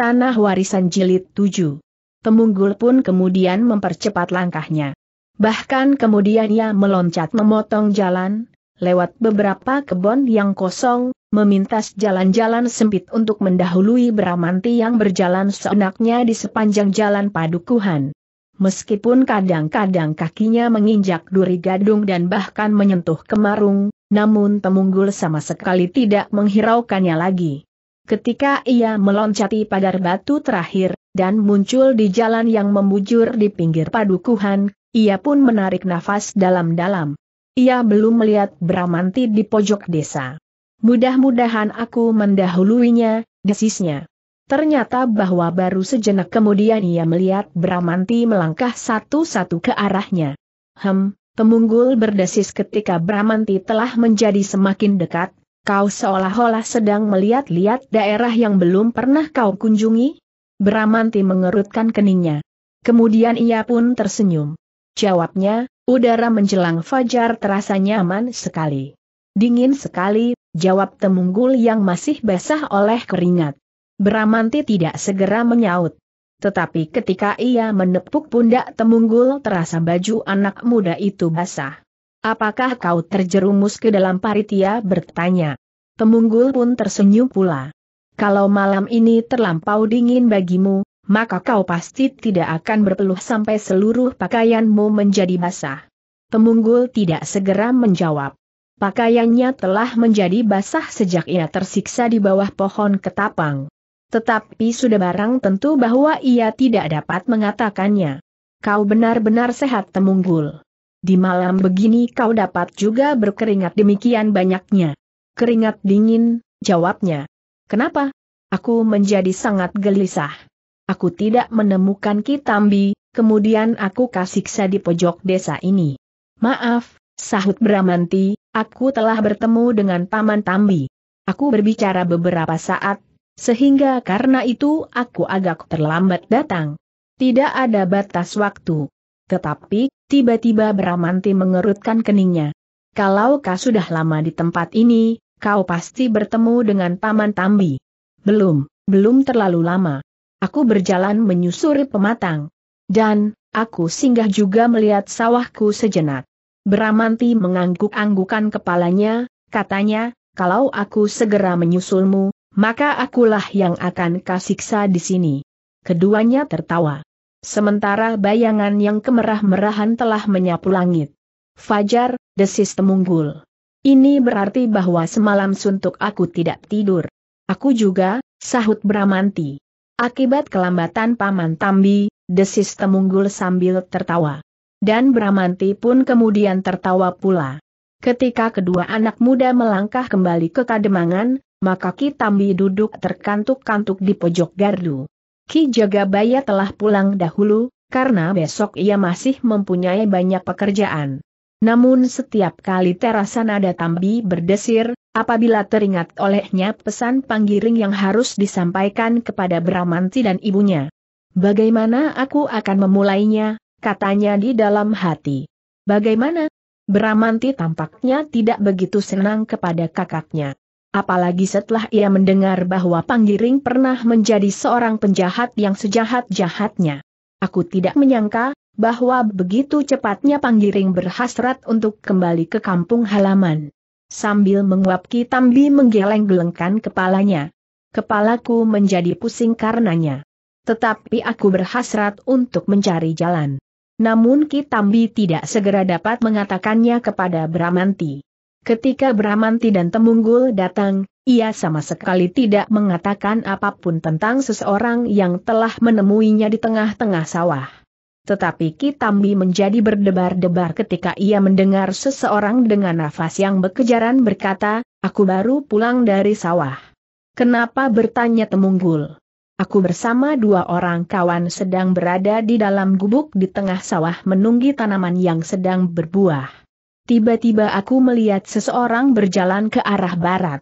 Tanah Warisan Jilid 7. Temunggul pun kemudian mempercepat langkahnya. Bahkan kemudian ia meloncat memotong jalan, lewat beberapa kebun yang kosong, memintas jalan-jalan sempit untuk mendahului Bramanti yang berjalan seenaknya di sepanjang jalan padukuhan. Meskipun kadang-kadang kakinya menginjak duri gadung dan bahkan menyentuh kemarung, namun Temunggul sama sekali tidak menghiraukannya lagi. Ketika ia meloncati pagar batu terakhir, dan muncul di jalan yang membujur di pinggir padukuhan, ia pun menarik nafas dalam-dalam. Ia belum melihat Bramanti di pojok desa. Mudah-mudahan aku mendahuluinya, desisnya. Ternyata bahwa baru sejenak kemudian ia melihat Bramanti melangkah satu-satu ke arahnya. Hem, Temunggul berdesis ketika Bramanti telah menjadi semakin dekat, Kau seolah-olah sedang melihat-lihat daerah yang belum pernah kau kunjungi? Beramanti mengerutkan keningnya. Kemudian ia pun tersenyum. Jawabnya, udara menjelang fajar terasa nyaman sekali. Dingin sekali, jawab Temunggul yang masih basah oleh keringat. Beramanti tidak segera menyaut. Tetapi ketika ia menepuk pundak Temunggul terasa baju anak muda itu basah. Apakah kau terjerumus ke dalam paritia bertanya? Temunggul pun tersenyum pula. Kalau malam ini terlampau dingin bagimu, maka kau pasti tidak akan berpeluh sampai seluruh pakaianmu menjadi basah. Temunggul tidak segera menjawab. Pakaiannya telah menjadi basah sejak ia tersiksa di bawah pohon ketapang. Tetapi sudah barang tentu bahwa ia tidak dapat mengatakannya. Kau benar-benar sehat temunggul. Di malam begini kau dapat juga berkeringat demikian banyaknya. Keringat dingin, jawabnya. Kenapa? Aku menjadi sangat gelisah. Aku tidak menemukan Kitambi, kemudian aku kasiksa di pojok desa ini. Maaf, sahut Bramanti, aku telah bertemu dengan Paman Tambi. Aku berbicara beberapa saat, sehingga karena itu aku agak terlambat datang. Tidak ada batas waktu. Tetapi, Tiba-tiba Bramanti mengerutkan keningnya. Kalau kau sudah lama di tempat ini, kau pasti bertemu dengan Paman Tambi. Belum, belum terlalu lama. Aku berjalan menyusuri pematang. Dan, aku singgah juga melihat sawahku sejenak. Bramanti mengangguk-anggukan kepalanya, katanya, kalau aku segera menyusulmu, maka akulah yang akan kasiksa di sini. Keduanya tertawa sementara bayangan yang kemerah-merahan telah menyapu langit. Fajar, desis temunggul. Ini berarti bahwa semalam suntuk aku tidak tidur. Aku juga, sahut Bramanti. Akibat kelambatan Paman Tambi, desis temunggul sambil tertawa. Dan Bramanti pun kemudian tertawa pula. Ketika kedua anak muda melangkah kembali ke kademangan, maka Ki Tambi duduk terkantuk-kantuk di pojok gardu. Ki Jagabaya telah pulang dahulu, karena besok ia masih mempunyai banyak pekerjaan. Namun setiap kali terasa nada Tambi berdesir, apabila teringat olehnya pesan panggiring yang harus disampaikan kepada Bramanti dan ibunya. Bagaimana aku akan memulainya, katanya di dalam hati. Bagaimana? Bramanti tampaknya tidak begitu senang kepada kakaknya. Apalagi setelah ia mendengar bahwa Panggiring pernah menjadi seorang penjahat yang sejahat-jahatnya. Aku tidak menyangka, bahwa begitu cepatnya Panggiring berhasrat untuk kembali ke kampung halaman. Sambil menguap Kitambi menggeleng-gelengkan kepalanya. Kepalaku menjadi pusing karenanya. Tetapi aku berhasrat untuk mencari jalan. Namun Kitambi tidak segera dapat mengatakannya kepada Bramanti. Ketika Bramanti dan Temunggul datang, ia sama sekali tidak mengatakan apapun tentang seseorang yang telah menemuinya di tengah-tengah sawah. Tetapi Kitambi menjadi berdebar-debar ketika ia mendengar seseorang dengan nafas yang berkejaran berkata, aku baru pulang dari sawah. Kenapa bertanya Temunggul? Aku bersama dua orang kawan sedang berada di dalam gubuk di tengah sawah menunggi tanaman yang sedang berbuah. Tiba-tiba aku melihat seseorang berjalan ke arah barat.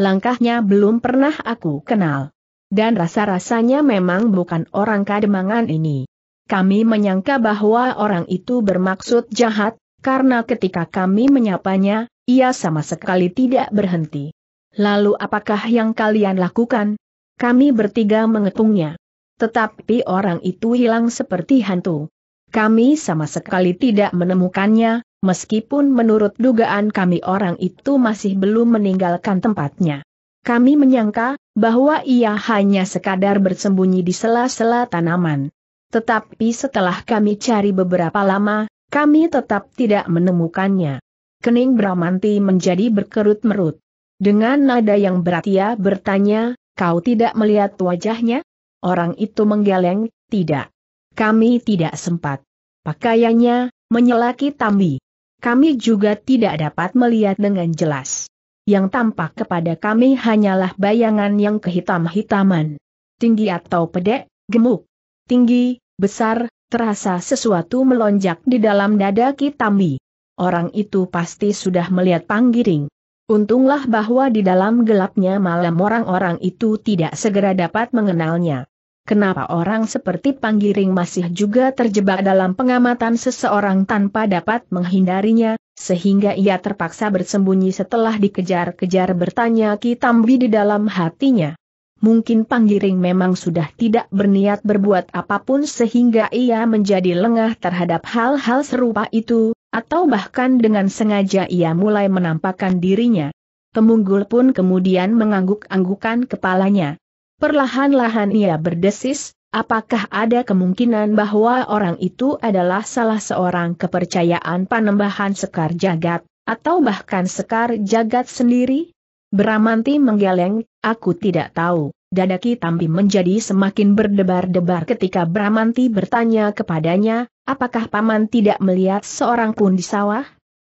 Langkahnya belum pernah aku kenal. Dan rasa-rasanya memang bukan orang kademangan ini. Kami menyangka bahwa orang itu bermaksud jahat, karena ketika kami menyapanya, ia sama sekali tidak berhenti. Lalu apakah yang kalian lakukan? Kami bertiga mengepungnya. Tetapi orang itu hilang seperti hantu. Kami sama sekali tidak menemukannya, meskipun menurut dugaan kami orang itu masih belum meninggalkan tempatnya. Kami menyangka bahwa ia hanya sekadar bersembunyi di sela-sela tanaman. Tetapi setelah kami cari beberapa lama, kami tetap tidak menemukannya. Kening Bramanti menjadi berkerut-merut. Dengan nada yang berat ia bertanya, kau tidak melihat wajahnya? Orang itu menggeleng, tidak. Kami tidak sempat. Pakaiannya, menyelaki tambi kami juga tidak dapat melihat dengan jelas. Yang tampak kepada kami hanyalah bayangan yang kehitam-hitaman. Tinggi atau pedek, gemuk, tinggi, besar, terasa sesuatu melonjak di dalam dada Kitami. Orang itu pasti sudah melihat panggiring. Untunglah bahwa di dalam gelapnya malam orang-orang itu tidak segera dapat mengenalnya. Kenapa orang seperti Panggiring masih juga terjebak dalam pengamatan seseorang tanpa dapat menghindarinya, sehingga ia terpaksa bersembunyi setelah dikejar-kejar bertanya Tambi di dalam hatinya. Mungkin Panggiring memang sudah tidak berniat berbuat apapun sehingga ia menjadi lengah terhadap hal-hal serupa itu, atau bahkan dengan sengaja ia mulai menampakkan dirinya. Temunggul pun kemudian mengangguk-anggukan kepalanya. Perlahan-lahan ia berdesis, apakah ada kemungkinan bahwa orang itu adalah salah seorang kepercayaan panembahan Sekar Jagat, atau bahkan Sekar Jagat sendiri? Beramanti menggeleng, aku tidak tahu. Dadaki Tambi menjadi semakin berdebar-debar ketika Bramanti bertanya kepadanya, apakah Paman tidak melihat seorang pun di sawah?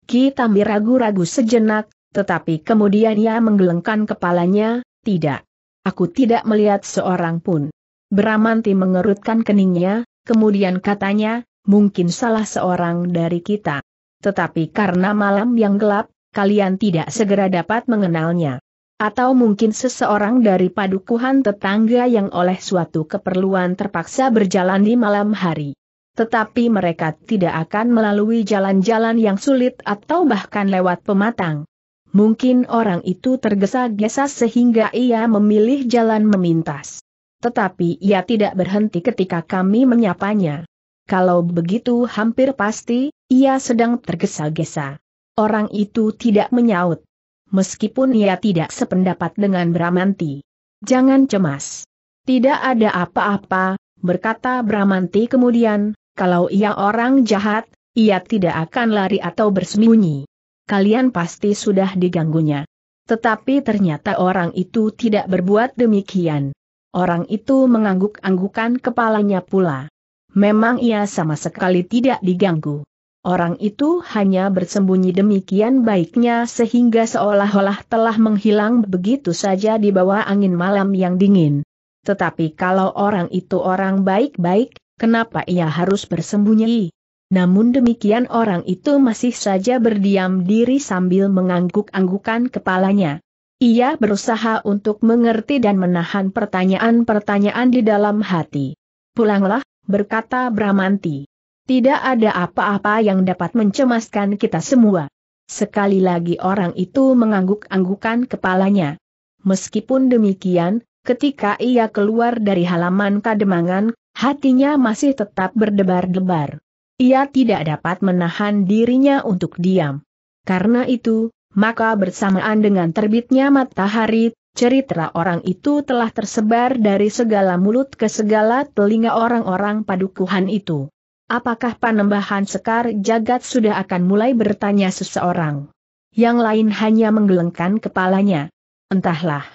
Ki Tambi ragu-ragu sejenak, tetapi kemudian ia menggelengkan kepalanya, tidak aku tidak melihat seorang pun. Beramanti mengerutkan keningnya, kemudian katanya, mungkin salah seorang dari kita. Tetapi karena malam yang gelap, kalian tidak segera dapat mengenalnya. Atau mungkin seseorang dari padukuhan tetangga yang oleh suatu keperluan terpaksa berjalan di malam hari. Tetapi mereka tidak akan melalui jalan-jalan yang sulit atau bahkan lewat pematang. Mungkin orang itu tergesa-gesa sehingga ia memilih jalan memintas. Tetapi ia tidak berhenti ketika kami menyapanya. Kalau begitu hampir pasti, ia sedang tergesa-gesa. Orang itu tidak menyaut. Meskipun ia tidak sependapat dengan Bramanti. Jangan cemas. Tidak ada apa-apa, berkata Bramanti kemudian, kalau ia orang jahat, ia tidak akan lari atau bersembunyi kalian pasti sudah diganggunya. Tetapi ternyata orang itu tidak berbuat demikian. Orang itu mengangguk-anggukan kepalanya pula. Memang ia sama sekali tidak diganggu. Orang itu hanya bersembunyi demikian baiknya sehingga seolah-olah telah menghilang begitu saja di bawah angin malam yang dingin. Tetapi kalau orang itu orang baik-baik, kenapa ia harus bersembunyi? Namun demikian orang itu masih saja berdiam diri sambil mengangguk-anggukan kepalanya. Ia berusaha untuk mengerti dan menahan pertanyaan-pertanyaan di dalam hati. Pulanglah, berkata Bramanti. Tidak ada apa-apa yang dapat mencemaskan kita semua. Sekali lagi orang itu mengangguk-anggukan kepalanya. Meskipun demikian, ketika ia keluar dari halaman kademangan, hatinya masih tetap berdebar-debar. Ia tidak dapat menahan dirinya untuk diam. Karena itu, maka bersamaan dengan terbitnya matahari, cerita orang itu telah tersebar dari segala mulut ke segala telinga orang-orang padukuhan itu. Apakah panembahan sekar jagat sudah akan mulai bertanya seseorang? Yang lain hanya menggelengkan kepalanya. Entahlah.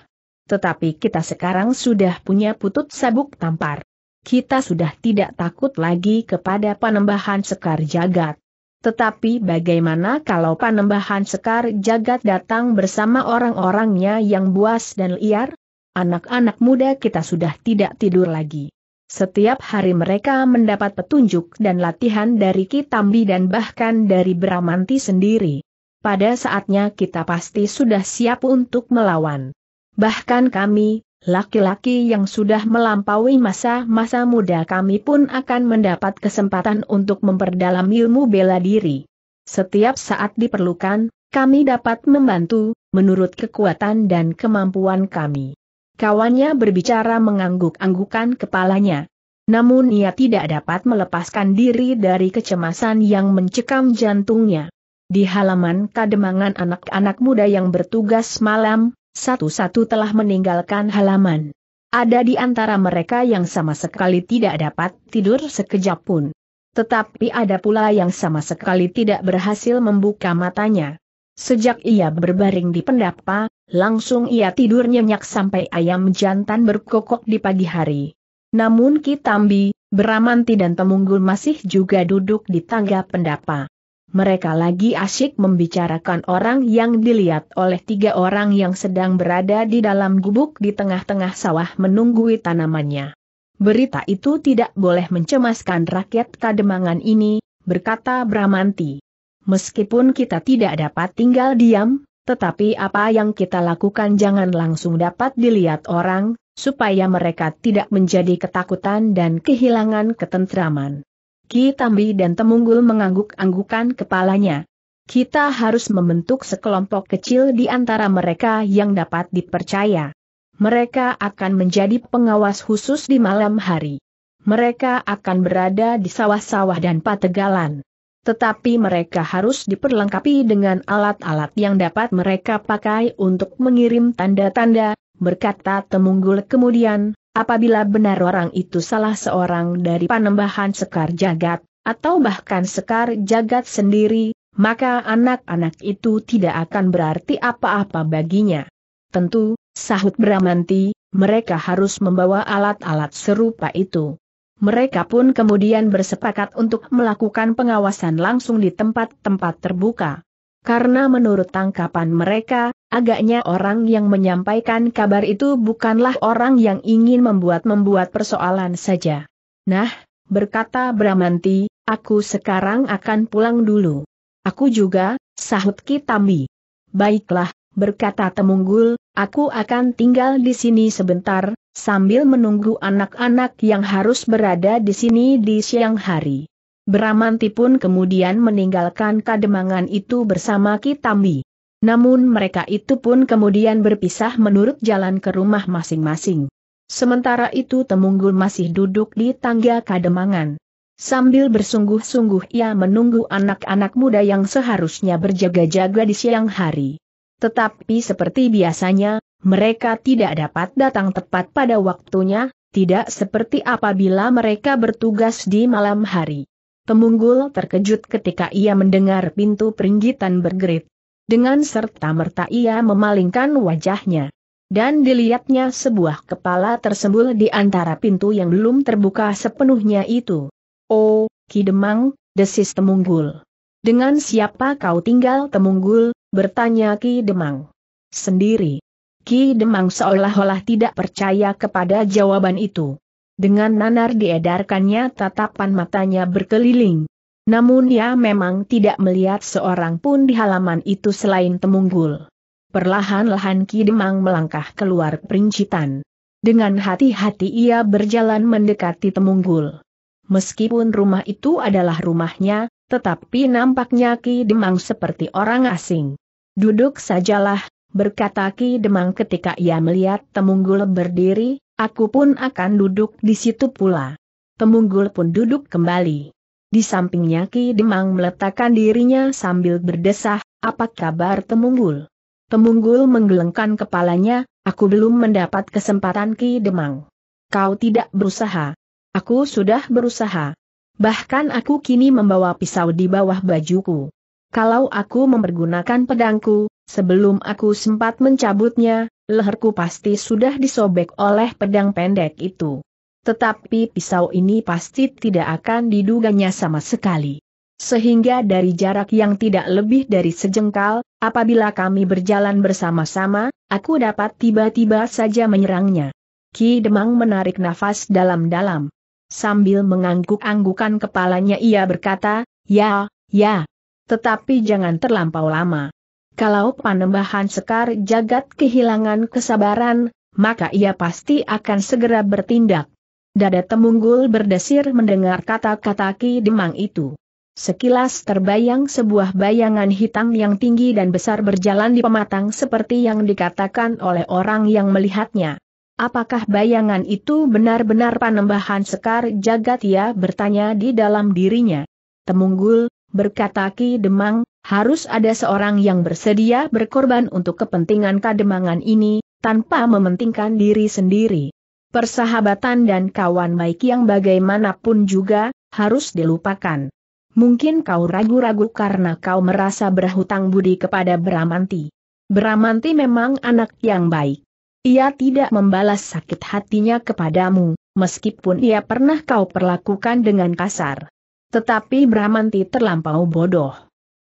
Tetapi kita sekarang sudah punya putut sabuk tampar kita sudah tidak takut lagi kepada panembahan sekar jagat. Tetapi bagaimana kalau panembahan sekar jagat datang bersama orang-orangnya yang buas dan liar? Anak-anak muda kita sudah tidak tidur lagi. Setiap hari mereka mendapat petunjuk dan latihan dari Kitambi dan bahkan dari Bramanti sendiri. Pada saatnya kita pasti sudah siap untuk melawan. Bahkan kami, Laki-laki yang sudah melampaui masa-masa muda kami pun akan mendapat kesempatan untuk memperdalam ilmu bela diri. Setiap saat diperlukan, kami dapat membantu, menurut kekuatan dan kemampuan kami. Kawannya berbicara mengangguk-anggukan kepalanya. Namun ia tidak dapat melepaskan diri dari kecemasan yang mencekam jantungnya. Di halaman kademangan anak-anak muda yang bertugas malam, satu-satu telah meninggalkan halaman. Ada di antara mereka yang sama sekali tidak dapat tidur sekejap pun. Tetapi ada pula yang sama sekali tidak berhasil membuka matanya. Sejak ia berbaring di pendapa, langsung ia tidur nyenyak sampai ayam jantan berkokok di pagi hari. Namun Kitambi, Beramanti dan Temunggul masih juga duduk di tangga pendapa mereka lagi asyik membicarakan orang yang dilihat oleh tiga orang yang sedang berada di dalam gubuk di tengah-tengah sawah menunggui tanamannya. Berita itu tidak boleh mencemaskan rakyat kademangan ini, berkata Bramanti. Meskipun kita tidak dapat tinggal diam, tetapi apa yang kita lakukan jangan langsung dapat dilihat orang, supaya mereka tidak menjadi ketakutan dan kehilangan ketentraman. Ki Tambi dan Temunggul mengangguk-anggukan kepalanya. Kita harus membentuk sekelompok kecil di antara mereka yang dapat dipercaya. Mereka akan menjadi pengawas khusus di malam hari. Mereka akan berada di sawah-sawah dan pategalan. Tetapi mereka harus diperlengkapi dengan alat-alat yang dapat mereka pakai untuk mengirim tanda-tanda, berkata Temunggul kemudian, Apabila benar orang itu salah seorang dari panembahan Sekar Jagat, atau bahkan Sekar Jagat sendiri, maka anak-anak itu tidak akan berarti apa-apa baginya. Tentu, sahut Bramanti, mereka harus membawa alat-alat serupa itu. Mereka pun kemudian bersepakat untuk melakukan pengawasan langsung di tempat-tempat terbuka. Karena menurut tangkapan mereka, Agaknya orang yang menyampaikan kabar itu bukanlah orang yang ingin membuat-membuat persoalan saja. Nah, berkata Bramanti, aku sekarang akan pulang dulu. Aku juga, sahut Kitambi. Baiklah, berkata Temunggul, aku akan tinggal di sini sebentar, sambil menunggu anak-anak yang harus berada di sini di siang hari. Bramanti pun kemudian meninggalkan kademangan itu bersama Kitambi. Namun mereka itu pun kemudian berpisah menurut jalan ke rumah masing-masing. Sementara itu Temunggul masih duduk di tangga kademangan. Sambil bersungguh-sungguh ia menunggu anak-anak muda yang seharusnya berjaga-jaga di siang hari. Tetapi seperti biasanya, mereka tidak dapat datang tepat pada waktunya, tidak seperti apabila mereka bertugas di malam hari. Temunggul terkejut ketika ia mendengar pintu peringgitan bergerit. Dengan serta-merta ia memalingkan wajahnya. Dan dilihatnya sebuah kepala tersembul di antara pintu yang belum terbuka sepenuhnya itu. Oh, Kidemang, desis Temunggul. Dengan siapa kau tinggal Temunggul, bertanya Ki Demang. Sendiri. Ki Demang seolah-olah tidak percaya kepada jawaban itu. Dengan nanar diedarkannya tatapan matanya berkeliling. Namun ia memang tidak melihat seorang pun di halaman itu selain Temunggul. Perlahan-lahan Ki Demang melangkah keluar perincitan. Dengan hati-hati ia berjalan mendekati Temunggul. Meskipun rumah itu adalah rumahnya, tetapi nampaknya Ki Demang seperti orang asing. Duduk sajalah, berkata Ki Demang ketika ia melihat Temunggul berdiri, aku pun akan duduk di situ pula. Temunggul pun duduk kembali. Di sampingnya Ki Demang meletakkan dirinya sambil berdesah, apa kabar Temunggul? Temunggul menggelengkan kepalanya, aku belum mendapat kesempatan Ki Demang. Kau tidak berusaha. Aku sudah berusaha. Bahkan aku kini membawa pisau di bawah bajuku. Kalau aku mempergunakan pedangku, sebelum aku sempat mencabutnya, leherku pasti sudah disobek oleh pedang pendek itu. Tetapi pisau ini pasti tidak akan diduganya sama sekali. Sehingga dari jarak yang tidak lebih dari sejengkal, apabila kami berjalan bersama-sama, aku dapat tiba-tiba saja menyerangnya. Ki Demang menarik nafas dalam-dalam. Sambil mengangguk-anggukan kepalanya ia berkata, ya, ya. Tetapi jangan terlampau lama. Kalau panembahan Sekar Jagat kehilangan kesabaran, maka ia pasti akan segera bertindak. Dada Temunggul berdesir mendengar kata-kata Ki Demang itu. Sekilas terbayang sebuah bayangan hitam yang tinggi dan besar berjalan di pematang seperti yang dikatakan oleh orang yang melihatnya. Apakah bayangan itu benar-benar panembahan Sekar Jagatia bertanya di dalam dirinya? Temunggul, berkata Ki Demang, harus ada seorang yang bersedia berkorban untuk kepentingan kademangan ini, tanpa mementingkan diri sendiri. Persahabatan dan kawan baik yang bagaimanapun juga, harus dilupakan. Mungkin kau ragu-ragu karena kau merasa berhutang budi kepada Bramanti. Bramanti memang anak yang baik. Ia tidak membalas sakit hatinya kepadamu, meskipun ia pernah kau perlakukan dengan kasar. Tetapi Bramanti terlampau bodoh.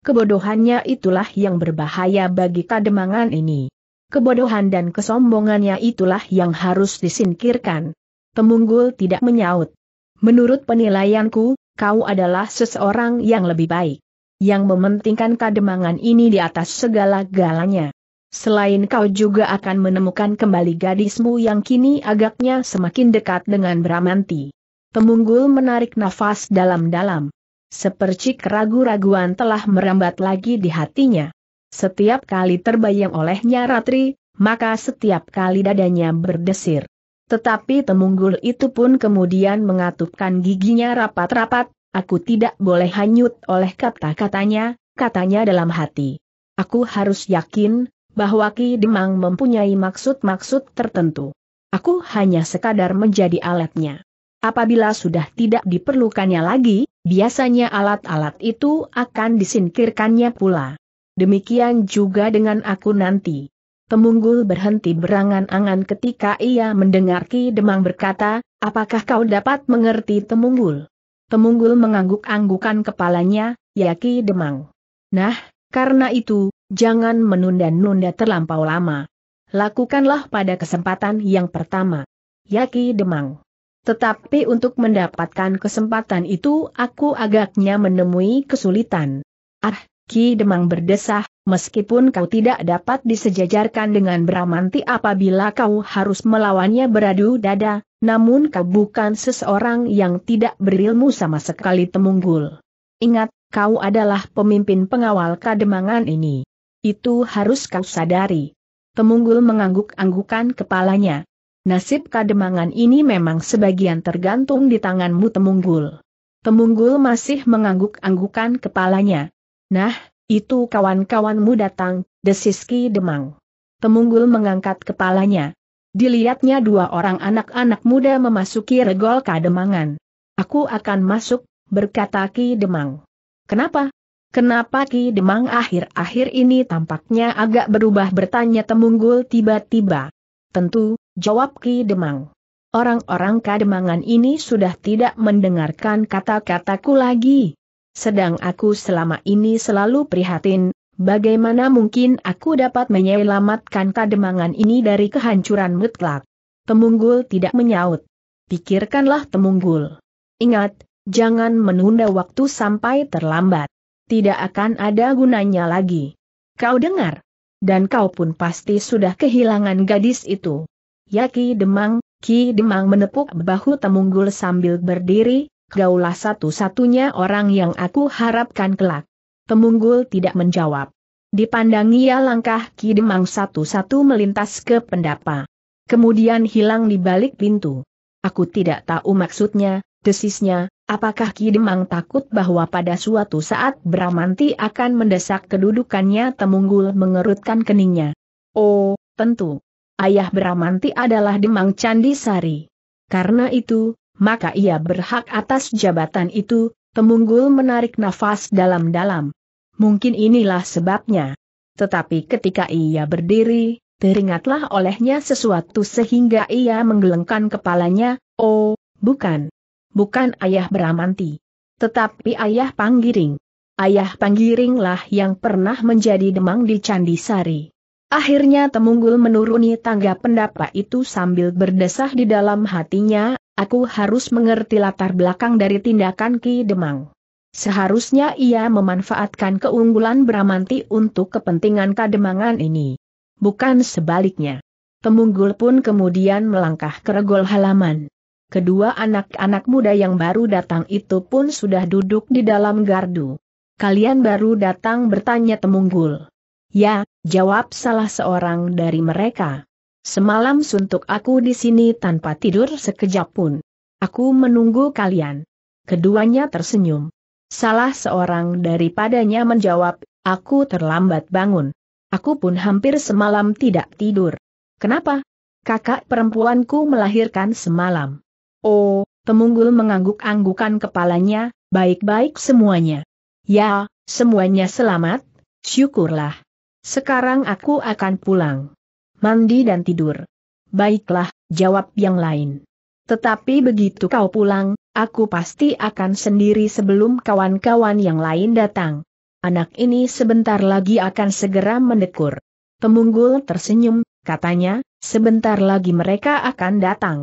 Kebodohannya itulah yang berbahaya bagi kademangan ini. Kebodohan dan kesombongannya itulah yang harus disingkirkan. Temunggul tidak menyaut. Menurut penilaianku, kau adalah seseorang yang lebih baik. Yang mementingkan kademangan ini di atas segala galanya. Selain kau juga akan menemukan kembali gadismu yang kini agaknya semakin dekat dengan Bramanti. Temunggul menarik nafas dalam-dalam. Sepercik ragu-raguan telah merambat lagi di hatinya. Setiap kali terbayang olehnya Ratri, maka setiap kali dadanya berdesir. Tetapi Temunggul itu pun kemudian mengatupkan giginya rapat-rapat, aku tidak boleh hanyut oleh kata-katanya, katanya dalam hati. Aku harus yakin, bahwa Ki Demang mempunyai maksud-maksud tertentu. Aku hanya sekadar menjadi alatnya. Apabila sudah tidak diperlukannya lagi, biasanya alat-alat itu akan disingkirkannya pula demikian juga dengan aku nanti. Temunggul berhenti berangan-angan ketika ia mendengar Ki Demang berkata, apakah kau dapat mengerti Temunggul? Temunggul mengangguk-anggukan kepalanya, ya Ki Demang. Nah, karena itu, jangan menunda-nunda terlampau lama. Lakukanlah pada kesempatan yang pertama. Ya Ki Demang. Tetapi untuk mendapatkan kesempatan itu aku agaknya menemui kesulitan. Ah, Ki Demang berdesah, meskipun kau tidak dapat disejajarkan dengan Bramanti apabila kau harus melawannya beradu dada, namun kau bukan seseorang yang tidak berilmu sama sekali temunggul. Ingat, kau adalah pemimpin pengawal kademangan ini. Itu harus kau sadari. Temunggul mengangguk-anggukan kepalanya. Nasib kademangan ini memang sebagian tergantung di tanganmu Temunggul. Temunggul masih mengangguk-anggukan kepalanya. Nah, itu kawan-kawanmu datang, desis Demang. Temunggul mengangkat kepalanya. Dilihatnya dua orang anak-anak muda memasuki regol kademangan. Aku akan masuk, berkata Ki Demang. Kenapa? Kenapa Ki Demang akhir-akhir ini tampaknya agak berubah bertanya Temunggul tiba-tiba? Tentu, jawab Ki Demang. Orang-orang kademangan ini sudah tidak mendengarkan kata-kataku lagi sedang aku selama ini selalu prihatin, bagaimana mungkin aku dapat menyelamatkan kademangan ini dari kehancuran mutlak. Temunggul tidak menyaut. Pikirkanlah Temunggul. Ingat, jangan menunda waktu sampai terlambat. Tidak akan ada gunanya lagi. Kau dengar? Dan kau pun pasti sudah kehilangan gadis itu. Yaki Demang, Ki Demang menepuk bahu Temunggul sambil berdiri, Gaulah satu-satunya orang yang aku harapkan kelak. Temunggul tidak menjawab. Dipandangi ia ya langkah Ki Demang satu-satu melintas ke pendapa. Kemudian hilang di balik pintu. Aku tidak tahu maksudnya, desisnya, apakah Ki Demang takut bahwa pada suatu saat Bramanti akan mendesak kedudukannya Temunggul mengerutkan keningnya. Oh, tentu. Ayah Bramanti adalah Demang Candisari. Karena itu, maka ia berhak atas jabatan itu, Temunggul menarik nafas dalam-dalam. Mungkin inilah sebabnya. Tetapi ketika ia berdiri, teringatlah olehnya sesuatu sehingga ia menggelengkan kepalanya, oh, bukan. Bukan ayah Bramanti. Tetapi ayah Panggiring. Ayah Panggiringlah yang pernah menjadi demang di Candi Sari. Akhirnya Temunggul menuruni tangga pendapa itu sambil berdesah di dalam hatinya, aku harus mengerti latar belakang dari tindakan Ki Demang. Seharusnya ia memanfaatkan keunggulan Bramanti untuk kepentingan kademangan ini. Bukan sebaliknya. Temunggul pun kemudian melangkah ke regol halaman. Kedua anak-anak muda yang baru datang itu pun sudah duduk di dalam gardu. Kalian baru datang bertanya Temunggul. Ya, jawab salah seorang dari mereka. Semalam suntuk aku di sini tanpa tidur sekejap pun. Aku menunggu kalian. Keduanya tersenyum. Salah seorang daripadanya menjawab, aku terlambat bangun. Aku pun hampir semalam tidak tidur. Kenapa? Kakak perempuanku melahirkan semalam. Oh, temunggul mengangguk-anggukan kepalanya, baik-baik semuanya. Ya, semuanya selamat, syukurlah. Sekarang aku akan pulang. Mandi dan tidur. Baiklah, jawab yang lain. Tetapi begitu kau pulang, aku pasti akan sendiri sebelum kawan-kawan yang lain datang. Anak ini sebentar lagi akan segera mendekur. Pemunggul tersenyum, katanya, sebentar lagi mereka akan datang.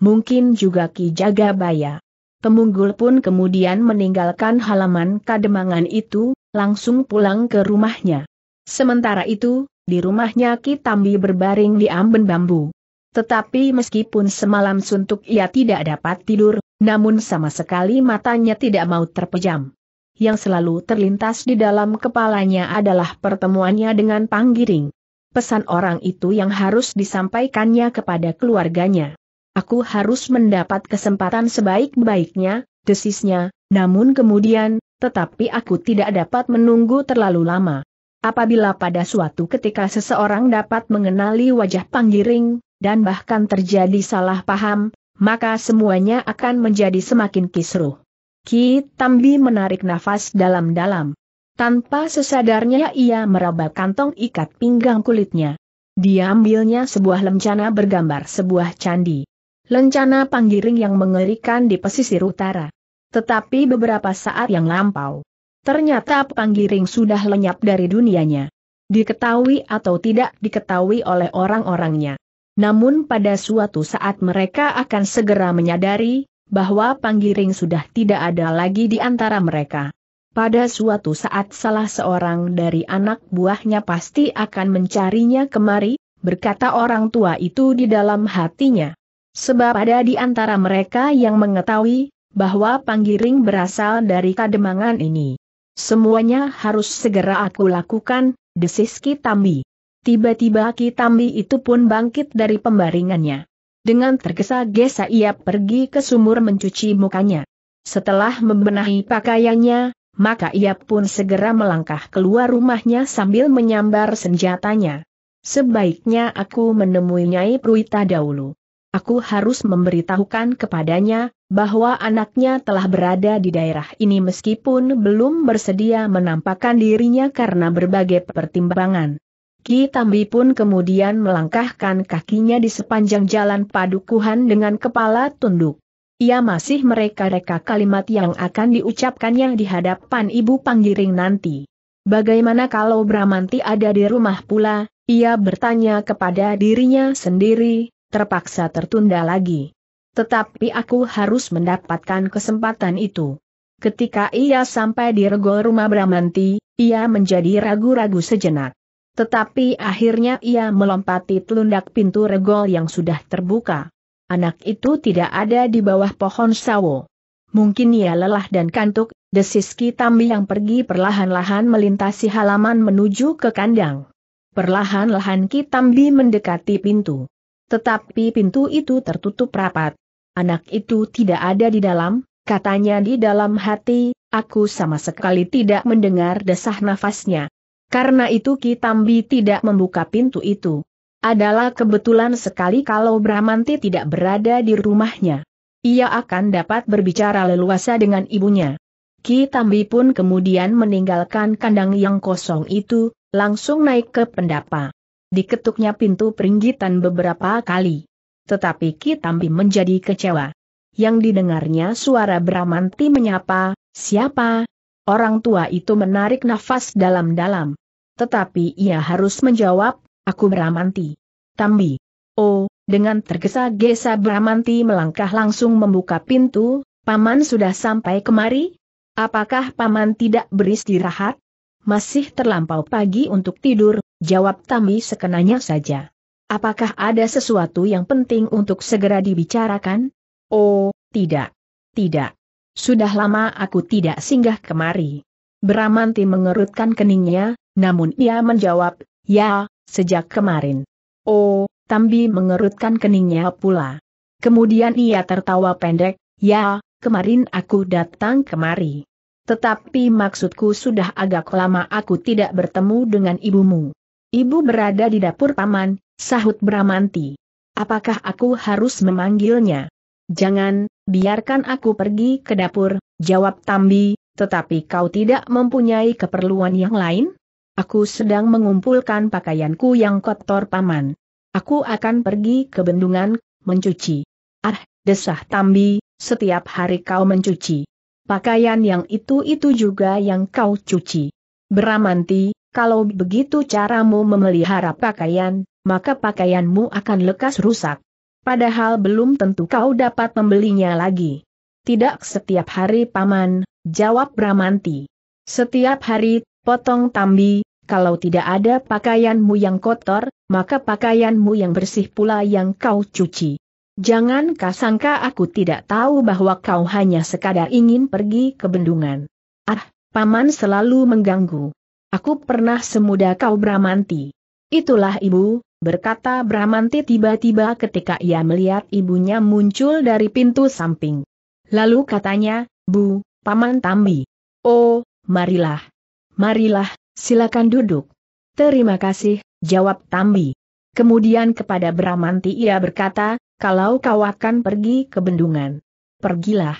Mungkin juga Ki Jagabaya. Pemunggul pun kemudian meninggalkan halaman kademangan itu, langsung pulang ke rumahnya. Sementara itu, di rumahnya Kitambi berbaring di amben bambu. Tetapi meskipun semalam suntuk ia tidak dapat tidur, namun sama sekali matanya tidak mau terpejam. Yang selalu terlintas di dalam kepalanya adalah pertemuannya dengan Panggiring. Pesan orang itu yang harus disampaikannya kepada keluarganya. Aku harus mendapat kesempatan sebaik-baiknya, desisnya, namun kemudian, tetapi aku tidak dapat menunggu terlalu lama. Apabila pada suatu ketika seseorang dapat mengenali wajah panggiring, dan bahkan terjadi salah paham, maka semuanya akan menjadi semakin kisruh. Ki Tambi menarik nafas dalam-dalam. Tanpa sesadarnya ia meraba kantong ikat pinggang kulitnya. Diambilnya sebuah lencana bergambar sebuah candi. Lencana panggiring yang mengerikan di pesisir utara. Tetapi beberapa saat yang lampau, Ternyata Panggiring sudah lenyap dari dunianya. Diketahui atau tidak diketahui oleh orang-orangnya. Namun pada suatu saat mereka akan segera menyadari bahwa Panggiring sudah tidak ada lagi di antara mereka. Pada suatu saat salah seorang dari anak buahnya pasti akan mencarinya kemari, berkata orang tua itu di dalam hatinya. Sebab ada di antara mereka yang mengetahui bahwa Panggiring berasal dari Kademangan ini. Semuanya harus segera aku lakukan, desis Kitambi. Tiba-tiba Kitambi itu pun bangkit dari pembaringannya. Dengan tergesa-gesa ia pergi ke sumur mencuci mukanya. Setelah membenahi pakaiannya, maka ia pun segera melangkah keluar rumahnya sambil menyambar senjatanya. Sebaiknya aku menemui Nyai Pruita dahulu. Aku harus memberitahukan kepadanya, bahwa anaknya telah berada di daerah ini meskipun belum bersedia menampakkan dirinya karena berbagai pertimbangan. Ki Tambi pun kemudian melangkahkan kakinya di sepanjang jalan padukuhan dengan kepala tunduk. Ia masih mereka-reka kalimat yang akan diucapkannya di hadapan Ibu Panggiring nanti. Bagaimana kalau Bramanti ada di rumah pula, ia bertanya kepada dirinya sendiri, terpaksa tertunda lagi. Tetapi aku harus mendapatkan kesempatan itu. Ketika ia sampai di regol rumah Bramanti, ia menjadi ragu-ragu sejenak. Tetapi akhirnya ia melompati telundak pintu regol yang sudah terbuka. Anak itu tidak ada di bawah pohon sawo. Mungkin ia lelah dan kantuk, desis Kitambi yang pergi perlahan-lahan melintasi halaman menuju ke kandang. Perlahan-lahan Kitambi mendekati pintu. Tetapi pintu itu tertutup rapat. Anak itu tidak ada di dalam, katanya di dalam hati, aku sama sekali tidak mendengar desah nafasnya. Karena itu Kitambi tidak membuka pintu itu. Adalah kebetulan sekali kalau Brahmanti tidak berada di rumahnya. Ia akan dapat berbicara leluasa dengan ibunya. Kitambi pun kemudian meninggalkan kandang yang kosong itu, langsung naik ke pendapa. Diketuknya pintu peringgitan beberapa kali. Tetapi Kitambi menjadi kecewa. Yang didengarnya suara Bramanti menyapa, siapa? Orang tua itu menarik nafas dalam-dalam. Tetapi ia harus menjawab, aku Bramanti. Tambi. Oh, dengan tergesa-gesa Bramanti melangkah langsung membuka pintu, Paman sudah sampai kemari? Apakah Paman tidak beristirahat? Masih terlampau pagi untuk tidur, jawab Tami sekenanya saja. Apakah ada sesuatu yang penting untuk segera dibicarakan? Oh, tidak. Tidak. Sudah lama aku tidak singgah kemari. Beramanti mengerutkan keningnya, namun ia menjawab, ya, sejak kemarin. Oh, Tambi mengerutkan keningnya pula. Kemudian ia tertawa pendek, ya, kemarin aku datang kemari. Tetapi maksudku sudah agak lama aku tidak bertemu dengan ibumu. Ibu berada di dapur paman, sahut Bramanti. Apakah aku harus memanggilnya? Jangan, biarkan aku pergi ke dapur, jawab Tambi, tetapi kau tidak mempunyai keperluan yang lain? Aku sedang mengumpulkan pakaianku yang kotor paman. Aku akan pergi ke bendungan, mencuci. Ah, desah Tambi, setiap hari kau mencuci. Pakaian yang itu-itu juga yang kau cuci. Bramanti. Kalau begitu caramu memelihara pakaian, maka pakaianmu akan lekas rusak. Padahal belum tentu kau dapat membelinya lagi. Tidak setiap hari paman, jawab Bramanti. Setiap hari, potong tambi, kalau tidak ada pakaianmu yang kotor, maka pakaianmu yang bersih pula yang kau cuci. Jangan kasangka aku tidak tahu bahwa kau hanya sekadar ingin pergi ke bendungan. Ah, paman selalu mengganggu. Aku pernah semuda kau Bramanti. Itulah ibu, berkata Bramanti tiba-tiba ketika ia melihat ibunya muncul dari pintu samping. Lalu katanya, Bu, Paman Tambi. Oh, marilah. Marilah, silakan duduk. Terima kasih, jawab Tambi. Kemudian kepada Bramanti ia berkata, kalau kau akan pergi ke bendungan. Pergilah.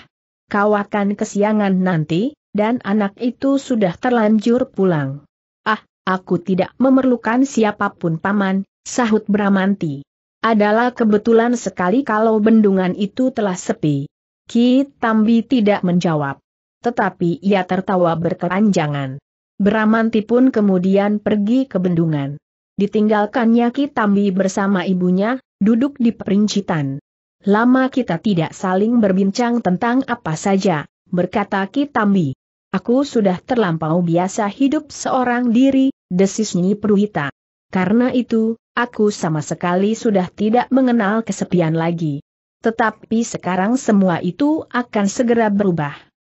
Kau akan kesiangan nanti, dan anak itu sudah terlanjur pulang. Ah, aku tidak memerlukan siapapun paman, sahut Bramanti. Adalah kebetulan sekali kalau bendungan itu telah sepi. Ki Tambi tidak menjawab. Tetapi ia tertawa berkeranjangan. Bramanti pun kemudian pergi ke bendungan. Ditinggalkannya Ki Tambi bersama ibunya, duduk di perincitan. Lama kita tidak saling berbincang tentang apa saja, berkata Ki Tambi. Aku sudah terlampau biasa hidup seorang diri, desis Nyi Pruita. Karena itu, aku sama sekali sudah tidak mengenal kesepian lagi. Tetapi sekarang semua itu akan segera berubah.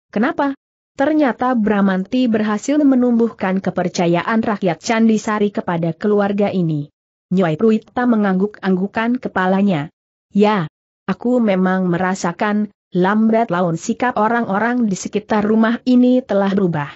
Kenapa? Ternyata Bramanti berhasil menumbuhkan kepercayaan rakyat Candi Sari kepada keluarga ini. Nyai Pruita mengangguk-anggukan kepalanya. Ya, aku memang merasakan, lambat laun sikap orang-orang di sekitar rumah ini telah berubah.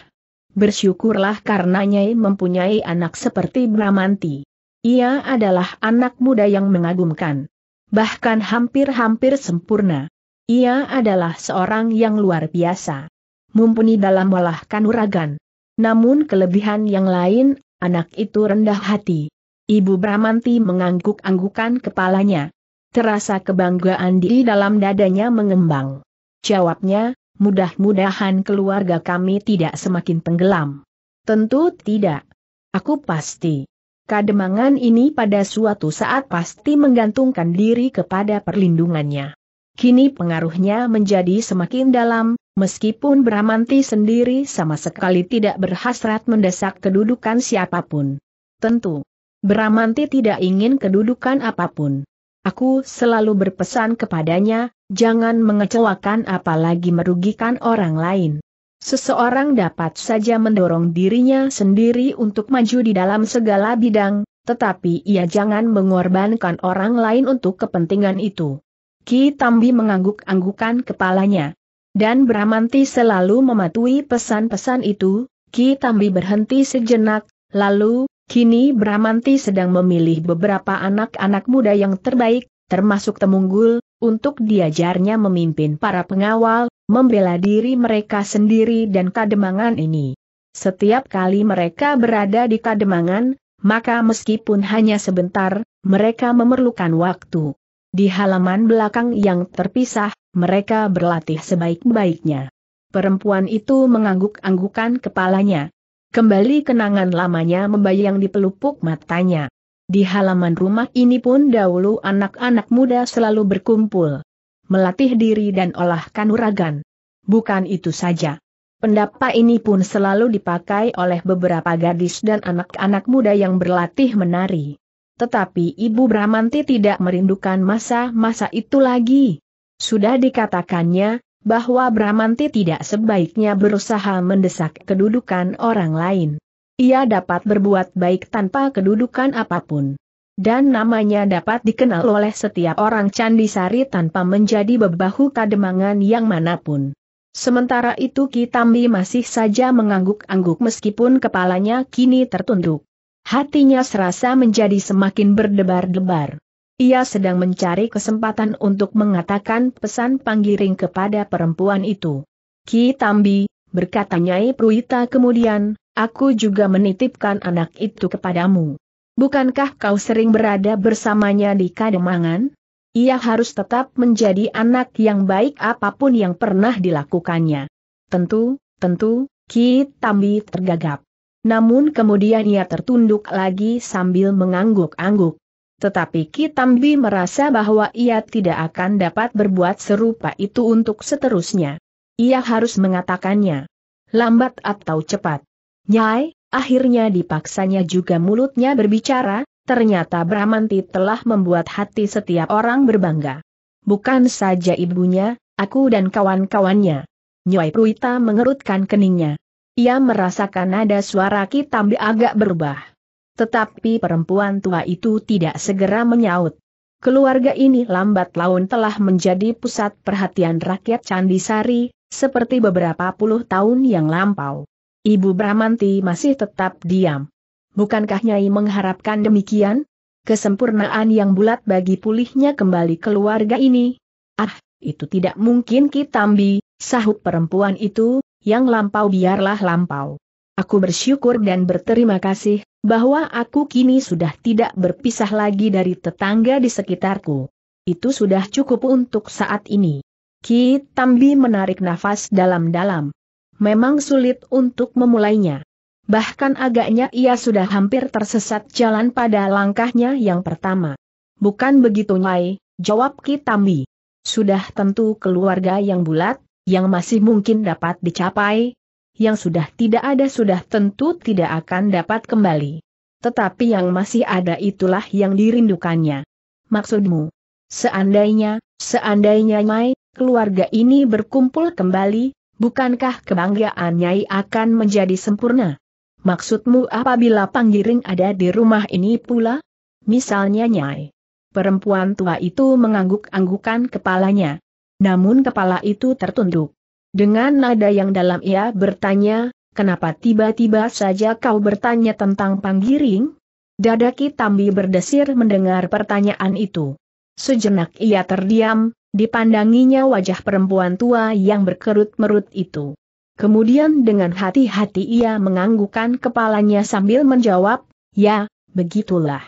Bersyukurlah karenanya mempunyai anak seperti Bramanti. Ia adalah anak muda yang mengagumkan. Bahkan hampir-hampir sempurna. Ia adalah seorang yang luar biasa. Mumpuni dalam walah kanuragan. Namun kelebihan yang lain, anak itu rendah hati. Ibu Bramanti mengangguk-anggukan kepalanya. Terasa kebanggaan di dalam dadanya mengembang. Jawabnya, mudah-mudahan keluarga kami tidak semakin tenggelam. Tentu tidak. Aku pasti. Kademangan ini pada suatu saat pasti menggantungkan diri kepada perlindungannya. Kini pengaruhnya menjadi semakin dalam, meskipun Bramanti sendiri sama sekali tidak berhasrat mendesak kedudukan siapapun. Tentu, Bramanti tidak ingin kedudukan apapun. Aku selalu berpesan kepadanya, jangan mengecewakan apalagi merugikan orang lain. Seseorang dapat saja mendorong dirinya sendiri untuk maju di dalam segala bidang, tetapi ia jangan mengorbankan orang lain untuk kepentingan itu. Ki Tambi mengangguk-anggukan kepalanya. Dan Bramanti selalu mematuhi pesan-pesan itu, Ki Tambi berhenti sejenak, lalu, Kini Bramanti sedang memilih beberapa anak-anak muda yang terbaik, termasuk Temunggul, untuk diajarnya memimpin para pengawal, membela diri mereka sendiri dan kademangan ini. Setiap kali mereka berada di kademangan, maka meskipun hanya sebentar, mereka memerlukan waktu. Di halaman belakang yang terpisah, mereka berlatih sebaik-baiknya. Perempuan itu mengangguk-anggukan kepalanya. Kembali kenangan lamanya membayang di pelupuk matanya. Di halaman rumah ini pun dahulu anak-anak muda selalu berkumpul. Melatih diri dan olah kanuragan. Bukan itu saja. Pendapat ini pun selalu dipakai oleh beberapa gadis dan anak-anak muda yang berlatih menari. Tetapi Ibu Bramanti tidak merindukan masa-masa itu lagi. Sudah dikatakannya, bahwa Bramanti tidak sebaiknya berusaha mendesak kedudukan orang lain. Ia dapat berbuat baik tanpa kedudukan apapun. Dan namanya dapat dikenal oleh setiap orang Candi Sari tanpa menjadi bebahu kademangan yang manapun. Sementara itu Kitambi masih saja mengangguk-angguk meskipun kepalanya kini tertunduk. Hatinya serasa menjadi semakin berdebar-debar. Ia sedang mencari kesempatan untuk mengatakan pesan panggiring kepada perempuan itu. Ki Tambi, berkata Nyai Pruita kemudian, aku juga menitipkan anak itu kepadamu. Bukankah kau sering berada bersamanya di Kademangan? Ia harus tetap menjadi anak yang baik apapun yang pernah dilakukannya. Tentu, tentu, Ki Tambi tergagap. Namun kemudian ia tertunduk lagi sambil mengangguk-angguk. Tetapi Kitambi merasa bahwa ia tidak akan dapat berbuat serupa itu untuk seterusnya. Ia harus mengatakannya. Lambat atau cepat. Nyai, akhirnya dipaksanya juga mulutnya berbicara, ternyata Bramanti telah membuat hati setiap orang berbangga. Bukan saja ibunya, aku dan kawan-kawannya. Nyai Pruita mengerutkan keningnya. Ia merasakan nada suara Kitambi agak berubah. Tetapi perempuan tua itu tidak segera menyaut. Keluarga ini lambat laun telah menjadi pusat perhatian rakyat Candi Sari, seperti beberapa puluh tahun yang lampau. Ibu Bramanti masih tetap diam. Bukankah Nyai mengharapkan demikian? Kesempurnaan yang bulat bagi pulihnya kembali keluarga ini. Ah, itu tidak mungkin Kitambi, sahut perempuan itu, yang lampau biarlah lampau. Aku bersyukur dan berterima kasih, bahwa aku kini sudah tidak berpisah lagi dari tetangga di sekitarku. Itu sudah cukup untuk saat ini. Ki Tambi menarik nafas dalam-dalam. Memang sulit untuk memulainya. Bahkan agaknya ia sudah hampir tersesat jalan pada langkahnya yang pertama. Bukan begitu Nyai, jawab Ki Tambi. Sudah tentu keluarga yang bulat, yang masih mungkin dapat dicapai, yang sudah tidak ada sudah tentu tidak akan dapat kembali. Tetapi yang masih ada itulah yang dirindukannya. Maksudmu? Seandainya, seandainya Nyai, keluarga ini berkumpul kembali, bukankah kebanggaan Nyai akan menjadi sempurna? Maksudmu apabila panggiring ada di rumah ini pula? Misalnya Nyai. Perempuan tua itu mengangguk-anggukan kepalanya. Namun kepala itu tertunduk. Dengan nada yang dalam ia bertanya, kenapa tiba-tiba saja kau bertanya tentang panggiring? Dadaki Tambi berdesir mendengar pertanyaan itu. Sejenak ia terdiam, dipandanginya wajah perempuan tua yang berkerut-merut itu. Kemudian dengan hati-hati ia menganggukkan kepalanya sambil menjawab, ya, begitulah.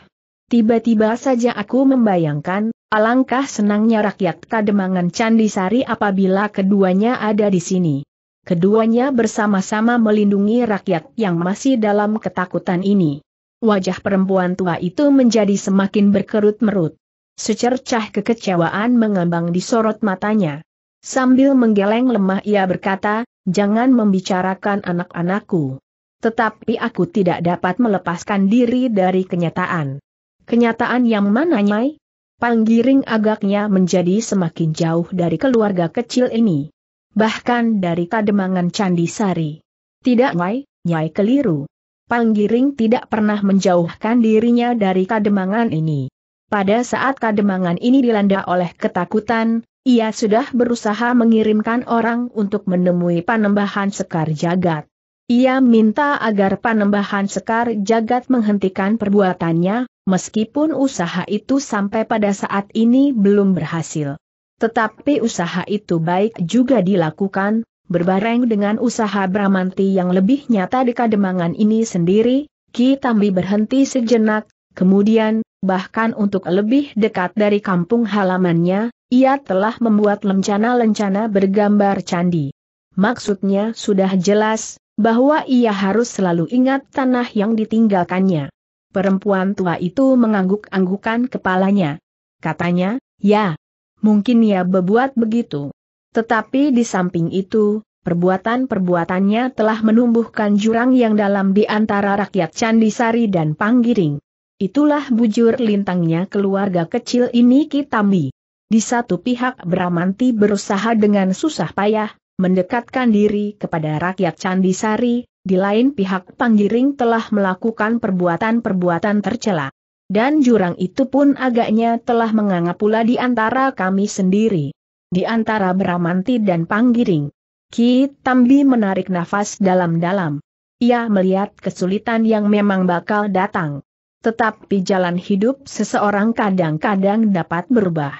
Tiba-tiba saja aku membayangkan, Alangkah senangnya rakyat Kademangan Candi Sari apabila keduanya ada di sini. Keduanya bersama-sama melindungi rakyat yang masih dalam ketakutan ini. Wajah perempuan tua itu menjadi semakin berkerut-merut. Secercah kekecewaan mengambang di sorot matanya. Sambil menggeleng lemah ia berkata, jangan membicarakan anak-anakku. Tetapi aku tidak dapat melepaskan diri dari kenyataan. Kenyataan yang mana, Nyai? Panggiring agaknya menjadi semakin jauh dari keluarga kecil ini. Bahkan dari kademangan Candi Sari. Tidak Nyai, Nyai keliru. Panggiring tidak pernah menjauhkan dirinya dari kademangan ini. Pada saat kademangan ini dilanda oleh ketakutan, ia sudah berusaha mengirimkan orang untuk menemui panembahan Sekar Jagat. Ia minta agar panembahan Sekar Jagat menghentikan perbuatannya, meskipun usaha itu sampai pada saat ini belum berhasil. Tetapi usaha itu baik juga dilakukan, berbareng dengan usaha Bramanti yang lebih nyata di Kademangan ini sendiri, Ki Tambi berhenti sejenak, kemudian, bahkan untuk lebih dekat dari kampung halamannya, ia telah membuat lencana-lencana bergambar candi. Maksudnya sudah jelas, bahwa ia harus selalu ingat tanah yang ditinggalkannya. Perempuan tua itu mengangguk-anggukan kepalanya. Katanya, ya, mungkin ia berbuat begitu. Tetapi di samping itu, perbuatan-perbuatannya telah menumbuhkan jurang yang dalam di antara rakyat Candisari dan Panggiring. Itulah bujur lintangnya keluarga kecil ini Kitambi. Di satu pihak Bramanti berusaha dengan susah payah, mendekatkan diri kepada rakyat Candi Sari, di lain pihak Panggiring telah melakukan perbuatan-perbuatan tercela. Dan jurang itu pun agaknya telah menganggap pula di antara kami sendiri. Di antara Bramanti dan Panggiring. Ki Tambi menarik nafas dalam-dalam. Ia melihat kesulitan yang memang bakal datang. Tetapi jalan hidup seseorang kadang-kadang dapat berubah.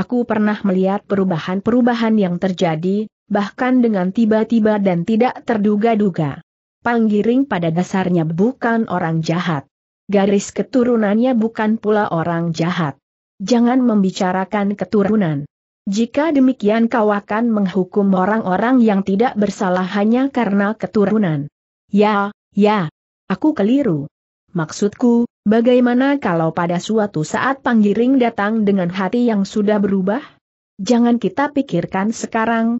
Aku pernah melihat perubahan-perubahan yang terjadi bahkan dengan tiba-tiba dan tidak terduga-duga. Panggiring pada dasarnya bukan orang jahat. Garis keturunannya bukan pula orang jahat. Jangan membicarakan keturunan. Jika demikian kau akan menghukum orang-orang yang tidak bersalah hanya karena keturunan. Ya, ya. Aku keliru. Maksudku, bagaimana kalau pada suatu saat Panggiring datang dengan hati yang sudah berubah? Jangan kita pikirkan sekarang,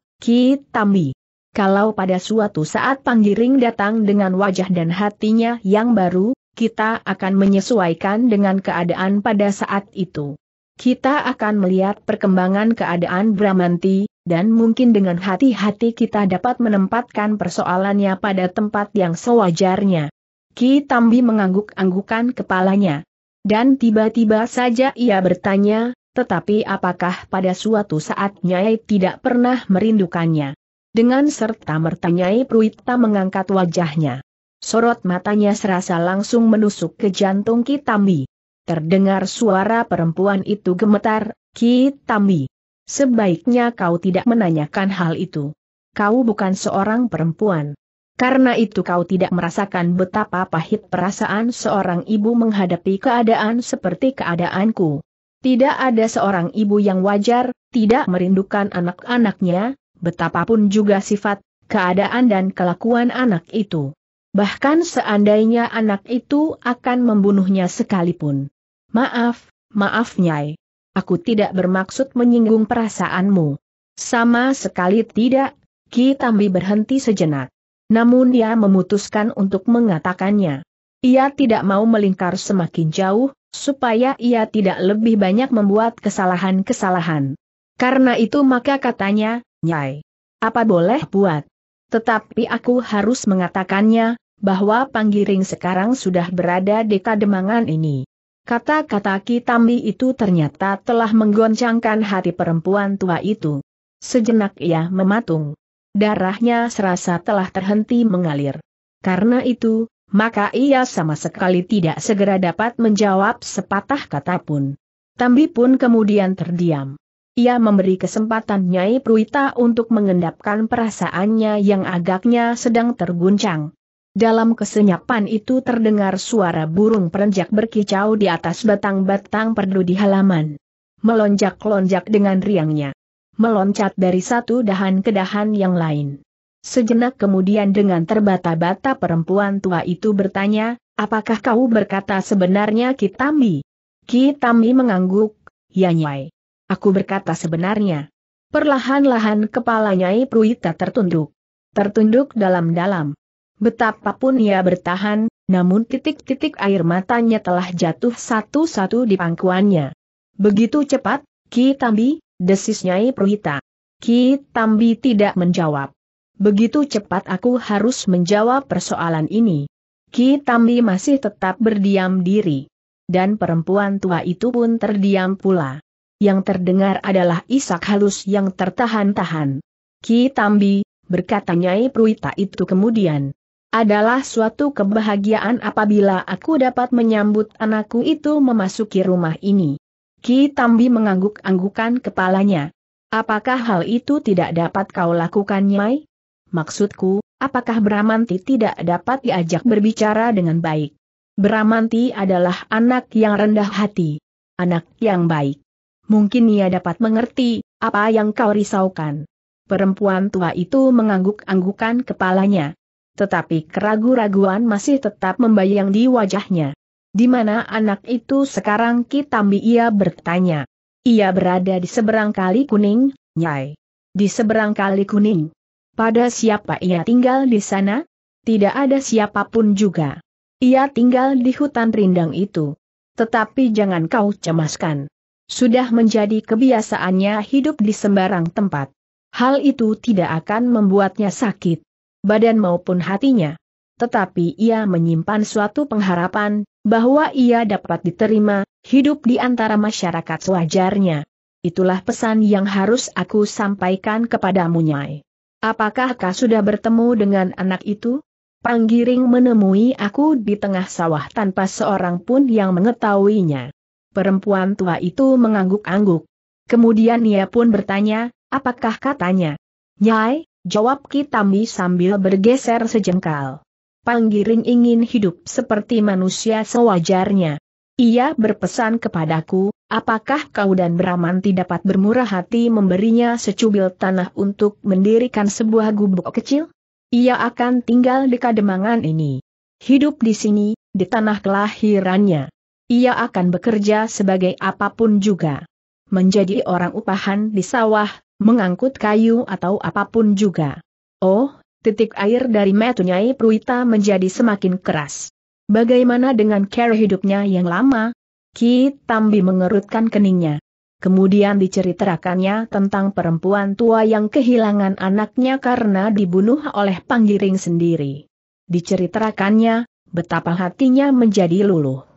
Tambi. Kalau pada suatu saat Panggiring datang dengan wajah dan hatinya yang baru, kita akan menyesuaikan dengan keadaan pada saat itu. Kita akan melihat perkembangan keadaan Bramanti, dan mungkin dengan hati-hati kita dapat menempatkan persoalannya pada tempat yang sewajarnya. Ki Tambi mengangguk-anggukan kepalanya. Dan tiba-tiba saja ia bertanya, tetapi apakah pada suatu saat Nyai tidak pernah merindukannya? Dengan serta merta Nyai Pruita mengangkat wajahnya. Sorot matanya serasa langsung menusuk ke jantung Kitambi. Terdengar suara perempuan itu gemetar, Kitambi. Sebaiknya kau tidak menanyakan hal itu. Kau bukan seorang perempuan. Karena itu kau tidak merasakan betapa pahit perasaan seorang ibu menghadapi keadaan seperti keadaanku. Tidak ada seorang ibu yang wajar, tidak merindukan anak-anaknya, betapapun juga sifat, keadaan dan kelakuan anak itu. Bahkan seandainya anak itu akan membunuhnya sekalipun. Maaf, maaf Nyai. Aku tidak bermaksud menyinggung perasaanmu. Sama sekali tidak, Ki Tambi berhenti sejenak. Namun dia memutuskan untuk mengatakannya. Ia tidak mau melingkar semakin jauh, supaya ia tidak lebih banyak membuat kesalahan-kesalahan. Karena itu maka katanya, Nyai, apa boleh buat? Tetapi aku harus mengatakannya, bahwa Panggiring sekarang sudah berada di kademangan ini. Kata-kata Kitambi itu ternyata telah menggoncangkan hati perempuan tua itu. Sejenak ia mematung. Darahnya serasa telah terhenti mengalir. Karena itu, maka ia sama sekali tidak segera dapat menjawab sepatah kata pun. Tambi pun kemudian terdiam. Ia memberi kesempatan Nyai Pruita untuk mengendapkan perasaannya yang agaknya sedang terguncang. Dalam kesenyapan itu terdengar suara burung perenjak berkicau di atas batang-batang perdu di halaman. Melonjak-lonjak dengan riangnya. Meloncat dari satu dahan ke dahan yang lain. Sejenak kemudian dengan terbata-bata perempuan tua itu bertanya, apakah kau berkata sebenarnya Kitambi? Kitambi mengangguk, ya nyai. Aku berkata sebenarnya. Perlahan-lahan kepala Nyai Pruita tertunduk. Tertunduk dalam-dalam. Betapapun ia bertahan, namun titik-titik air matanya telah jatuh satu-satu di pangkuannya. Begitu cepat, Ki Tambi, desis Nyai Pruita. Ki Tambi tidak menjawab. Begitu cepat aku harus menjawab persoalan ini. Ki Tambi masih tetap berdiam diri. Dan perempuan tua itu pun terdiam pula. Yang terdengar adalah isak halus yang tertahan-tahan. Ki Tambi, berkata Nyai Pruita itu kemudian. Adalah suatu kebahagiaan apabila aku dapat menyambut anakku itu memasuki rumah ini. Ki Tambi mengangguk-anggukan kepalanya. Apakah hal itu tidak dapat kau lakukan Nyai? Maksudku, apakah Bramanti tidak dapat diajak berbicara dengan baik? Bramanti adalah anak yang rendah hati. Anak yang baik. Mungkin ia dapat mengerti, apa yang kau risaukan. Perempuan tua itu mengangguk-anggukan kepalanya. Tetapi keragu-raguan masih tetap membayang di wajahnya. Di mana anak itu sekarang Kitambi ia bertanya. Ia berada di seberang kali kuning, Nyai. Di seberang kali kuning. Pada siapa ia tinggal di sana? Tidak ada siapapun juga. Ia tinggal di hutan rindang itu. Tetapi jangan kau cemaskan. Sudah menjadi kebiasaannya hidup di sembarang tempat. Hal itu tidak akan membuatnya sakit, badan maupun hatinya. Tetapi ia menyimpan suatu pengharapan, bahwa ia dapat diterima, hidup di antara masyarakat sewajarnya. Itulah pesan yang harus aku sampaikan kepadamu Nyai. Apakah kau sudah bertemu dengan anak itu? Panggiring menemui aku di tengah sawah tanpa seorang pun yang mengetahuinya. Perempuan tua itu mengangguk-angguk. Kemudian ia pun bertanya, apakah katanya? Nyai, jawab Kitambi sambil bergeser sejengkal. Panggiring ingin hidup seperti manusia sewajarnya. Ia berpesan kepadaku, Apakah kau dan Bramanti dapat bermurah hati memberinya secubil tanah untuk mendirikan sebuah gubuk kecil? Ia akan tinggal di kademangan ini. Hidup di sini, di tanah kelahirannya. Ia akan bekerja sebagai apapun juga. Menjadi orang upahan di sawah, mengangkut kayu atau apapun juga. Oh, titik air dari metunyai Pruita menjadi semakin keras. Bagaimana dengan care hidupnya yang lama, Ki Tambi mengerutkan keningnya. Kemudian diceritakannya tentang perempuan tua yang kehilangan anaknya karena dibunuh oleh panggiring sendiri. Diceritakannya, betapa hatinya menjadi luluh.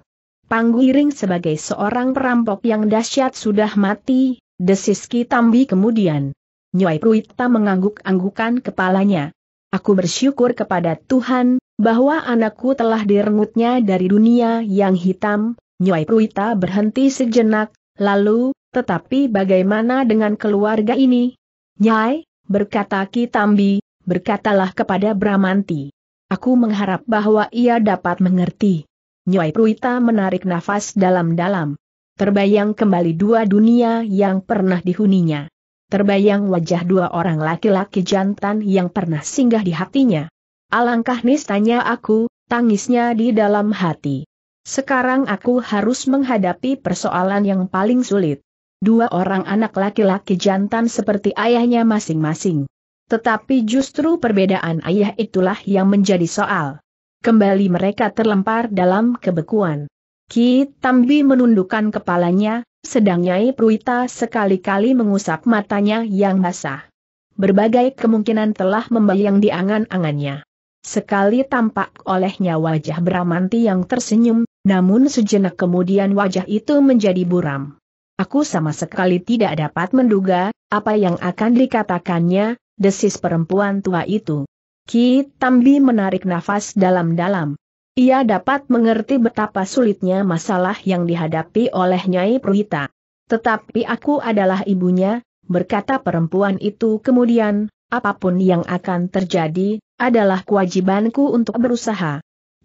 Panggiring sebagai seorang perampok yang dahsyat sudah mati, desis Tambi kemudian. Nyai Pruita mengangguk-anggukan kepalanya. Aku bersyukur kepada Tuhan, bahwa anakku telah direngutnya dari dunia yang hitam, Nyai Pruita berhenti sejenak, lalu, tetapi bagaimana dengan keluarga ini? Nyai, berkata Kitambi, berkatalah kepada Bramanti. Aku mengharap bahwa ia dapat mengerti. Nyai Pruita menarik nafas dalam-dalam. Terbayang kembali dua dunia yang pernah dihuninya. Terbayang wajah dua orang laki-laki jantan yang pernah singgah di hatinya. Alangkah nistanya aku, tangisnya di dalam hati. Sekarang aku harus menghadapi persoalan yang paling sulit. Dua orang anak laki-laki jantan seperti ayahnya masing-masing. Tetapi justru perbedaan ayah itulah yang menjadi soal. Kembali mereka terlempar dalam kebekuan. Ki Tambi menundukkan kepalanya, sedang Nyai Pruita sekali-kali mengusap matanya yang basah. Berbagai kemungkinan telah membayang di angan-angannya. Sekali tampak olehnya wajah Bramanti yang tersenyum, namun sejenak kemudian wajah itu menjadi buram. Aku sama sekali tidak dapat menduga, apa yang akan dikatakannya, desis perempuan tua itu. Ki Tambi menarik nafas dalam-dalam. Ia dapat mengerti betapa sulitnya masalah yang dihadapi oleh Nyai Pruhita. Tetapi aku adalah ibunya, berkata perempuan itu kemudian, apapun yang akan terjadi, adalah kewajibanku untuk berusaha.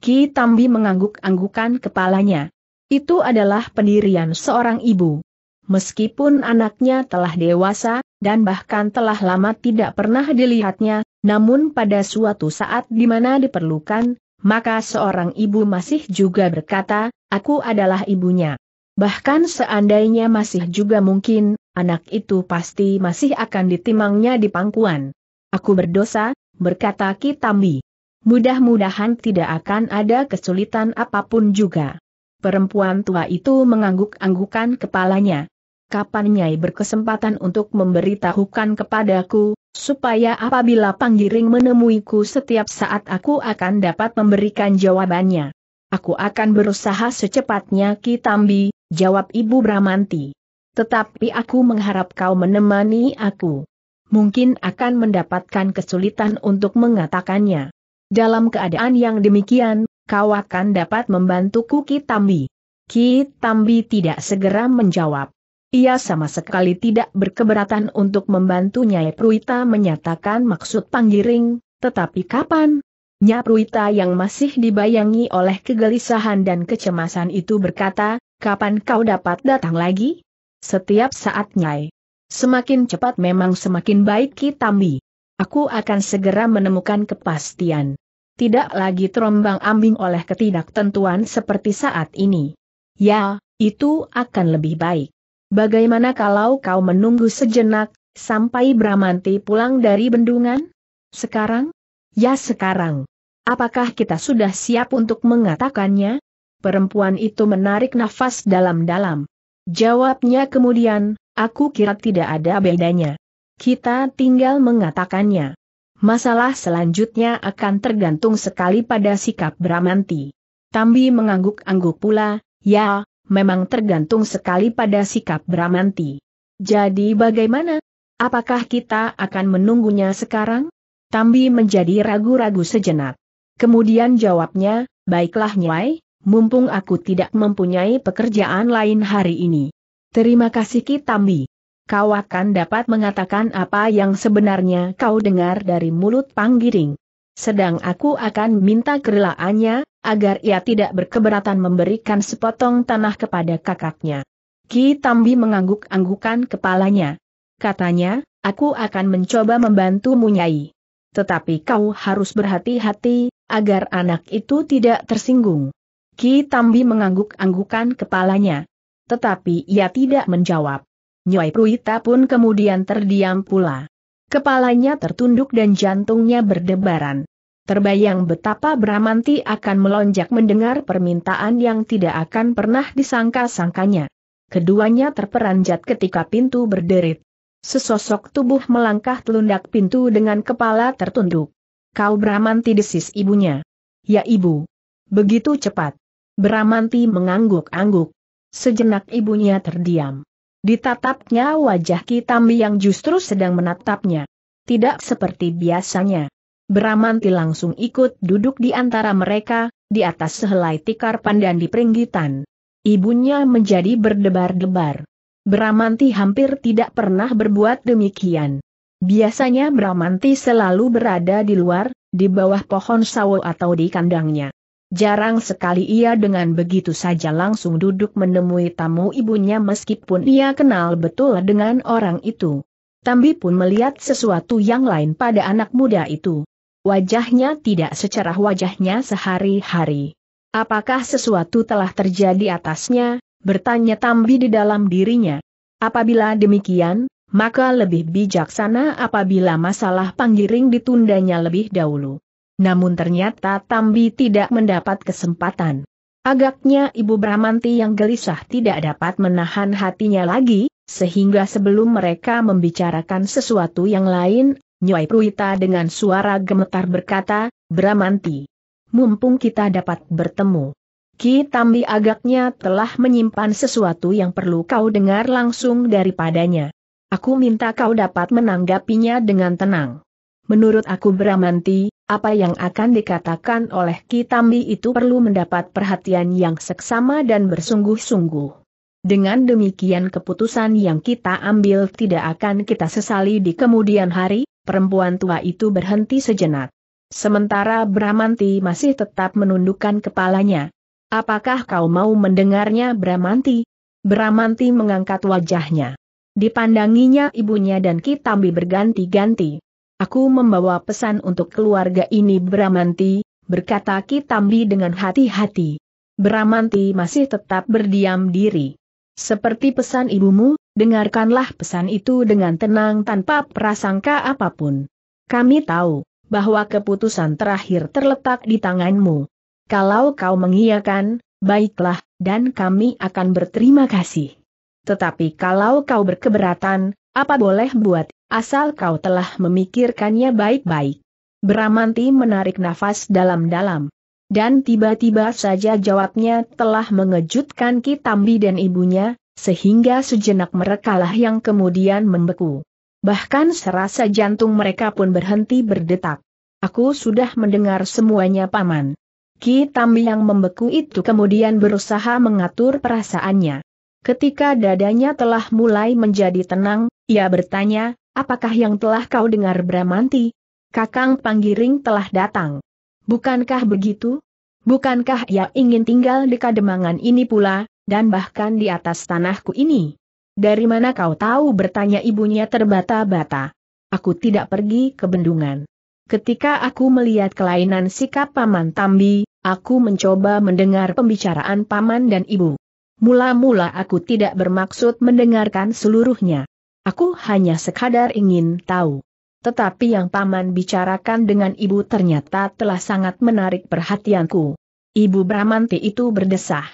Ki Tambi mengangguk-anggukan kepalanya. Itu adalah pendirian seorang ibu. Meskipun anaknya telah dewasa, dan bahkan telah lama tidak pernah dilihatnya, namun pada suatu saat di mana diperlukan, maka seorang ibu masih juga berkata, aku adalah ibunya. Bahkan seandainya masih juga mungkin, anak itu pasti masih akan ditimangnya di pangkuan. Aku berdosa, berkata Ki Tambi. Mudah-mudahan tidak akan ada kesulitan apapun juga. Perempuan tua itu mengangguk-anggukan kepalanya. Kapan Nyai berkesempatan untuk memberitahukan kepadaku, supaya apabila Panggiring menemuiku setiap saat aku akan dapat memberikan jawabannya. Aku akan berusaha secepatnya Kitambi, jawab Ibu Bramanti. Tetapi aku mengharap kau menemani aku. Mungkin akan mendapatkan kesulitan untuk mengatakannya. Dalam keadaan yang demikian, kau akan dapat membantuku Kitambi. Kitambi tidak segera menjawab. Ia sama sekali tidak berkeberatan untuk membantu Nyai Pruita menyatakan maksud panggiring, tetapi kapan? Nyai Pruita yang masih dibayangi oleh kegelisahan dan kecemasan itu berkata, kapan kau dapat datang lagi? Setiap saat Nyai. Semakin cepat memang semakin baik Kitambi. Aku akan segera menemukan kepastian. Tidak lagi terombang ambing oleh ketidaktentuan seperti saat ini. Ya, itu akan lebih baik. Bagaimana kalau kau menunggu sejenak, sampai Bramanti pulang dari bendungan? Sekarang? Ya sekarang. Apakah kita sudah siap untuk mengatakannya? Perempuan itu menarik nafas dalam-dalam. Jawabnya kemudian, aku kira tidak ada bedanya. Kita tinggal mengatakannya. Masalah selanjutnya akan tergantung sekali pada sikap Bramanti. Tambi mengangguk-angguk pula, ya, memang tergantung sekali pada sikap Bramanti. Jadi bagaimana? Apakah kita akan menunggunya sekarang? Tambi menjadi ragu-ragu sejenak. Kemudian jawabnya, baiklah Nyai, mumpung aku tidak mempunyai pekerjaan lain hari ini. Terima kasih Ki Tambi kau akan dapat mengatakan apa yang sebenarnya kau dengar dari mulut panggiring. Sedang aku akan minta kerelaannya, agar ia tidak berkeberatan memberikan sepotong tanah kepada kakaknya. Ki Tambi mengangguk-anggukan kepalanya. Katanya, aku akan mencoba membantumu Nyai. Tetapi kau harus berhati-hati, agar anak itu tidak tersinggung. Ki Tambi mengangguk-anggukan kepalanya. Tetapi ia tidak menjawab. Nyai Pruita pun kemudian terdiam pula. Kepalanya tertunduk dan jantungnya berdebaran. Terbayang betapa Bramanti akan melonjak mendengar permintaan yang tidak akan pernah disangka-sangkanya. Keduanya terperanjat ketika pintu berderit. Sesosok tubuh melangkah telundak pintu dengan kepala tertunduk. Kau Bramanti desis ibunya. Ya ibu. Begitu cepat. Bramanti mengangguk-angguk. Sejenak ibunya terdiam. Ditatapnya wajah Kitambi yang justru sedang menatapnya. Tidak seperti biasanya. Bramanti langsung ikut duduk di antara mereka, di atas sehelai tikar pandan di peringgitan. Ibunya menjadi berdebar-debar. Bramanti hampir tidak pernah berbuat demikian. Biasanya Bramanti selalu berada di luar, di bawah pohon sawo atau di kandangnya. Jarang sekali ia dengan begitu saja langsung duduk menemui tamu ibunya meskipun ia kenal betul dengan orang itu. Tambi pun melihat sesuatu yang lain pada anak muda itu. Wajahnya tidak secara wajahnya sehari-hari. Apakah sesuatu telah terjadi atasnya, bertanya Tambi di dalam dirinya. Apabila demikian, maka lebih bijaksana apabila masalah panggiring ditundanya lebih dahulu. Namun ternyata Tambi tidak mendapat kesempatan. Agaknya Ibu Bramanti yang gelisah tidak dapat menahan hatinya lagi, sehingga sebelum mereka membicarakan sesuatu yang lain, Nyai Pruita dengan suara gemetar berkata, Bramanti, mumpung kita dapat bertemu. Ki Tambi agaknya telah menyimpan sesuatu yang perlu kau dengar langsung daripadanya. Aku minta kau dapat menanggapinya dengan tenang. Menurut aku Bramanti, apa yang akan dikatakan oleh Kitambi itu perlu mendapat perhatian yang seksama dan bersungguh-sungguh. Dengan demikian keputusan yang kita ambil tidak akan kita sesali di kemudian hari, perempuan tua itu berhenti sejenak. Sementara Bramanti masih tetap menundukkan kepalanya. Apakah kau mau mendengarnya Bramanti? Bramanti mengangkat wajahnya. Dipandanginya ibunya dan Kitambi berganti-ganti. Aku membawa pesan untuk keluarga ini Bramanti, berkata Kitambi dengan hati-hati. Bramanti masih tetap berdiam diri. Seperti pesan ibumu, dengarkanlah pesan itu dengan tenang tanpa prasangka apapun. Kami tahu bahwa keputusan terakhir terletak di tanganmu. Kalau kau mengiyakan, baiklah, dan kami akan berterima kasih. Tetapi kalau kau berkeberatan, apa boleh buat Asal kau telah memikirkannya baik-baik. Bramanti menarik nafas dalam-dalam. Dan tiba-tiba saja jawabnya telah mengejutkan Kitambi dan ibunya, sehingga sejenak merekalah yang kemudian membeku. Bahkan serasa jantung mereka pun berhenti berdetak. Aku sudah mendengar semuanya paman. Kitambi yang membeku itu kemudian berusaha mengatur perasaannya. Ketika dadanya telah mulai menjadi tenang, ia bertanya, Apakah yang telah kau dengar Bramanti? Kakang Panggiring telah datang. Bukankah begitu? Bukankah ia ingin tinggal di kademangan ini pula, dan bahkan di atas tanahku ini? Dari mana kau tahu bertanya ibunya terbata-bata. Aku tidak pergi ke bendungan. Ketika aku melihat kelainan sikap Paman Tambi, aku mencoba mendengar pembicaraan Paman dan Ibu. Mula-mula aku tidak bermaksud mendengarkan seluruhnya. Aku hanya sekadar ingin tahu. Tetapi yang paman bicarakan dengan ibu ternyata telah sangat menarik perhatianku. Ibu Bramanti itu berdesah.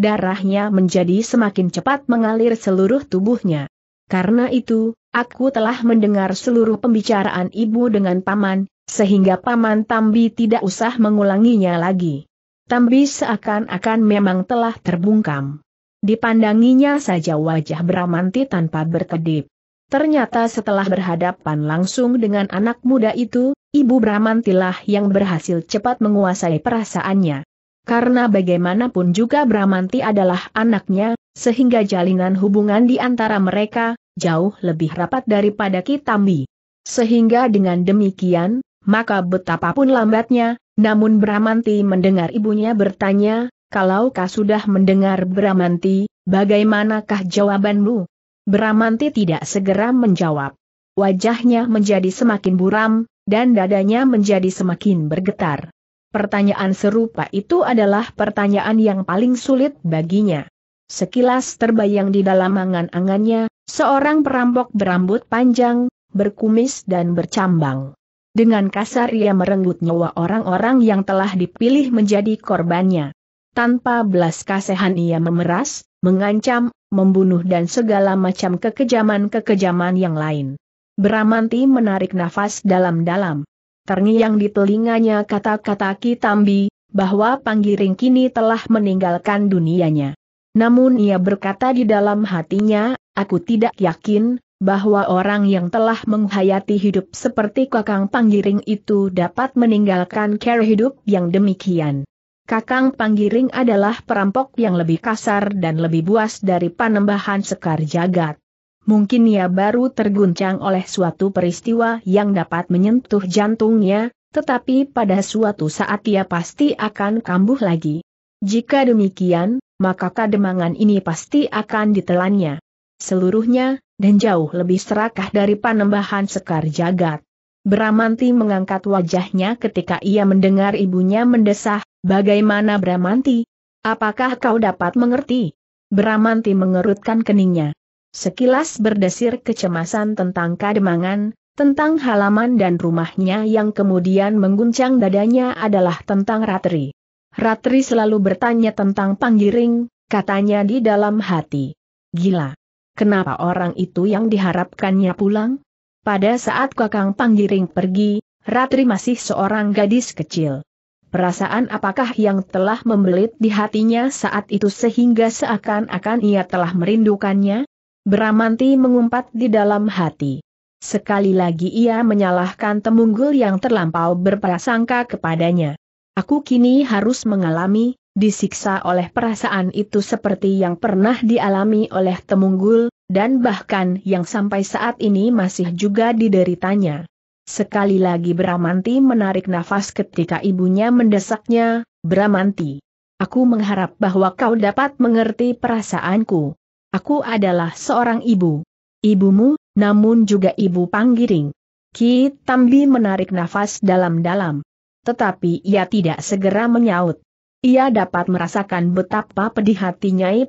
Darahnya menjadi semakin cepat mengalir seluruh tubuhnya. Karena itu, aku telah mendengar seluruh pembicaraan ibu dengan paman, sehingga paman Tambi tidak usah mengulanginya lagi. Tambi seakan-akan memang telah terbungkam. Dipandanginya saja wajah Bramanti tanpa berkedip. Ternyata setelah berhadapan langsung dengan anak muda itu, Ibu Bramantilah yang berhasil cepat menguasai perasaannya. Karena bagaimanapun juga Bramanti adalah anaknya, sehingga jalinan hubungan di antara mereka, jauh lebih rapat daripada Kitambi. Sehingga dengan demikian, maka betapapun lambatnya, namun Bramanti mendengar ibunya bertanya, kalau kau sudah mendengar Bramanti, bagaimanakah jawabanmu? Bramanti tidak segera menjawab. Wajahnya menjadi semakin buram, dan dadanya menjadi semakin bergetar. Pertanyaan serupa itu adalah pertanyaan yang paling sulit baginya. Sekilas terbayang di dalam angan-angannya, seorang perampok berambut panjang, berkumis dan bercambang. Dengan kasar ia merenggut nyawa orang-orang yang telah dipilih menjadi korbannya. Tanpa belas kasihan ia memeras, mengancam, membunuh dan segala macam kekejaman-kekejaman yang lain. Beramanti menarik nafas dalam-dalam. Terngiang di telinganya kata-kata Kitambi, bahwa Panggiring kini telah meninggalkan dunianya. Namun ia berkata di dalam hatinya, aku tidak yakin, bahwa orang yang telah menghayati hidup seperti Kakang Panggiring itu dapat meninggalkan cara hidup yang demikian. Kakang Panggiring adalah perampok yang lebih kasar dan lebih buas dari panembahan Sekar Jagat. Mungkin ia baru terguncang oleh suatu peristiwa yang dapat menyentuh jantungnya, tetapi pada suatu saat ia pasti akan kambuh lagi. Jika demikian, maka kademangan ini pasti akan ditelannya. Seluruhnya, dan jauh lebih serakah dari panembahan Sekar Jagat. Bramanti mengangkat wajahnya ketika ia mendengar ibunya mendesah, Bagaimana Bramanti? Apakah kau dapat mengerti? Bramanti mengerutkan keningnya. Sekilas berdesir kecemasan tentang kademangan, tentang halaman dan rumahnya yang kemudian mengguncang dadanya adalah tentang Ratri. Ratri selalu bertanya tentang panggiring, katanya di dalam hati. Gila. Kenapa orang itu yang diharapkannya pulang? Pada saat kakang panggiring pergi, Ratri masih seorang gadis kecil. Perasaan apakah yang telah membelit di hatinya saat itu sehingga seakan-akan ia telah merindukannya? Beramanti mengumpat di dalam hati. Sekali lagi ia menyalahkan temunggul yang terlampau berprasangka kepadanya. Aku kini harus mengalami, disiksa oleh perasaan itu seperti yang pernah dialami oleh temunggul, dan bahkan yang sampai saat ini masih juga dideritanya. Sekali lagi Bramanti menarik nafas ketika ibunya mendesaknya, Bramanti. Aku mengharap bahwa kau dapat mengerti perasaanku. Aku adalah seorang ibu. Ibumu, namun juga ibu panggiring. Ki Tambi menarik nafas dalam-dalam. Tetapi ia tidak segera menyaut. Ia dapat merasakan betapa pedih hati Nyai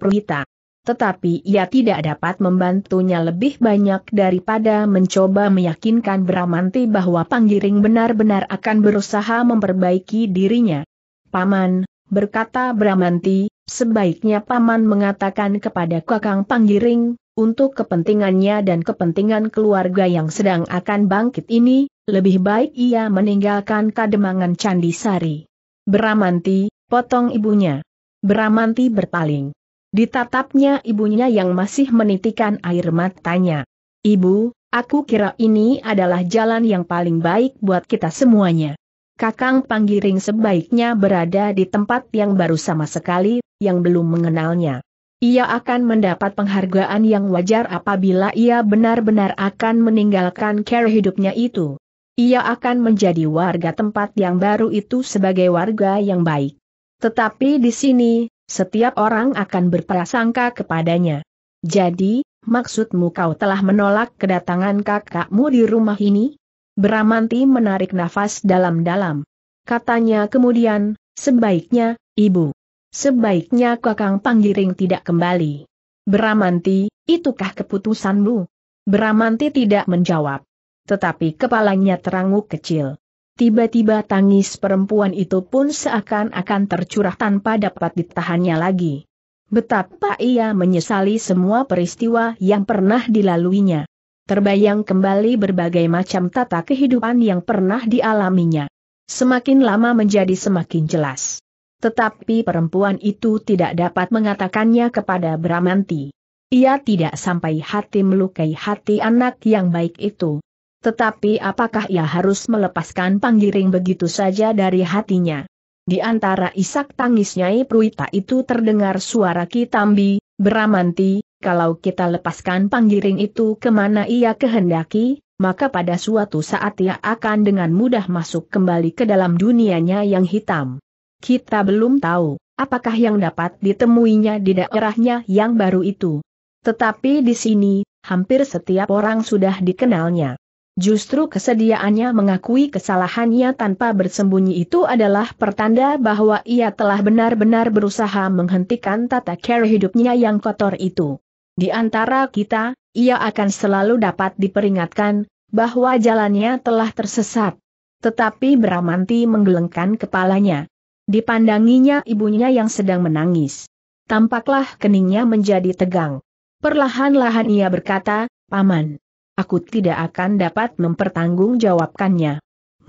tetapi ia tidak dapat membantunya lebih banyak daripada mencoba meyakinkan Bramanti bahwa Panggiring benar-benar akan berusaha memperbaiki dirinya. Paman, berkata Bramanti, sebaiknya Paman mengatakan kepada Kakang Panggiring, untuk kepentingannya dan kepentingan keluarga yang sedang akan bangkit ini, lebih baik ia meninggalkan kademangan Candisari. Bramanti, potong ibunya. Bramanti berpaling. Ditatapnya ibunya yang masih menitikan air matanya. Ibu, aku kira ini adalah jalan yang paling baik buat kita semuanya. Kakang Panggiring sebaiknya berada di tempat yang baru sama sekali, yang belum mengenalnya. Ia akan mendapat penghargaan yang wajar apabila ia benar-benar akan meninggalkan care hidupnya itu. Ia akan menjadi warga tempat yang baru itu sebagai warga yang baik. Tetapi di sini, setiap orang akan berprasangka kepadanya. Jadi, maksudmu kau telah menolak kedatangan kakakmu di rumah ini? Beramanti menarik nafas dalam-dalam. Katanya kemudian, sebaiknya, ibu. Sebaiknya kakang panggiring tidak kembali. Beramanti, itukah keputusanmu? Beramanti tidak menjawab. Tetapi kepalanya teranguk kecil. Tiba-tiba tangis perempuan itu pun seakan-akan tercurah tanpa dapat ditahannya lagi. Betapa ia menyesali semua peristiwa yang pernah dilaluinya. Terbayang kembali berbagai macam tata kehidupan yang pernah dialaminya. Semakin lama menjadi semakin jelas. Tetapi perempuan itu tidak dapat mengatakannya kepada Bramanti. Ia tidak sampai hati melukai hati anak yang baik itu. Tetapi apakah ia harus melepaskan panggiring begitu saja dari hatinya? Di antara isak tangisnya Ipruita Pruita itu terdengar suara Kitambi, Beramanti, kalau kita lepaskan panggiring itu kemana ia kehendaki, maka pada suatu saat ia akan dengan mudah masuk kembali ke dalam dunianya yang hitam. Kita belum tahu, apakah yang dapat ditemuinya di daerahnya yang baru itu. Tetapi di sini, hampir setiap orang sudah dikenalnya. Justru kesediaannya mengakui kesalahannya tanpa bersembunyi itu adalah pertanda bahwa ia telah benar-benar berusaha menghentikan tata cara hidupnya yang kotor itu. Di antara kita, ia akan selalu dapat diperingatkan bahwa jalannya telah tersesat. Tetapi Bramanti menggelengkan kepalanya. Dipandanginya ibunya yang sedang menangis. Tampaklah keningnya menjadi tegang. Perlahan-lahan ia berkata, Paman aku tidak akan dapat mempertanggungjawabkannya.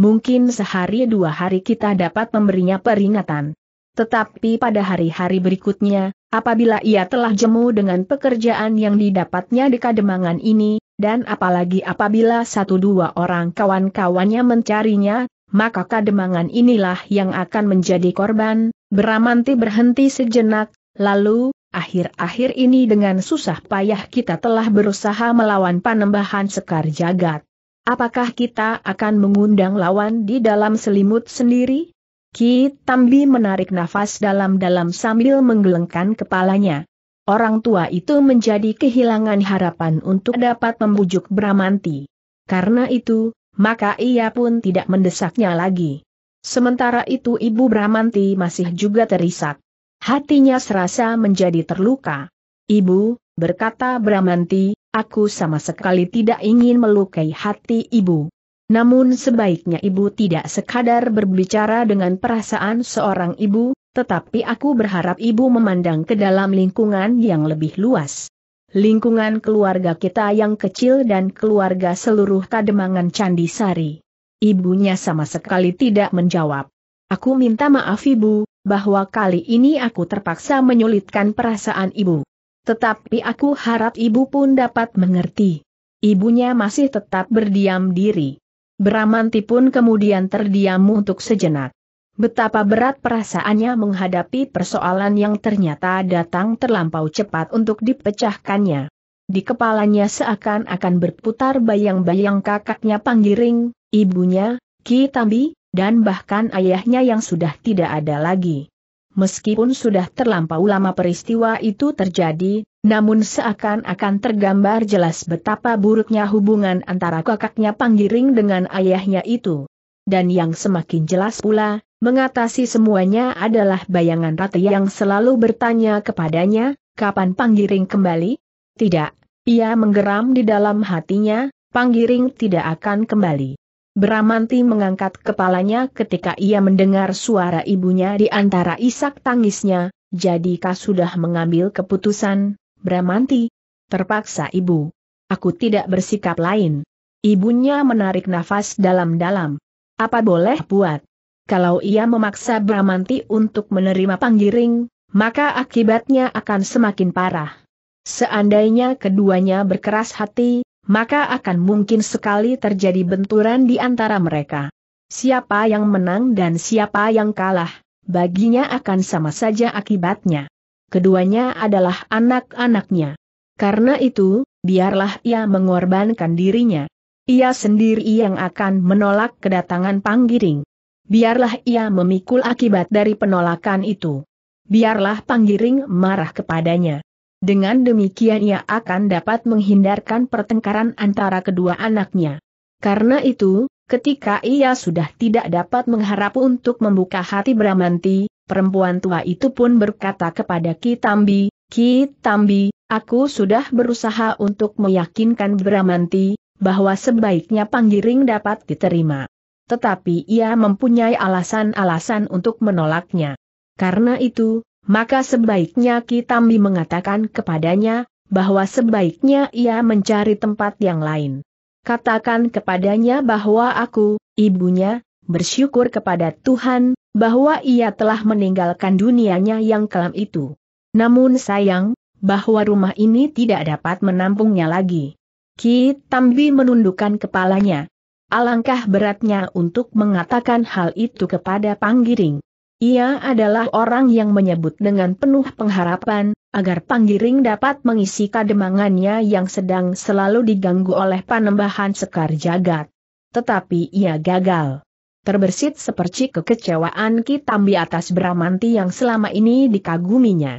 Mungkin sehari dua hari kita dapat memberinya peringatan. Tetapi pada hari-hari berikutnya, apabila ia telah jemu dengan pekerjaan yang didapatnya di kademangan ini, dan apalagi apabila satu dua orang kawan-kawannya mencarinya, maka kademangan inilah yang akan menjadi korban. Beramanti berhenti sejenak, lalu, Akhir-akhir ini dengan susah payah kita telah berusaha melawan panembahan sekar jagat. Apakah kita akan mengundang lawan di dalam selimut sendiri? Ki Tambi menarik nafas dalam-dalam sambil menggelengkan kepalanya. Orang tua itu menjadi kehilangan harapan untuk dapat membujuk Bramanti. Karena itu, maka ia pun tidak mendesaknya lagi. Sementara itu Ibu Bramanti masih juga terisak. Hatinya serasa menjadi terluka. Ibu, berkata Bramanti, aku sama sekali tidak ingin melukai hati ibu. Namun sebaiknya ibu tidak sekadar berbicara dengan perasaan seorang ibu, tetapi aku berharap ibu memandang ke dalam lingkungan yang lebih luas. Lingkungan keluarga kita yang kecil dan keluarga seluruh kademangan Candisari. Ibunya sama sekali tidak menjawab. Aku minta maaf ibu, bahwa kali ini aku terpaksa menyulitkan perasaan ibu. Tetapi aku harap ibu pun dapat mengerti. Ibunya masih tetap berdiam diri. Beramanti pun kemudian terdiam untuk sejenak. Betapa berat perasaannya menghadapi persoalan yang ternyata datang terlampau cepat untuk dipecahkannya. Di kepalanya seakan-akan berputar bayang-bayang kakaknya Panggiring, ibunya, Ki Tambi, dan bahkan ayahnya yang sudah tidak ada lagi. Meskipun sudah terlampau lama peristiwa itu terjadi, namun seakan-akan tergambar jelas betapa buruknya hubungan antara kakaknya Panggiring dengan ayahnya itu. Dan yang semakin jelas pula, mengatasi semuanya adalah bayangan Ratu yang selalu bertanya kepadanya, kapan Panggiring kembali? Tidak, ia menggeram di dalam hatinya, Panggiring tidak akan kembali. Bramanti mengangkat kepalanya ketika ia mendengar suara ibunya di antara isak tangisnya, Jadi kau sudah mengambil keputusan, Bramanti? Terpaksa ibu. Aku tidak bersikap lain. Ibunya menarik nafas dalam-dalam. Apa boleh buat? Kalau ia memaksa Bramanti untuk menerima panggiring, maka akibatnya akan semakin parah. Seandainya keduanya berkeras hati, maka akan mungkin sekali terjadi benturan di antara mereka. Siapa yang menang dan siapa yang kalah, baginya akan sama saja akibatnya. Keduanya adalah anak-anaknya. Karena itu, biarlah ia mengorbankan dirinya. Ia sendiri yang akan menolak kedatangan Panggiring. Biarlah ia memikul akibat dari penolakan itu. Biarlah Panggiring marah kepadanya. Dengan demikian ia akan dapat menghindarkan pertengkaran antara kedua anaknya. Karena itu, ketika ia sudah tidak dapat mengharap untuk membuka hati Bramanti, perempuan tua itu pun berkata kepada Kitambi, Kitambi, aku sudah berusaha untuk meyakinkan Bramanti, bahwa sebaiknya panggiring dapat diterima. Tetapi ia mempunyai alasan-alasan untuk menolaknya. Karena itu, maka sebaiknya Kitambi mengatakan kepadanya, bahwa sebaiknya ia mencari tempat yang lain. Katakan kepadanya bahwa aku, ibunya, bersyukur kepada Tuhan, bahwa ia telah meninggalkan dunianya yang kelam itu. Namun sayang, bahwa rumah ini tidak dapat menampungnya lagi. Kitambi menundukkan kepalanya. Alangkah beratnya untuk mengatakan hal itu kepada Panggiring. Ia adalah orang yang menyebut dengan penuh pengharapan, agar Panggiring dapat mengisi kademangannya yang sedang selalu diganggu oleh panembahan sekar jagat. Tetapi ia gagal. Terbersit sepercik kekecewaan Kitambi atas Bramanti yang selama ini dikaguminya.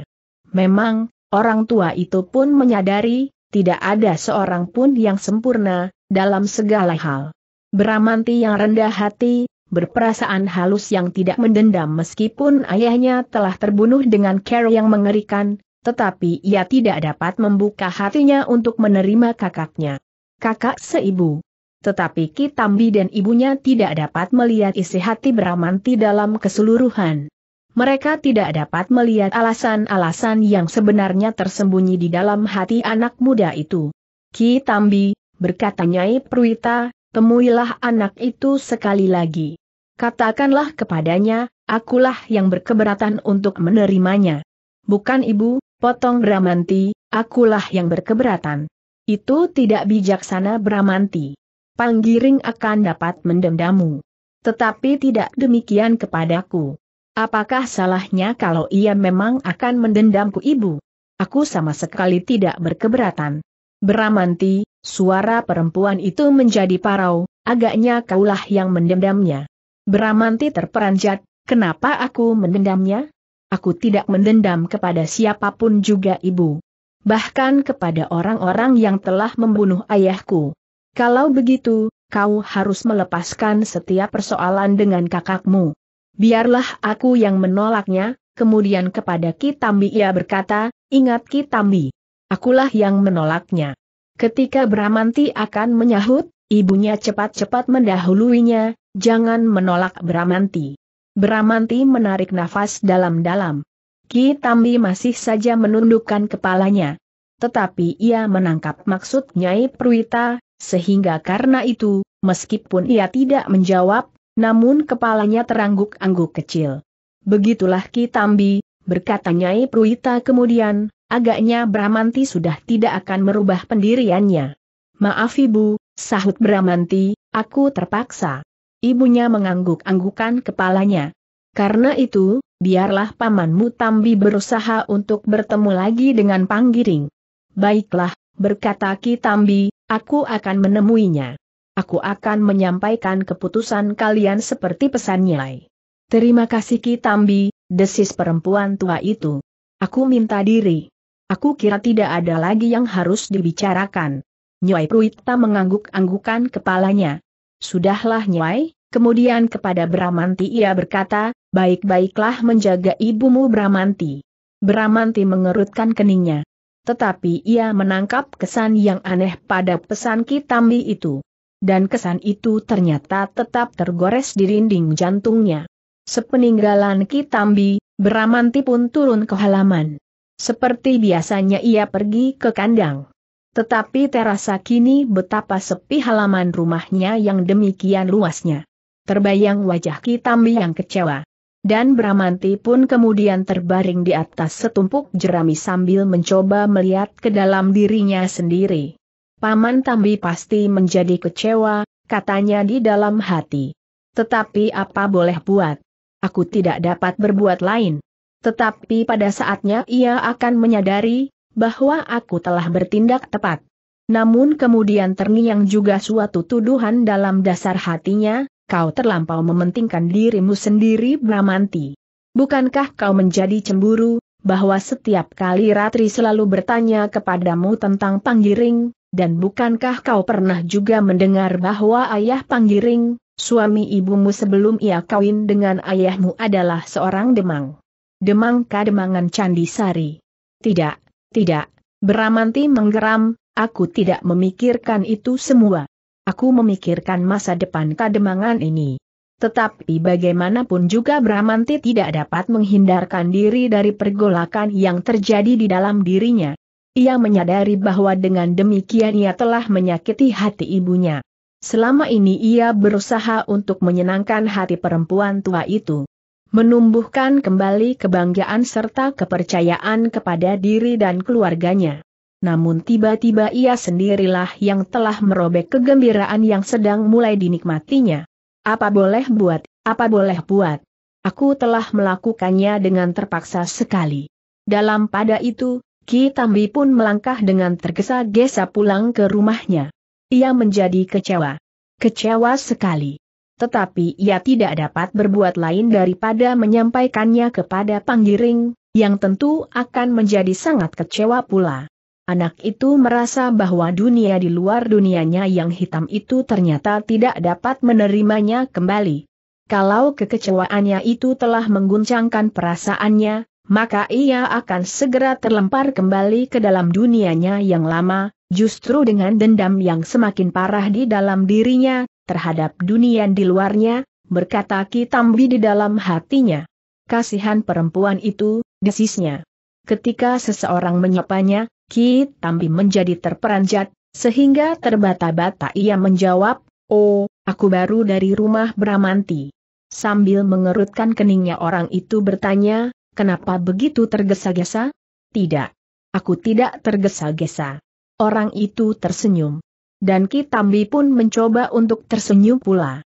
Memang, orang tua itu pun menyadari, tidak ada seorang pun yang sempurna, dalam segala hal. Bramanti yang rendah hati, berperasaan halus yang tidak mendendam meskipun ayahnya telah terbunuh dengan cara yang mengerikan, tetapi ia tidak dapat membuka hatinya untuk menerima kakaknya. Kakak seibu. Tetapi Kitambi dan ibunya tidak dapat melihat isi hati Bramanti dalam keseluruhan. Mereka tidak dapat melihat alasan-alasan yang sebenarnya tersembunyi di dalam hati anak muda itu. Ki Tambi berkata Nyai Pruita, temuilah anak itu sekali lagi. Katakanlah kepadanya, akulah yang berkeberatan untuk menerimanya. Bukan ibu, potong Bramanti, akulah yang berkeberatan. Itu tidak bijaksana Bramanti. Panggiring akan dapat mendendamu. Tetapi tidak demikian kepadaku. Apakah salahnya kalau ia memang akan mendendamku ibu? Aku sama sekali tidak berkeberatan. Bramanti, suara perempuan itu menjadi parau, agaknya kaulah yang mendendamnya. Bramanti terperanjat, kenapa aku mendendamnya? Aku tidak mendendam kepada siapapun juga ibu. Bahkan kepada orang-orang yang telah membunuh ayahku. Kalau begitu, kau harus melepaskan setiap persoalan dengan kakakmu. Biarlah aku yang menolaknya, kemudian kepada Kitambi ia berkata, ingat Kitambi. Akulah yang menolaknya. Ketika Bramanti akan menyahut, Ibunya cepat-cepat mendahuluinya, jangan menolak Bramanti. Bramanti menarik nafas dalam-dalam. Ki Tambi masih saja menundukkan kepalanya. Tetapi ia menangkap maksud Nyai Pruita, sehingga karena itu, meskipun ia tidak menjawab, namun kepalanya terangguk-angguk kecil. Begitulah Ki Tambi, berkata Nyai Pruita kemudian, agaknya Bramanti sudah tidak akan merubah pendiriannya. Maaf ibu, Sahut Bramanti, aku terpaksa. Ibunya mengangguk-anggukan kepalanya. Karena itu, biarlah pamanmu Tambi berusaha untuk bertemu lagi dengan Panggiring. Baiklah, berkata Ki Tambi, aku akan menemuinya. Aku akan menyampaikan keputusan kalian seperti pesannya. Terima kasih Ki Tambi, desis perempuan tua itu. Aku minta diri. Aku kira tidak ada lagi yang harus dibicarakan. Nyai Pruita mengangguk-anggukan kepalanya. Sudahlah Nyai, kemudian kepada Bramanti ia berkata, baik-baiklah menjaga ibumu Bramanti. Bramanti mengerutkan keningnya. Tetapi ia menangkap kesan yang aneh pada pesan Kitambi itu. Dan kesan itu ternyata tetap tergores di rinding jantungnya. Sepeninggalan Kitambi, Bramanti pun turun ke halaman. Seperti biasanya ia pergi ke kandang. Tetapi terasa kini betapa sepi halaman rumahnya yang demikian luasnya. Terbayang wajah Kitambi yang kecewa. Dan Bramanti pun kemudian terbaring di atas setumpuk jerami sambil mencoba melihat ke dalam dirinya sendiri. Paman Tambi pasti menjadi kecewa, katanya di dalam hati. Tetapi apa boleh buat? Aku tidak dapat berbuat lain. Tetapi pada saatnya ia akan menyadari, bahwa aku telah bertindak tepat. Namun kemudian terngiang juga suatu tuduhan dalam dasar hatinya, kau terlampau mementingkan dirimu sendiri Bramanti. Bukankah kau menjadi cemburu, bahwa setiap kali Ratri selalu bertanya kepadamu tentang Panggiring, dan bukankah kau pernah juga mendengar bahwa ayah Panggiring, suami ibumu sebelum ia kawin dengan ayahmu adalah seorang demang? Demang kademangan Candisari. Tidak, tidak, Beramanti menggeram, aku tidak memikirkan itu semua. Aku memikirkan masa depan kademangan ini. Tetapi bagaimanapun juga Bramanti tidak dapat menghindarkan diri dari pergolakan yang terjadi di dalam dirinya. Ia menyadari bahwa dengan demikian ia telah menyakiti hati ibunya. Selama ini ia berusaha untuk menyenangkan hati perempuan tua itu menumbuhkan kembali kebanggaan serta kepercayaan kepada diri dan keluarganya. Namun tiba-tiba ia sendirilah yang telah merobek kegembiraan yang sedang mulai dinikmatinya. Apa boleh buat, apa boleh buat. Aku telah melakukannya dengan terpaksa sekali. Dalam pada itu, Ki Tambi pun melangkah dengan tergesa-gesa pulang ke rumahnya. Ia menjadi kecewa. Kecewa sekali. Tetapi ia tidak dapat berbuat lain daripada menyampaikannya kepada Panggiring, yang tentu akan menjadi sangat kecewa pula. Anak itu merasa bahwa dunia di luar dunianya yang hitam itu ternyata tidak dapat menerimanya kembali. Kalau kekecewaannya itu telah mengguncangkan perasaannya, maka ia akan segera terlempar kembali ke dalam dunianya yang lama, justru dengan dendam yang semakin parah di dalam dirinya, terhadap dunia di luarnya, berkata Ki Tambi di dalam hatinya. Kasihan perempuan itu, desisnya. Ketika seseorang menyapanya, Tambi menjadi terperanjat, sehingga terbata-bata ia menjawab, Oh, aku baru dari rumah Bramanti. Sambil mengerutkan keningnya orang itu bertanya, kenapa begitu tergesa-gesa? Tidak. Aku tidak tergesa-gesa. Orang itu tersenyum. Dan Kitambi pun mencoba untuk tersenyum pula.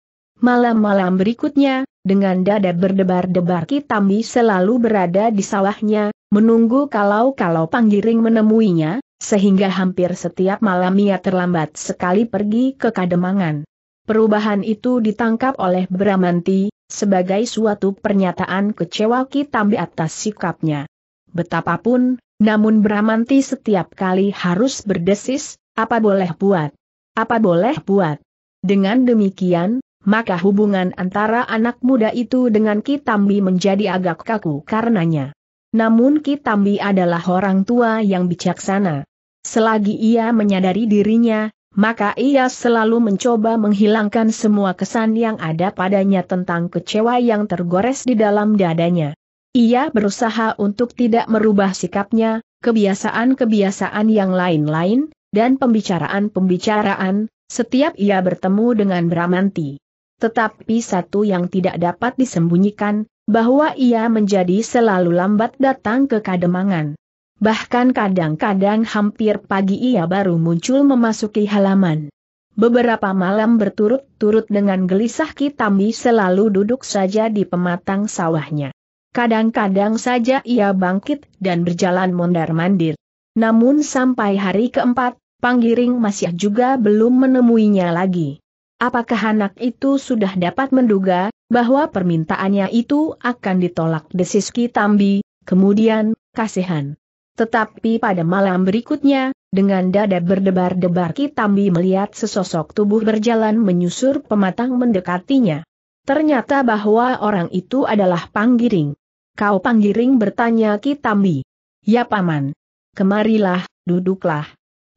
Malam-malam berikutnya, dengan dada berdebar-debar Kitambi selalu berada di sawahnya, menunggu kalau-kalau Panggiring menemuinya, sehingga hampir setiap malam ia terlambat sekali pergi ke Kademangan. Perubahan itu ditangkap oleh Bramanti, sebagai suatu pernyataan kecewa Kitambi atas sikapnya. Betapapun, namun Bramanti setiap kali harus berdesis, apa boleh buat? Apa boleh buat? Dengan demikian, maka hubungan antara anak muda itu dengan Kitambi menjadi agak kaku karenanya. Namun Kitambi adalah orang tua yang bijaksana. Selagi ia menyadari dirinya, maka ia selalu mencoba menghilangkan semua kesan yang ada padanya tentang kecewa yang tergores di dalam dadanya. Ia berusaha untuk tidak merubah sikapnya, kebiasaan-kebiasaan yang lain-lain, dan pembicaraan-pembicaraan, setiap ia bertemu dengan Bramanti. Tetapi satu yang tidak dapat disembunyikan, bahwa ia menjadi selalu lambat datang ke kademangan. Bahkan kadang-kadang hampir pagi ia baru muncul memasuki halaman. Beberapa malam berturut-turut dengan gelisah Kitambi selalu duduk saja di pematang sawahnya. Kadang-kadang saja ia bangkit dan berjalan mondar-mandir. Namun sampai hari keempat, Panggiring masih juga belum menemuinya lagi. Apakah anak itu sudah dapat menduga bahwa permintaannya itu akan ditolak Desiski Tambi kemudian, kasihan. Tetapi pada malam berikutnya, dengan dada berdebar-debar Kitambi melihat sesosok tubuh berjalan menyusur pematang mendekatinya. Ternyata bahwa orang itu adalah Panggiring. Kau panggiring bertanya Kitambi. Ya paman. Kemarilah, duduklah.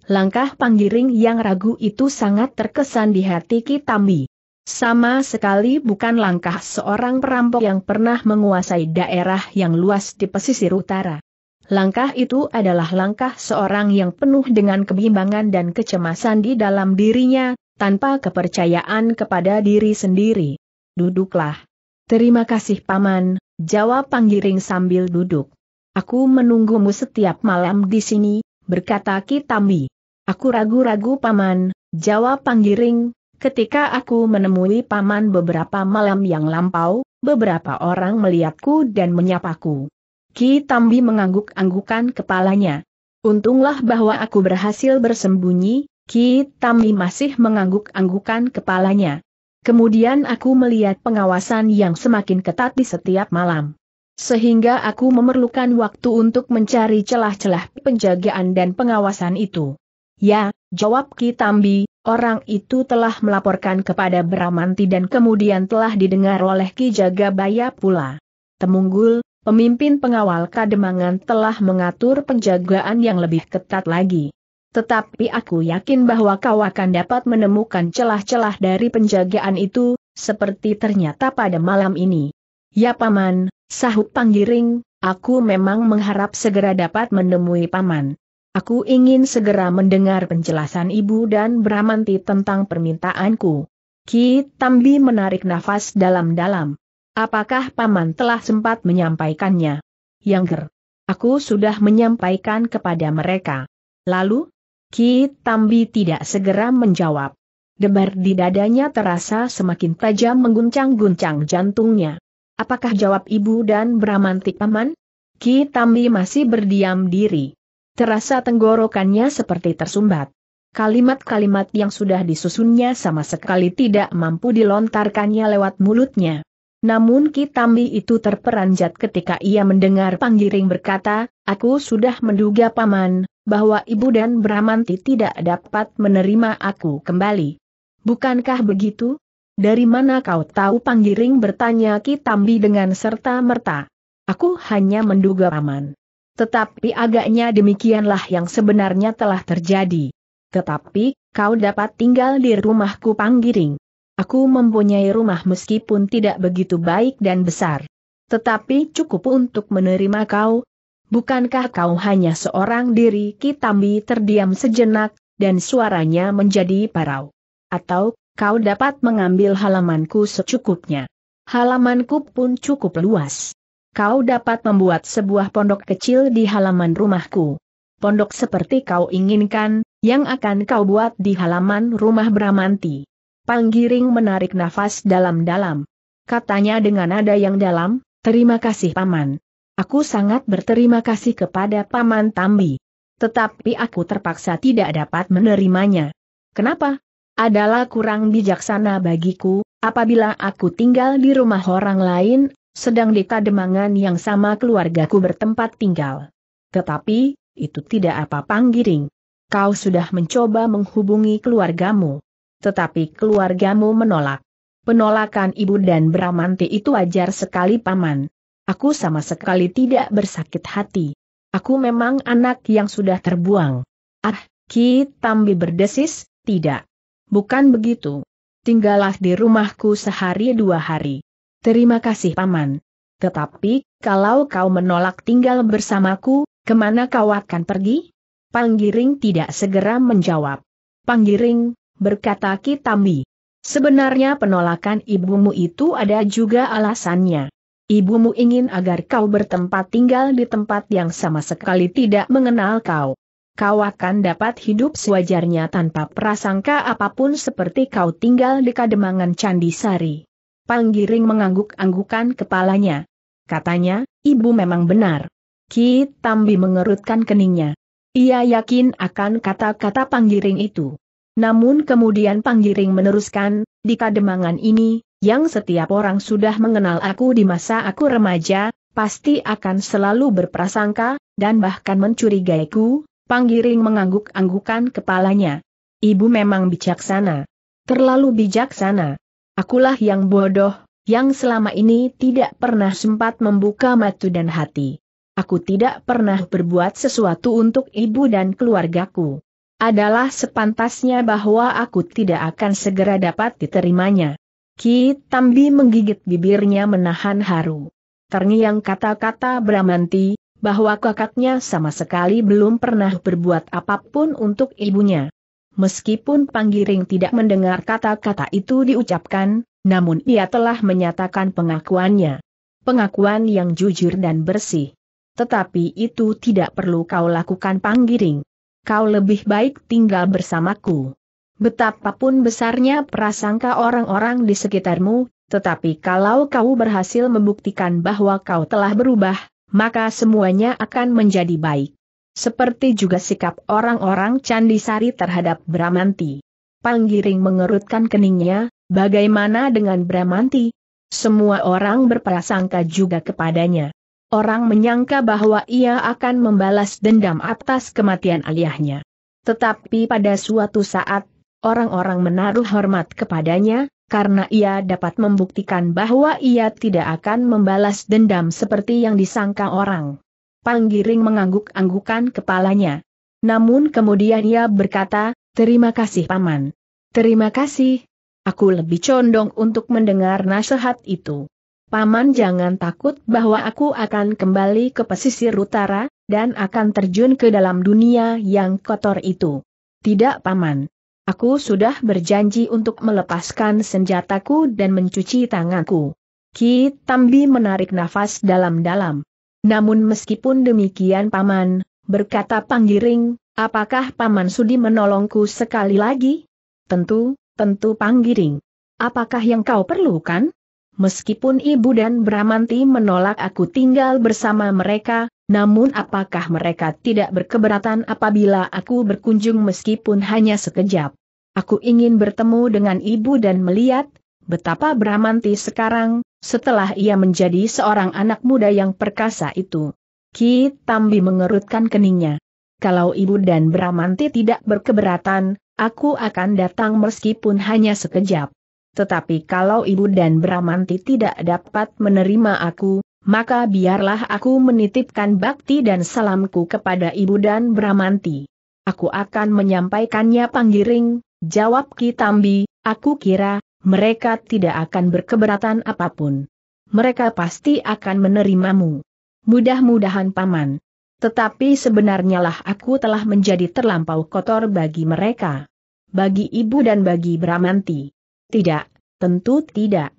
Langkah panggiring yang ragu itu sangat terkesan di hati Kitambi. Sama sekali bukan langkah seorang perampok yang pernah menguasai daerah yang luas di pesisir utara. Langkah itu adalah langkah seorang yang penuh dengan kebimbangan dan kecemasan di dalam dirinya, tanpa kepercayaan kepada diri sendiri. Duduklah. Terima kasih paman, Jawab Panggiring sambil duduk. Aku menunggumu setiap malam di sini, berkata Kitambi. Aku ragu-ragu paman, jawab Panggiring, ketika aku menemui paman beberapa malam yang lampau, beberapa orang melihatku dan menyapaku. Ki Tambi mengangguk-anggukan kepalanya. Untunglah bahwa aku berhasil bersembunyi, Ki Tambi masih mengangguk-anggukan kepalanya. Kemudian aku melihat pengawasan yang semakin ketat di setiap malam. Sehingga aku memerlukan waktu untuk mencari celah-celah penjagaan dan pengawasan itu. Ya, jawab Ki Tambi. orang itu telah melaporkan kepada Bramanti dan kemudian telah didengar oleh Ki Jagabaya pula. Temunggul, pemimpin pengawal Kademangan telah mengatur penjagaan yang lebih ketat lagi. Tetapi aku yakin bahwa kau akan dapat menemukan celah-celah dari penjagaan itu, seperti ternyata pada malam ini. Ya Paman, sahut Panggiring, aku memang mengharap segera dapat menemui Paman. Aku ingin segera mendengar penjelasan Ibu dan Bramanti tentang permintaanku. Ki Tambi menarik nafas dalam-dalam. Apakah Paman telah sempat menyampaikannya? Yang ger, aku sudah menyampaikan kepada mereka. Lalu, Ki Tambi tidak segera menjawab. Debar di dadanya terasa semakin tajam mengguncang-guncang jantungnya. Apakah jawab ibu dan Bramantik paman? Ki Tambi masih berdiam diri. Terasa tenggorokannya seperti tersumbat. Kalimat-kalimat yang sudah disusunnya sama sekali tidak mampu dilontarkannya lewat mulutnya. Namun Kitambi itu terperanjat ketika ia mendengar Panggiring berkata, Aku sudah menduga paman, bahwa ibu dan Bramanti tidak dapat menerima aku kembali. Bukankah begitu? Dari mana kau tahu Panggiring bertanya Kitambi dengan serta-merta. Aku hanya menduga paman. Tetapi agaknya demikianlah yang sebenarnya telah terjadi. Tetapi, kau dapat tinggal di rumahku Panggiring. Aku mempunyai rumah meskipun tidak begitu baik dan besar. Tetapi cukup untuk menerima kau. Bukankah kau hanya seorang diri Kitambi terdiam sejenak, dan suaranya menjadi parau. Atau, kau dapat mengambil halamanku secukupnya. Halamanku pun cukup luas. Kau dapat membuat sebuah pondok kecil di halaman rumahku. Pondok seperti kau inginkan, yang akan kau buat di halaman rumah Bramanti. Panggiring menarik nafas dalam-dalam. Katanya dengan nada yang dalam, terima kasih Paman. Aku sangat berterima kasih kepada Paman Tambi. Tetapi aku terpaksa tidak dapat menerimanya. Kenapa? Adalah kurang bijaksana bagiku, apabila aku tinggal di rumah orang lain, sedang di Kademangan yang sama keluargaku bertempat tinggal. Tetapi, itu tidak apa panggiring. Kau sudah mencoba menghubungi keluargamu tetapi keluargamu menolak. Penolakan ibu dan Bramanti itu wajar sekali paman. Aku sama sekali tidak bersakit hati. Aku memang anak yang sudah terbuang. Ah, Ki Tambi berdesis, tidak. Bukan begitu. Tinggallah di rumahku sehari dua hari. Terima kasih paman. Tetapi, kalau kau menolak tinggal bersamaku, kemana kau akan pergi? Panggiring tidak segera menjawab. Panggiring, berkata Kitambi. Sebenarnya penolakan ibumu itu ada juga alasannya. Ibumu ingin agar kau bertempat tinggal di tempat yang sama sekali tidak mengenal kau. Kau akan dapat hidup sewajarnya tanpa prasangka apapun seperti kau tinggal di Kademangan Sari. Panggiring mengangguk-anggukan kepalanya. Katanya, ibu memang benar. Ki Tambi mengerutkan keningnya. Ia yakin akan kata-kata Panggiring itu. Namun kemudian Panggiring meneruskan, di kademangan ini, yang setiap orang sudah mengenal aku di masa aku remaja, pasti akan selalu berprasangka, dan bahkan mencurigaiku, Panggiring mengangguk-anggukan kepalanya. Ibu memang bijaksana. Terlalu bijaksana. Akulah yang bodoh, yang selama ini tidak pernah sempat membuka mata dan hati. Aku tidak pernah berbuat sesuatu untuk ibu dan keluargaku adalah sepantasnya bahwa aku tidak akan segera dapat diterimanya. Ki Tambi menggigit bibirnya menahan haru. Terngiang kata-kata Bramanti, bahwa kakaknya sama sekali belum pernah berbuat apapun untuk ibunya. Meskipun Panggiring tidak mendengar kata-kata itu diucapkan, namun ia telah menyatakan pengakuannya. Pengakuan yang jujur dan bersih. Tetapi itu tidak perlu kau lakukan Panggiring kau lebih baik tinggal bersamaku. Betapapun besarnya prasangka orang-orang di sekitarmu, tetapi kalau kau berhasil membuktikan bahwa kau telah berubah, maka semuanya akan menjadi baik. Seperti juga sikap orang-orang Candisari terhadap Bramanti. Panggiring mengerutkan keningnya, bagaimana dengan Bramanti? Semua orang berprasangka juga kepadanya. Orang menyangka bahwa ia akan membalas dendam atas kematian ayahnya. Tetapi pada suatu saat, orang-orang menaruh hormat kepadanya, karena ia dapat membuktikan bahwa ia tidak akan membalas dendam seperti yang disangka orang. Panggiring mengangguk-anggukan kepalanya. Namun kemudian ia berkata, Terima kasih Paman. Terima kasih. Aku lebih condong untuk mendengar nasihat itu. Paman jangan takut bahwa aku akan kembali ke pesisir utara, dan akan terjun ke dalam dunia yang kotor itu. Tidak Paman. Aku sudah berjanji untuk melepaskan senjataku dan mencuci tanganku. Ki Tambi menarik nafas dalam-dalam. Namun meskipun demikian Paman, berkata Panggiring, apakah Paman sudi menolongku sekali lagi? Tentu, tentu Panggiring. Apakah yang kau perlukan? meskipun ibu dan Bramanti menolak aku tinggal bersama mereka, namun apakah mereka tidak berkeberatan apabila aku berkunjung meskipun hanya sekejap? Aku ingin bertemu dengan ibu dan melihat, betapa Bramanti sekarang, setelah ia menjadi seorang anak muda yang perkasa itu. Ki Tambi mengerutkan keningnya. Kalau ibu dan Bramanti tidak berkeberatan, aku akan datang meskipun hanya sekejap. Tetapi kalau ibu dan Bramanti tidak dapat menerima aku, maka biarlah aku menitipkan bakti dan salamku kepada ibu dan Bramanti. Aku akan menyampaikannya panggiring, jawab Kitambi, aku kira, mereka tidak akan berkeberatan apapun. Mereka pasti akan menerimamu. Mudah-mudahan paman. Tetapi sebenarnya lah aku telah menjadi terlampau kotor bagi mereka. Bagi ibu dan bagi Bramanti. Tidak, tentu tidak.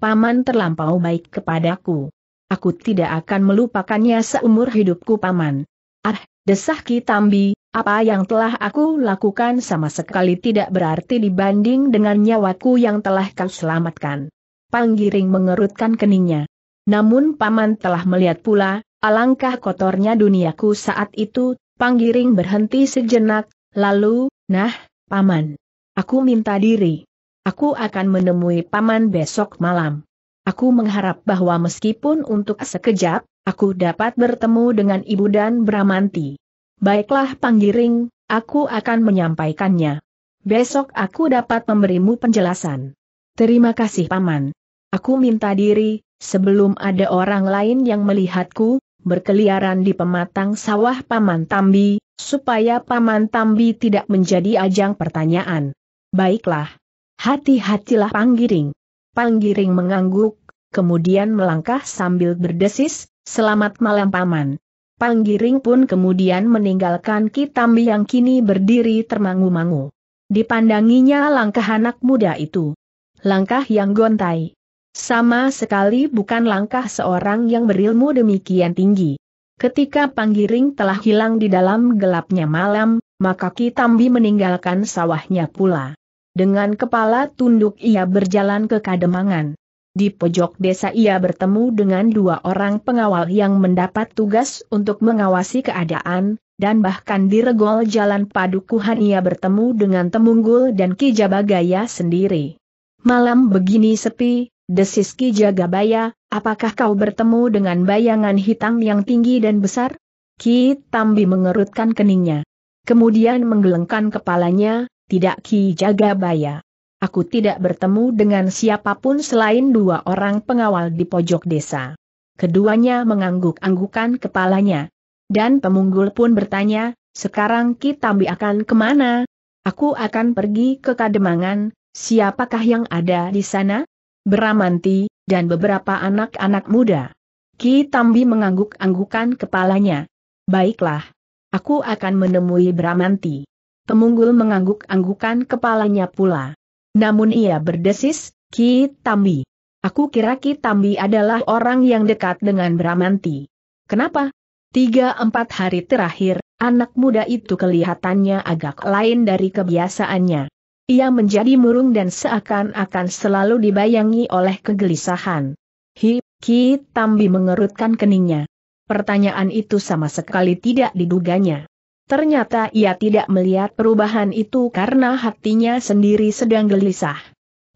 Paman terlampau baik kepadaku. Aku tidak akan melupakannya seumur hidupku paman. Ah, desah Kitambi, apa yang telah aku lakukan sama sekali tidak berarti dibanding dengan nyawaku yang telah kau selamatkan. Panggiring mengerutkan keningnya. Namun paman telah melihat pula, alangkah kotornya duniaku saat itu, Panggiring berhenti sejenak, lalu, nah, paman. Aku minta diri. Aku akan menemui paman besok malam. Aku mengharap bahwa meskipun untuk sekejap, aku dapat bertemu dengan ibu dan Bramanti. Baiklah Panggiring, aku akan menyampaikannya. Besok aku dapat memberimu penjelasan. Terima kasih Paman. Aku minta diri, sebelum ada orang lain yang melihatku, berkeliaran di pematang sawah Paman Tambi, supaya Paman Tambi tidak menjadi ajang pertanyaan. Baiklah. Hati-hatilah Panggiring. Panggiring mengangguk, kemudian melangkah sambil berdesis, selamat malam paman. Panggiring pun kemudian meninggalkan Kitambi yang kini berdiri termangu-mangu. Dipandanginya langkah anak muda itu. Langkah yang gontai. Sama sekali bukan langkah seorang yang berilmu demikian tinggi. Ketika Panggiring telah hilang di dalam gelapnya malam, maka Kitambi meninggalkan sawahnya pula. Dengan kepala tunduk ia berjalan ke Kademangan. Di pojok desa ia bertemu dengan dua orang pengawal yang mendapat tugas untuk mengawasi keadaan, dan bahkan di regol jalan padukuhan ia bertemu dengan Temunggul dan kijabagaya sendiri. Malam begini sepi, desis Ki Jagabaya, apakah kau bertemu dengan bayangan hitam yang tinggi dan besar? Ki Tambi mengerutkan keningnya. Kemudian menggelengkan kepalanya, tidak Ki Jaga Jagabaya. Aku tidak bertemu dengan siapapun selain dua orang pengawal di pojok desa. Keduanya mengangguk-anggukan kepalanya. Dan pemunggul pun bertanya, sekarang Kitambi akan kemana? Aku akan pergi ke Kademangan, siapakah yang ada di sana? Beramanti, dan beberapa anak-anak muda. Ki Tambi mengangguk-anggukan kepalanya. Baiklah. Aku akan menemui Bramanti. Pemunggul mengangguk-anggukan kepalanya pula. Namun ia berdesis, Ki Tambi. Aku kira Ki Tambi adalah orang yang dekat dengan Bramanti. Kenapa? Tiga empat hari terakhir, anak muda itu kelihatannya agak lain dari kebiasaannya. Ia menjadi murung dan seakan-akan selalu dibayangi oleh kegelisahan. Hi, Ki Tambi mengerutkan keningnya. Pertanyaan itu sama sekali tidak diduganya. Ternyata ia tidak melihat perubahan itu karena hatinya sendiri sedang gelisah.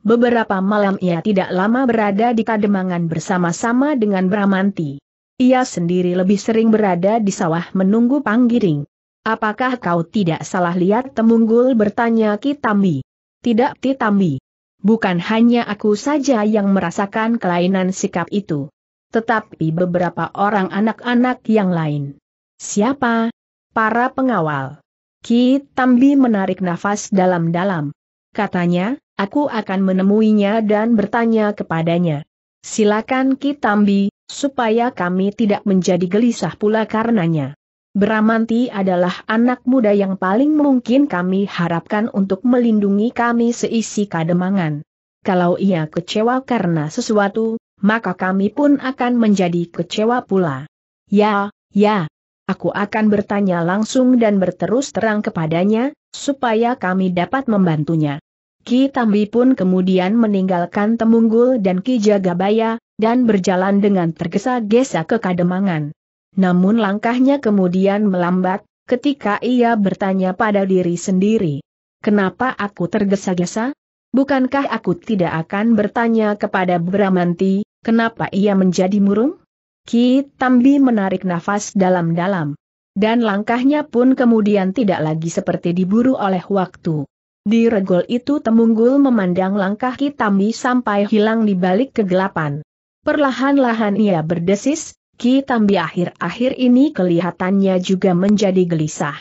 Beberapa malam ia tidak lama berada di kademangan bersama-sama dengan Bramanti. Ia sendiri lebih sering berada di sawah menunggu panggiring. Apakah kau tidak salah lihat Temunggul bertanya Kitambi? Tidak Kitambi. Bukan hanya aku saja yang merasakan kelainan sikap itu. Tetapi beberapa orang anak-anak yang lain. Siapa? para pengawal. Ki Tambi menarik nafas dalam-dalam. Katanya, aku akan menemuinya dan bertanya kepadanya. Silakan Ki Tambi, supaya kami tidak menjadi gelisah pula karenanya. Bramanti adalah anak muda yang paling mungkin kami harapkan untuk melindungi kami seisi kademangan. Kalau ia kecewa karena sesuatu, maka kami pun akan menjadi kecewa pula. Ya, ya, aku akan bertanya langsung dan berterus terang kepadanya, supaya kami dapat membantunya. Ki Tambi pun kemudian meninggalkan Temunggul dan Ki Jagabaya, dan berjalan dengan tergesa-gesa ke Kademangan. Namun langkahnya kemudian melambat, ketika ia bertanya pada diri sendiri. Kenapa aku tergesa-gesa? Bukankah aku tidak akan bertanya kepada Bramanti, kenapa ia menjadi murung? Ki Tambi menarik nafas dalam-dalam. Dan langkahnya pun kemudian tidak lagi seperti diburu oleh waktu. Di regol itu Temunggul memandang langkah Ki Tambi sampai hilang di balik kegelapan. Perlahan-lahan ia berdesis, Ki Tambi akhir-akhir ini kelihatannya juga menjadi gelisah.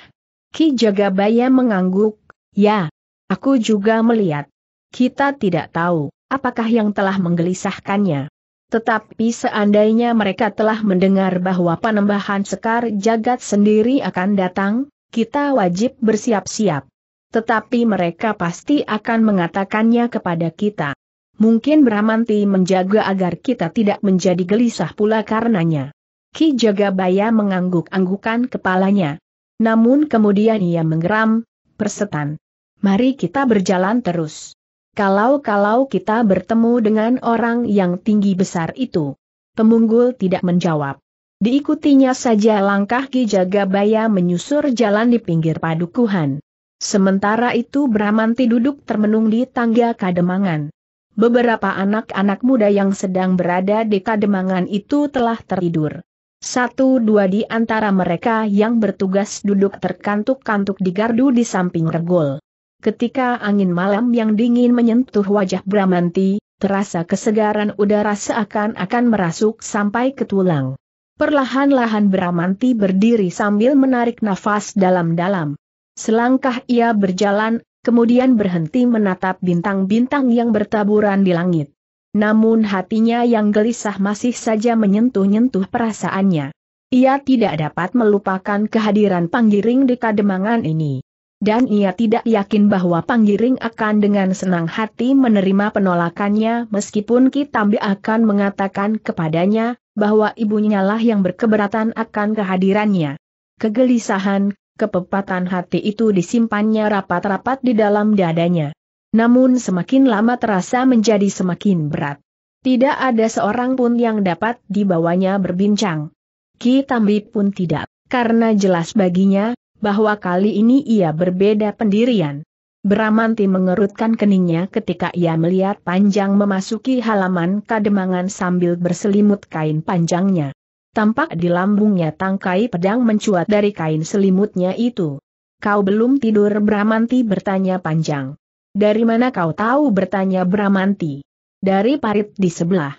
Ki Jagabaya mengangguk, ya, aku juga melihat. Kita tidak tahu, apakah yang telah menggelisahkannya. Tetapi seandainya mereka telah mendengar bahwa penambahan sekar jagat sendiri akan datang, kita wajib bersiap-siap. Tetapi mereka pasti akan mengatakannya kepada kita. Mungkin Bramanti menjaga agar kita tidak menjadi gelisah pula karenanya. Ki Jagabaya mengangguk-anggukan kepalanya. Namun kemudian ia menggeram, persetan. Mari kita berjalan terus. Kalau-kalau kita bertemu dengan orang yang tinggi besar itu. Pemunggul tidak menjawab. Diikutinya saja langkah Ki Jagabaya menyusur jalan di pinggir padukuhan. Sementara itu Bramanti duduk termenung di tangga kademangan. Beberapa anak-anak muda yang sedang berada di kademangan itu telah tertidur. Satu dua di antara mereka yang bertugas duduk terkantuk-kantuk di gardu di samping regol. Ketika angin malam yang dingin menyentuh wajah Bramanti, terasa kesegaran udara seakan-akan merasuk sampai ke tulang. Perlahan-lahan Bramanti berdiri sambil menarik nafas dalam-dalam. Selangkah ia berjalan, kemudian berhenti menatap bintang-bintang yang bertaburan di langit. Namun hatinya yang gelisah masih saja menyentuh-nyentuh perasaannya. Ia tidak dapat melupakan kehadiran panggiring di kademangan ini dan ia tidak yakin bahwa Panggiring akan dengan senang hati menerima penolakannya meskipun Kitambi akan mengatakan kepadanya, bahwa ibunya lah yang berkeberatan akan kehadirannya. Kegelisahan, kepepatan hati itu disimpannya rapat-rapat di dalam dadanya. Namun semakin lama terasa menjadi semakin berat. Tidak ada seorang pun yang dapat dibawanya berbincang. Ki Tambi pun tidak, karena jelas baginya, bahwa kali ini ia berbeda pendirian. Bramanti mengerutkan keningnya ketika ia melihat panjang memasuki halaman kademangan sambil berselimut kain panjangnya. Tampak di lambungnya tangkai pedang mencuat dari kain selimutnya itu. Kau belum tidur Bramanti bertanya panjang. Dari mana kau tahu bertanya Bramanti? Dari parit di sebelah.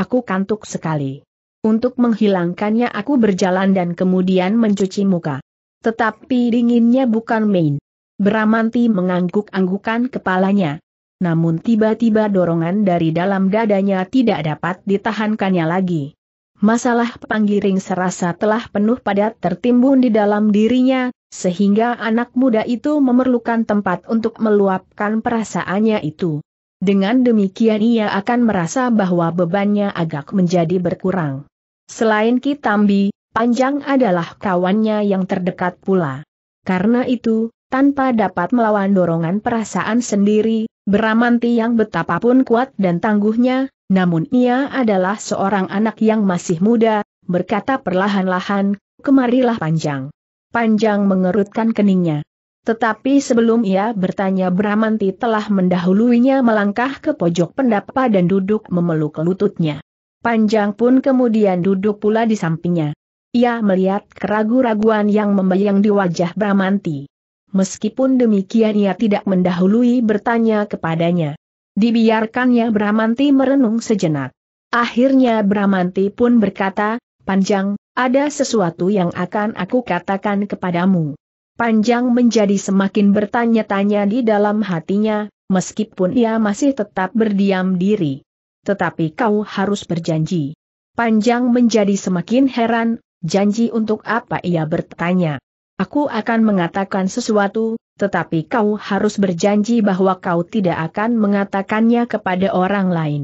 Aku kantuk sekali. Untuk menghilangkannya aku berjalan dan kemudian mencuci muka. Tetapi dinginnya bukan main. Beramanti mengangguk-anggukan kepalanya. Namun tiba-tiba dorongan dari dalam dadanya tidak dapat ditahankannya lagi. Masalah panggiring serasa telah penuh padat tertimbun di dalam dirinya, sehingga anak muda itu memerlukan tempat untuk meluapkan perasaannya itu. Dengan demikian ia akan merasa bahwa bebannya agak menjadi berkurang. Selain Kitambi, Panjang adalah kawannya yang terdekat pula. Karena itu, tanpa dapat melawan dorongan perasaan sendiri, Bramanti yang betapapun kuat dan tangguhnya, namun ia adalah seorang anak yang masih muda, berkata perlahan-lahan, kemarilah panjang. Panjang mengerutkan keningnya. Tetapi sebelum ia bertanya Bramanti telah mendahuluinya melangkah ke pojok pendapa dan duduk memeluk lututnya. Panjang pun kemudian duduk pula di sampingnya. Ia melihat keragu-raguan yang membayang di wajah Bramanti. Meskipun demikian ia tidak mendahului bertanya kepadanya. Dibiarkannya Bramanti merenung sejenak. Akhirnya Bramanti pun berkata, Panjang, ada sesuatu yang akan aku katakan kepadamu. Panjang menjadi semakin bertanya-tanya di dalam hatinya, meskipun ia masih tetap berdiam diri. Tetapi kau harus berjanji. Panjang menjadi semakin heran, Janji untuk apa ia bertanya? Aku akan mengatakan sesuatu, tetapi kau harus berjanji bahwa kau tidak akan mengatakannya kepada orang lain.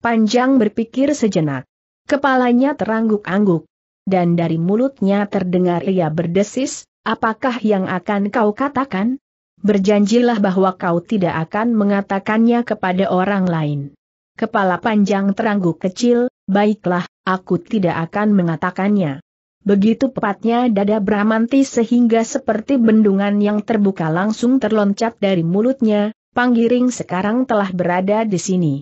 Panjang berpikir sejenak. Kepalanya terangguk-angguk. Dan dari mulutnya terdengar ia berdesis, apakah yang akan kau katakan? Berjanjilah bahwa kau tidak akan mengatakannya kepada orang lain. Kepala panjang terangguk kecil, baiklah, aku tidak akan mengatakannya. Begitu tepatnya dada Bramanti sehingga seperti bendungan yang terbuka langsung terloncat dari mulutnya, Panggiring sekarang telah berada di sini.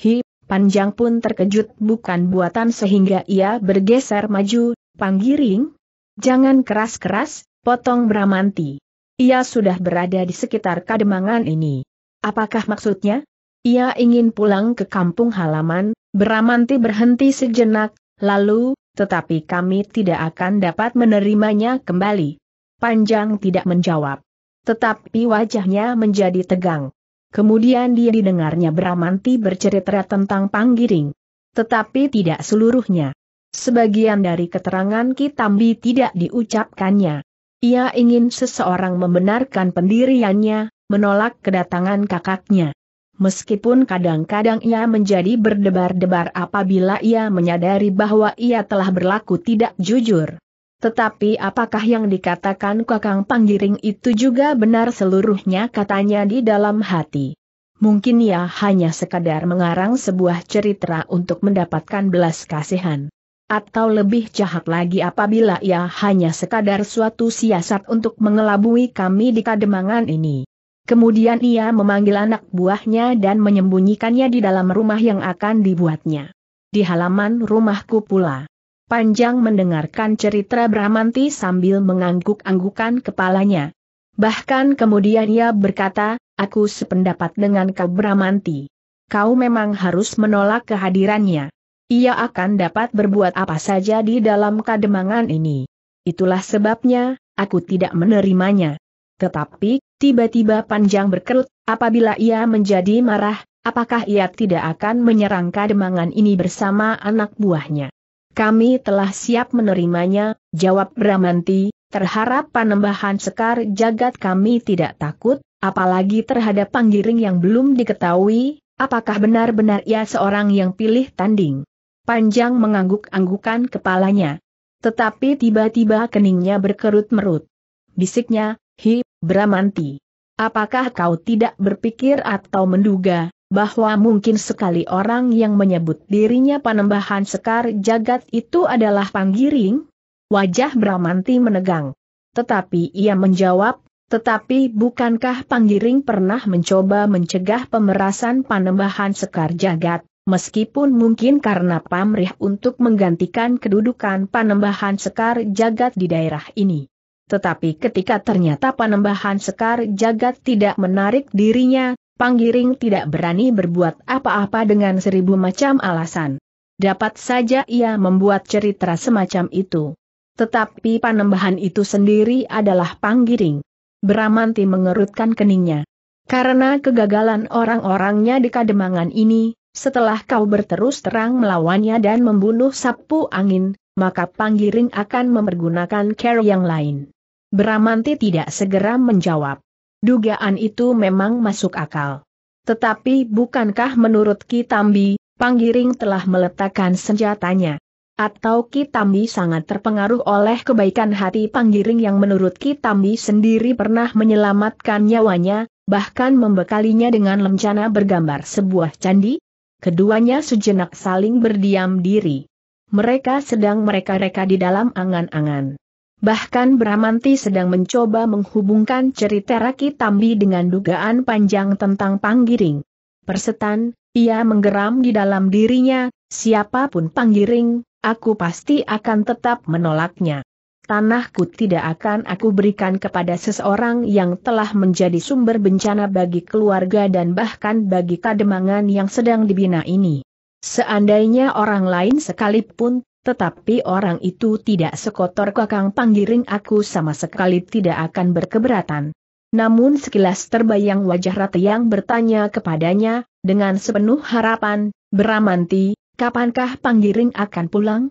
Hi, Panjang pun terkejut bukan buatan sehingga ia bergeser maju, Panggiring? Jangan keras-keras, potong Bramanti. Ia sudah berada di sekitar kademangan ini. Apakah maksudnya? Ia ingin pulang ke kampung halaman, Bramanti berhenti sejenak, lalu, tetapi kami tidak akan dapat menerimanya kembali. Panjang tidak menjawab. Tetapi wajahnya menjadi tegang. Kemudian dia didengarnya Bramanti bercerita tentang Panggiring. Tetapi tidak seluruhnya. Sebagian dari keterangan Kitambi tidak diucapkannya. Ia ingin seseorang membenarkan pendiriannya, menolak kedatangan kakaknya meskipun kadang-kadang ia menjadi berdebar-debar apabila ia menyadari bahwa ia telah berlaku tidak jujur. Tetapi apakah yang dikatakan Kakang Panggiring itu juga benar seluruhnya katanya di dalam hati. Mungkin ia hanya sekadar mengarang sebuah cerita untuk mendapatkan belas kasihan. Atau lebih jahat lagi apabila ia hanya sekadar suatu siasat untuk mengelabui kami di kademangan ini. Kemudian ia memanggil anak buahnya dan menyembunyikannya di dalam rumah yang akan dibuatnya. Di halaman rumahku pula. Panjang mendengarkan cerita Bramanti sambil mengangguk-anggukan kepalanya. Bahkan kemudian ia berkata, aku sependapat dengan kau Bramanti. Kau memang harus menolak kehadirannya. Ia akan dapat berbuat apa saja di dalam kademangan ini. Itulah sebabnya, aku tidak menerimanya. Tetapi, tiba-tiba panjang berkerut, apabila ia menjadi marah, apakah ia tidak akan menyerang kademangan ini bersama anak buahnya? Kami telah siap menerimanya, jawab Bramanti, terharap panembahan sekar jagat kami tidak takut, apalagi terhadap panggiring yang belum diketahui, apakah benar-benar ia seorang yang pilih tanding. Panjang mengangguk-anggukan kepalanya. Tetapi tiba-tiba keningnya berkerut merut. Bisiknya, hi, Bramanti. Apakah kau tidak berpikir atau menduga, bahwa mungkin sekali orang yang menyebut dirinya panembahan sekar jagat itu adalah panggiring? Wajah Bramanti menegang. Tetapi ia menjawab, tetapi bukankah Panggiring pernah mencoba mencegah pemerasan panembahan Sekar Jagat, meskipun mungkin karena pamrih untuk menggantikan kedudukan panembahan Sekar Jagat di daerah ini. Tetapi ketika ternyata panembahan Sekar Jagat tidak menarik dirinya, Panggiring tidak berani berbuat apa-apa dengan seribu macam alasan. Dapat saja ia membuat cerita semacam itu. Tetapi panembahan itu sendiri adalah Panggiring. Bramanti mengerutkan keningnya. Karena kegagalan orang-orangnya di Kademangan ini, setelah kau berterus terang melawannya dan membunuh sapu angin, maka Panggiring akan mempergunakan care yang lain. Beramanti tidak segera menjawab. Dugaan itu memang masuk akal. Tetapi bukankah menurut Kitambi, Panggiring telah meletakkan senjatanya? Atau Kitambi sangat terpengaruh oleh kebaikan hati Panggiring yang menurut Kitambi sendiri pernah menyelamatkan nyawanya, bahkan membekalinya dengan lencana bergambar sebuah candi? Keduanya sejenak saling berdiam diri. Mereka sedang mereka-reka di dalam angan-angan. Bahkan Bramanti sedang mencoba menghubungkan cerita Raki Tambi dengan dugaan panjang tentang Panggiring. Persetan, ia menggeram di dalam dirinya, siapapun Panggiring, aku pasti akan tetap menolaknya. Tanahku tidak akan aku berikan kepada seseorang yang telah menjadi sumber bencana bagi keluarga dan bahkan bagi kademangan yang sedang dibina ini. Seandainya orang lain sekalipun tetapi orang itu tidak sekotor kakang panggiring aku sama sekali tidak akan berkeberatan. Namun sekilas terbayang wajah Ratu yang bertanya kepadanya, dengan sepenuh harapan, Beramanti, kapankah panggiring akan pulang?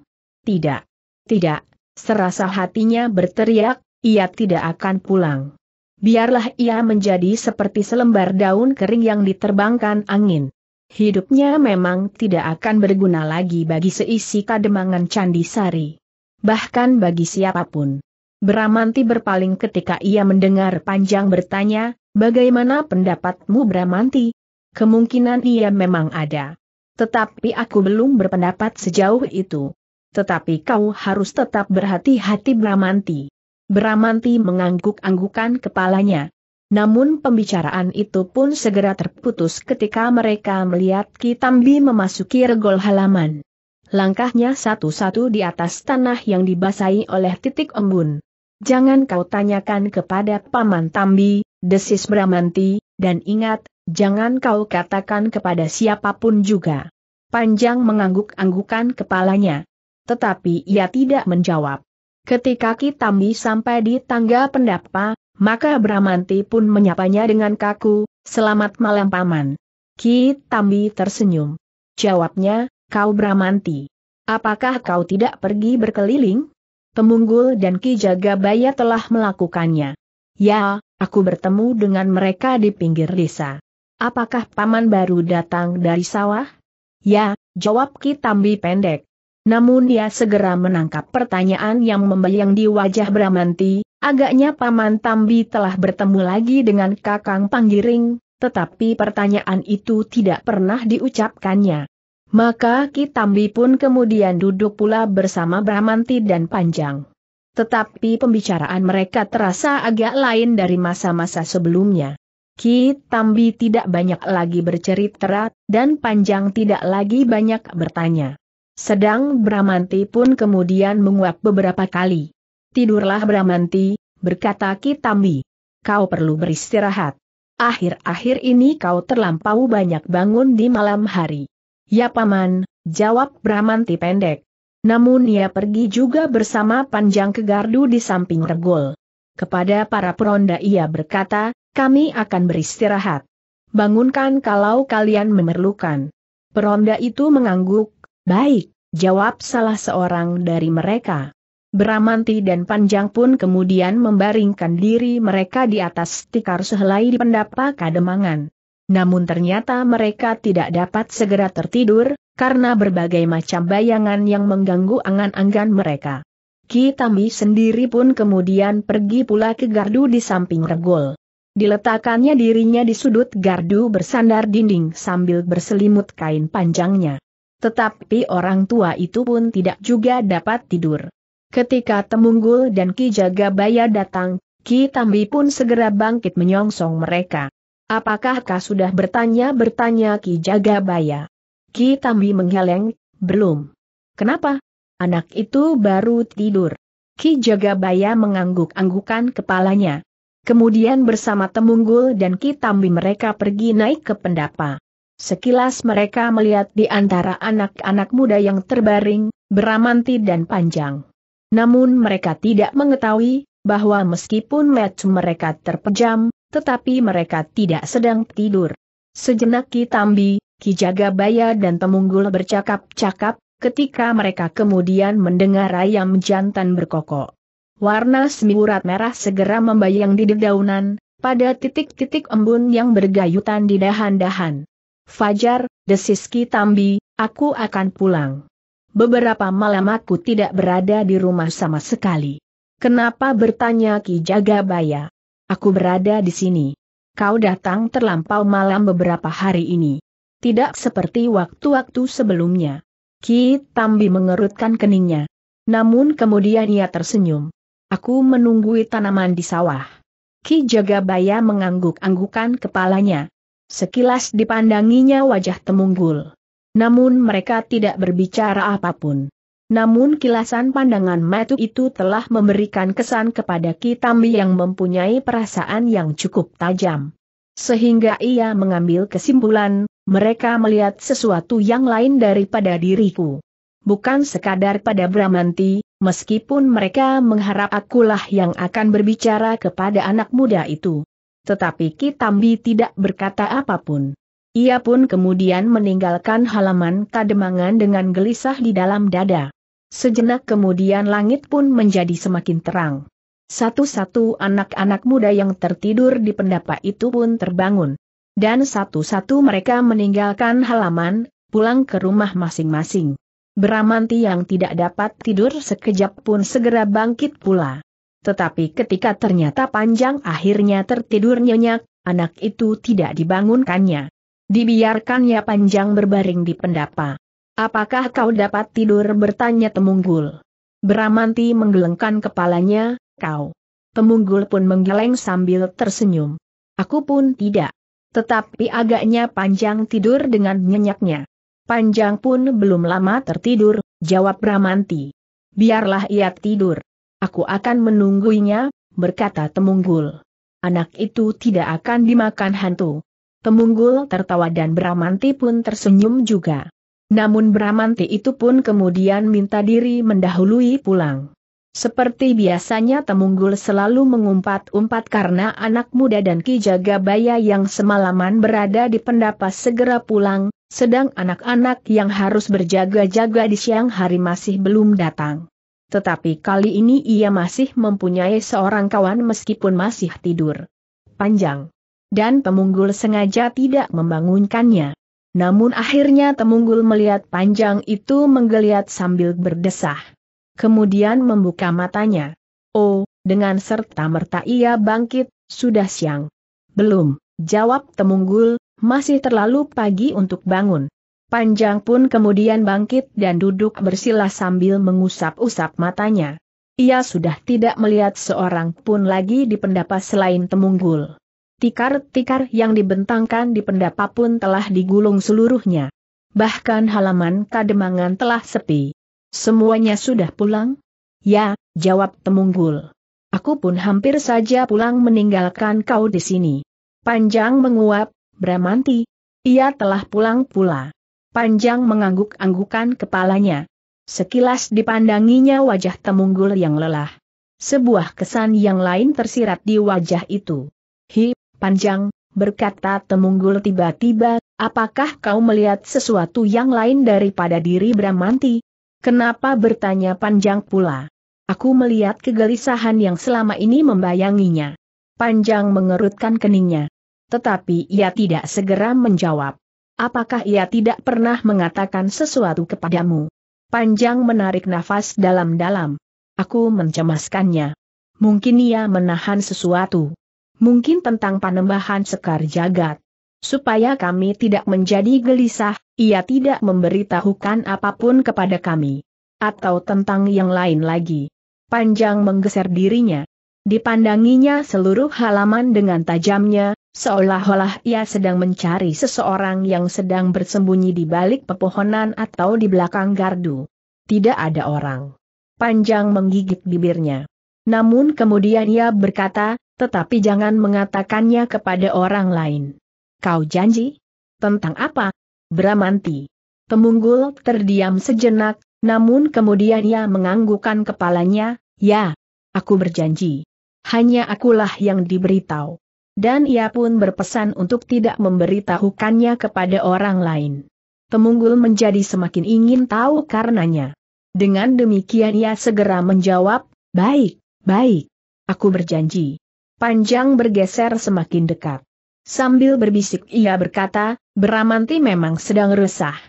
Tidak. Tidak, serasa hatinya berteriak, ia tidak akan pulang. Biarlah ia menjadi seperti selembar daun kering yang diterbangkan angin hidupnya memang tidak akan berguna lagi bagi seisi kademangan Candi Sari, Bahkan bagi siapapun. Bramanti berpaling ketika ia mendengar panjang bertanya, bagaimana pendapatmu Bramanti? Kemungkinan ia memang ada. Tetapi aku belum berpendapat sejauh itu. Tetapi kau harus tetap berhati-hati Bramanti. Bramanti mengangguk-anggukan kepalanya. Namun pembicaraan itu pun segera terputus ketika mereka melihat Kitambi memasuki regol halaman. Langkahnya satu-satu di atas tanah yang dibasahi oleh titik embun. Jangan kau tanyakan kepada Paman Tambi, desis Bramanti, dan ingat, jangan kau katakan kepada siapapun juga. Panjang mengangguk-anggukan kepalanya. Tetapi ia tidak menjawab. Ketika Kitambi sampai di tangga pendapa, maka Bramanti pun menyapanya dengan kaku, selamat malam paman. Ki Tambi tersenyum. Jawabnya, kau Bramanti. Apakah kau tidak pergi berkeliling? Temunggul dan Ki Jagabaya telah melakukannya. Ya, aku bertemu dengan mereka di pinggir desa. Apakah paman baru datang dari sawah? Ya, jawab Ki Tambi pendek. Namun dia segera menangkap pertanyaan yang membayang di wajah Bramanti, Agaknya Paman Tambi telah bertemu lagi dengan Kakang Panggiring, tetapi pertanyaan itu tidak pernah diucapkannya. Maka Ki Tambi pun kemudian duduk pula bersama Bramanti dan Panjang. Tetapi pembicaraan mereka terasa agak lain dari masa-masa sebelumnya. Ki Tambi tidak banyak lagi bercerita dan Panjang tidak lagi banyak bertanya. Sedang Bramanti pun kemudian menguap beberapa kali. Tidurlah Bramanti, berkata Kitambi. Kau perlu beristirahat. Akhir-akhir ini kau terlampau banyak bangun di malam hari. Ya paman, jawab Bramanti pendek. Namun ia pergi juga bersama Panjang ke gardu di samping Regol. Kepada para peronda ia berkata, kami akan beristirahat. Bangunkan kalau kalian memerlukan. Peronda itu mengangguk, baik, jawab salah seorang dari mereka. Beramanti dan Panjang pun kemudian membaringkan diri mereka di atas tikar sehelai di pendapa kademangan. Namun ternyata mereka tidak dapat segera tertidur, karena berbagai macam bayangan yang mengganggu angan-angan mereka. Ki sendiri pun kemudian pergi pula ke gardu di samping regol. Diletakkannya dirinya di sudut gardu bersandar dinding sambil berselimut kain panjangnya. Tetapi orang tua itu pun tidak juga dapat tidur. Ketika Temunggul dan Ki Jagabaya datang, Ki Tambi pun segera bangkit menyongsong mereka. Apakah kau sudah bertanya-bertanya Ki Jagabaya? Ki Tambi menggeleng, belum. Kenapa? Anak itu baru tidur. Ki Jagabaya mengangguk-anggukan kepalanya. Kemudian bersama Temunggul dan Ki Tambi mereka pergi naik ke pendapa. Sekilas mereka melihat di antara anak-anak muda yang terbaring, beramanti dan panjang. Namun mereka tidak mengetahui bahwa meskipun match mereka terpejam, tetapi mereka tidak sedang tidur. Sejenak Ki Tambi, Ki Jagabaya dan Temunggul bercakap-cakap, ketika mereka kemudian mendengar ayam jantan berkokok. Warna semiurat merah segera membayang di dedaunan, pada titik-titik embun yang bergayutan di dahan-dahan. Fajar, desis Tambi, aku akan pulang beberapa malam aku tidak berada di rumah sama sekali. Kenapa bertanya Ki Jagabaya? Aku berada di sini. Kau datang terlampau malam beberapa hari ini. Tidak seperti waktu-waktu sebelumnya. Ki Tambi mengerutkan keningnya. Namun kemudian ia tersenyum. Aku menunggui tanaman di sawah. Ki Jagabaya mengangguk-anggukan kepalanya. Sekilas dipandanginya wajah Temunggul. Namun mereka tidak berbicara apapun. Namun kilasan pandangan Matu itu telah memberikan kesan kepada Kitambi yang mempunyai perasaan yang cukup tajam. Sehingga ia mengambil kesimpulan, mereka melihat sesuatu yang lain daripada diriku. Bukan sekadar pada Bramanti, meskipun mereka mengharap akulah yang akan berbicara kepada anak muda itu. Tetapi Kitambi tidak berkata apapun. Ia pun kemudian meninggalkan halaman kademangan dengan gelisah di dalam dada. Sejenak kemudian langit pun menjadi semakin terang. Satu-satu anak-anak muda yang tertidur di pendapa itu pun terbangun. Dan satu-satu mereka meninggalkan halaman, pulang ke rumah masing-masing. Beramanti yang tidak dapat tidur sekejap pun segera bangkit pula. Tetapi ketika ternyata panjang akhirnya tertidur nyenyak, anak itu tidak dibangunkannya. Dibiarkannya panjang berbaring di pendapa. Apakah kau dapat tidur bertanya Temunggul? Bramanti menggelengkan kepalanya, kau. Temunggul pun menggeleng sambil tersenyum. Aku pun tidak. Tetapi agaknya panjang tidur dengan nyenyaknya. Panjang pun belum lama tertidur, jawab Bramanti. Biarlah ia tidur. Aku akan menunggunya, berkata Temunggul. Anak itu tidak akan dimakan hantu. Pemunggul tertawa dan Bramanti pun tersenyum juga. Namun Bramanti itu pun kemudian minta diri mendahului pulang. Seperti biasanya Temunggul selalu mengumpat-umpat karena anak muda dan Ki Jagabaya yang semalaman berada di pendapa segera pulang, sedang anak-anak yang harus berjaga-jaga di siang hari masih belum datang. Tetapi kali ini ia masih mempunyai seorang kawan meskipun masih tidur. Panjang dan Temunggul sengaja tidak membangunkannya. Namun akhirnya Temunggul melihat panjang itu menggeliat sambil berdesah. Kemudian membuka matanya. Oh, dengan serta merta ia bangkit, sudah siang. Belum, jawab Temunggul, masih terlalu pagi untuk bangun. Panjang pun kemudian bangkit dan duduk bersila sambil mengusap-usap matanya. Ia sudah tidak melihat seorang pun lagi di pendapat selain Temunggul. Tikar-tikar yang dibentangkan di pendapa pun telah digulung seluruhnya. Bahkan halaman kademangan telah sepi. Semuanya sudah pulang? Ya, jawab Temunggul. Aku pun hampir saja pulang meninggalkan kau di sini. Panjang menguap, Bramanti. Ia telah pulang pula. Panjang mengangguk-anggukan kepalanya. Sekilas dipandanginya wajah Temunggul yang lelah. Sebuah kesan yang lain tersirat di wajah itu. Hi, panjang, berkata Temunggul tiba-tiba, apakah kau melihat sesuatu yang lain daripada diri Bramanti? Kenapa bertanya panjang pula? Aku melihat kegelisahan yang selama ini membayanginya. Panjang mengerutkan keningnya. Tetapi ia tidak segera menjawab. Apakah ia tidak pernah mengatakan sesuatu kepadamu? Panjang menarik nafas dalam-dalam. Aku mencemaskannya. Mungkin ia menahan sesuatu mungkin tentang panembahan sekar jagat. Supaya kami tidak menjadi gelisah, ia tidak memberitahukan apapun kepada kami. Atau tentang yang lain lagi. Panjang menggeser dirinya. Dipandanginya seluruh halaman dengan tajamnya, seolah-olah ia sedang mencari seseorang yang sedang bersembunyi di balik pepohonan atau di belakang gardu. Tidak ada orang. Panjang menggigit bibirnya. Namun kemudian ia berkata, tetapi jangan mengatakannya kepada orang lain. Kau janji? Tentang apa? Bramanti. Temunggul terdiam sejenak, namun kemudian ia menganggukkan kepalanya, ya, aku berjanji. Hanya akulah yang diberitahu. Dan ia pun berpesan untuk tidak memberitahukannya kepada orang lain. Temunggul menjadi semakin ingin tahu karenanya. Dengan demikian ia segera menjawab, baik, baik, aku berjanji panjang bergeser semakin dekat. Sambil berbisik ia berkata, Bramanti memang sedang resah.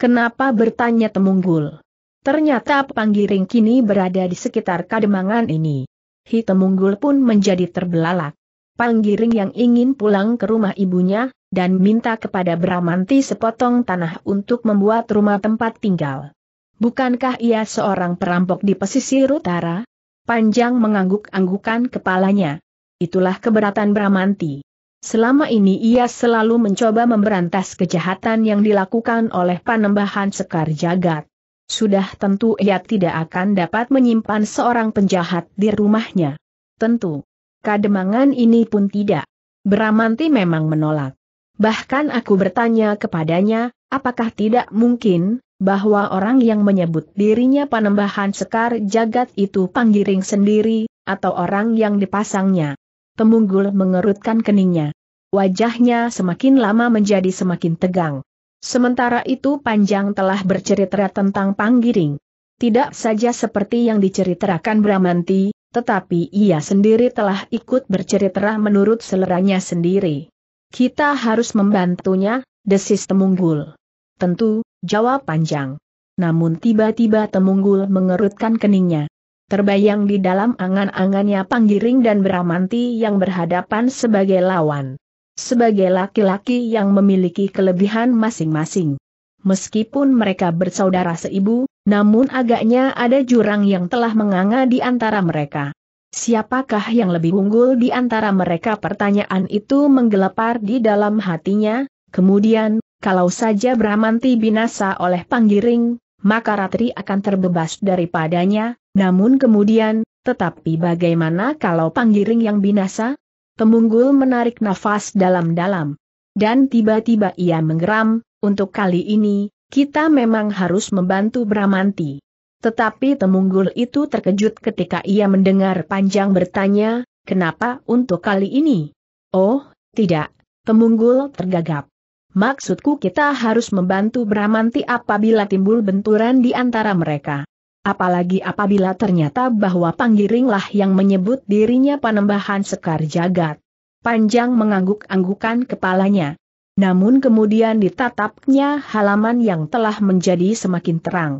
Kenapa bertanya Temunggul? Ternyata Panggiring kini berada di sekitar kademangan ini. Temunggul pun menjadi terbelalak. Panggiring yang ingin pulang ke rumah ibunya, dan minta kepada Bramanti sepotong tanah untuk membuat rumah tempat tinggal. Bukankah ia seorang perampok di pesisir utara? Panjang mengangguk-anggukan kepalanya itulah keberatan Bramanti. Selama ini ia selalu mencoba memberantas kejahatan yang dilakukan oleh panembahan Sekar Jagat. Sudah tentu ia tidak akan dapat menyimpan seorang penjahat di rumahnya. Tentu. Kademangan ini pun tidak. Bramanti memang menolak. Bahkan aku bertanya kepadanya, apakah tidak mungkin, bahwa orang yang menyebut dirinya panembahan Sekar Jagat itu panggiring sendiri, atau orang yang dipasangnya. Temunggul mengerutkan keningnya. Wajahnya semakin lama menjadi semakin tegang. Sementara itu Panjang telah bercerita tentang Panggiring. Tidak saja seperti yang diceritakan Bramanti, tetapi ia sendiri telah ikut bercerita menurut seleranya sendiri. Kita harus membantunya, desis Temunggul. Tentu, jawab Panjang. Namun tiba-tiba Temunggul mengerutkan keningnya. Terbayang di dalam angan-angannya Panggiring dan Beramanti yang berhadapan sebagai lawan. Sebagai laki-laki yang memiliki kelebihan masing-masing. Meskipun mereka bersaudara seibu, namun agaknya ada jurang yang telah menganga di antara mereka. Siapakah yang lebih unggul di antara mereka? Pertanyaan itu menggelepar di dalam hatinya. Kemudian, kalau saja Bramanti binasa oleh Panggiring, maka Ratri akan terbebas daripadanya, namun kemudian, tetapi bagaimana kalau panggiring yang binasa? Temunggul menarik nafas dalam-dalam. Dan tiba-tiba ia menggeram, untuk kali ini, kita memang harus membantu Bramanti. Tetapi Temunggul itu terkejut ketika ia mendengar panjang bertanya, kenapa untuk kali ini? Oh, tidak, Temunggul tergagap. Maksudku kita harus membantu Bramanti apabila timbul benturan di antara mereka. Apalagi apabila ternyata bahwa Panggiringlah yang menyebut dirinya panembahan sekar jagat. Panjang mengangguk-anggukan kepalanya. Namun kemudian ditatapnya halaman yang telah menjadi semakin terang.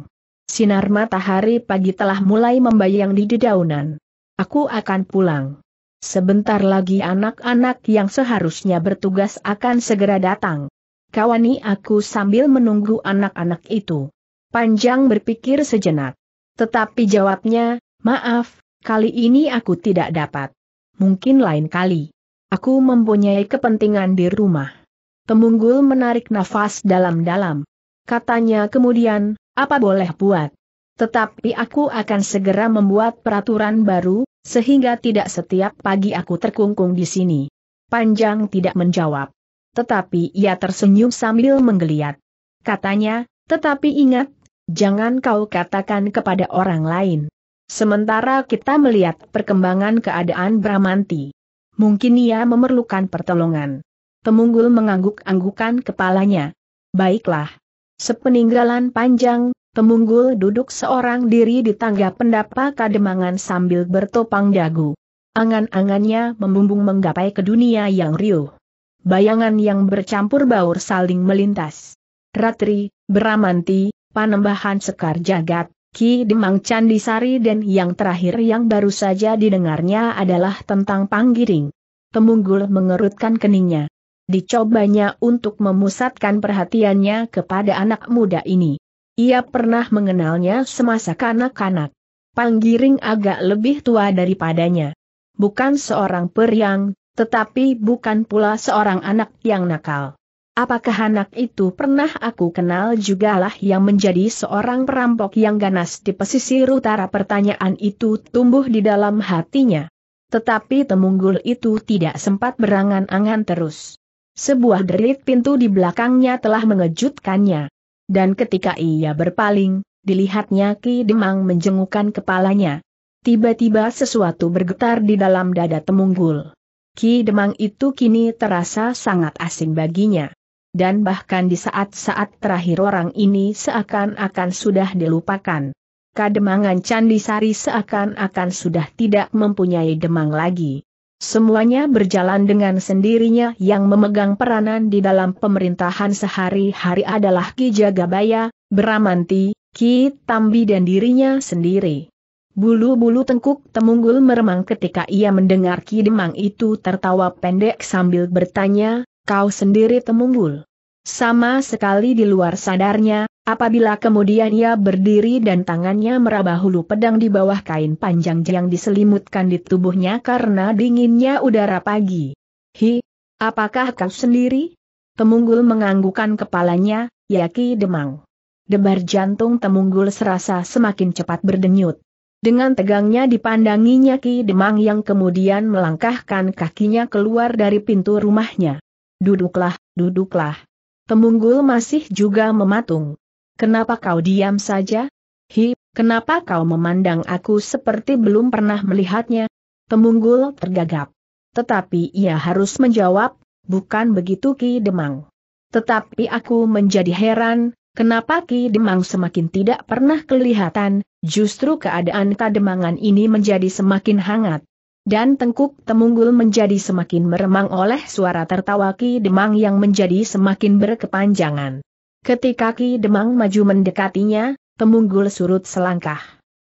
Sinar matahari pagi telah mulai membayang di dedaunan. Aku akan pulang. Sebentar lagi anak-anak yang seharusnya bertugas akan segera datang. Kawani aku sambil menunggu anak-anak itu. Panjang berpikir sejenak. Tetapi jawabnya, maaf, kali ini aku tidak dapat. Mungkin lain kali. Aku mempunyai kepentingan di rumah. Temunggul menarik nafas dalam-dalam. Katanya kemudian, apa boleh buat? Tetapi aku akan segera membuat peraturan baru, sehingga tidak setiap pagi aku terkungkung di sini. Panjang tidak menjawab. Tetapi ia tersenyum sambil menggeliat. Katanya, tetapi ingat, Jangan kau katakan kepada orang lain. Sementara kita melihat perkembangan keadaan Bramanti. Mungkin ia memerlukan pertolongan. Temunggul mengangguk-anggukan kepalanya. Baiklah. Sepeninggalan panjang, Temunggul duduk seorang diri di tangga pendapa kademangan sambil bertopang dagu. Angan-angannya membumbung menggapai ke dunia yang riuh. Bayangan yang bercampur baur saling melintas. Ratri, Bramanti, Panembahan Sekar Jagat, Ki Demang Candisari dan yang terakhir yang baru saja didengarnya adalah tentang panggiring. Temunggul mengerutkan keningnya. Dicobanya untuk memusatkan perhatiannya kepada anak muda ini. Ia pernah mengenalnya semasa kanak-kanak. Panggiring agak lebih tua daripadanya. Bukan seorang periang, tetapi bukan pula seorang anak yang nakal. Apakah anak itu pernah aku kenal juga lah yang menjadi seorang perampok yang ganas di pesisir utara pertanyaan itu tumbuh di dalam hatinya. Tetapi temunggul itu tidak sempat berangan-angan terus. Sebuah derit pintu di belakangnya telah mengejutkannya. Dan ketika ia berpaling, dilihatnya Ki Demang menjengukkan kepalanya. Tiba-tiba sesuatu bergetar di dalam dada temunggul. Ki Demang itu kini terasa sangat asing baginya dan bahkan di saat-saat terakhir orang ini seakan-akan sudah dilupakan. Kademangan Candi Sari seakan-akan sudah tidak mempunyai demang lagi. Semuanya berjalan dengan sendirinya yang memegang peranan di dalam pemerintahan sehari-hari adalah Ki Jagabaya, Beramanti, Ki Tambi dan dirinya sendiri. Bulu-bulu tengkuk Temunggul meremang ketika ia mendengar Ki Demang itu tertawa pendek sambil bertanya, kau sendiri temunggul. Sama sekali di luar sadarnya, apabila kemudian ia berdiri dan tangannya meraba hulu pedang di bawah kain panjang yang diselimutkan di tubuhnya karena dinginnya udara pagi. Hi, apakah kau sendiri? Temunggul menganggukkan kepalanya, Yaki demang. Debar jantung Temunggul serasa semakin cepat berdenyut. Dengan tegangnya dipandanginya Ki Demang yang kemudian melangkahkan kakinya keluar dari pintu rumahnya. Duduklah, duduklah. Temunggul masih juga mematung. Kenapa kau diam saja? Hi, kenapa kau memandang aku seperti belum pernah melihatnya? Temunggul tergagap. Tetapi ia harus menjawab, bukan begitu Ki Demang. Tetapi aku menjadi heran, kenapa Ki Demang semakin tidak pernah kelihatan, justru keadaan kademangan ini menjadi semakin hangat dan tengkuk Temunggul menjadi semakin meremang oleh suara tertawa Ki Demang yang menjadi semakin berkepanjangan. Ketika Ki Demang maju mendekatinya, Temunggul surut selangkah.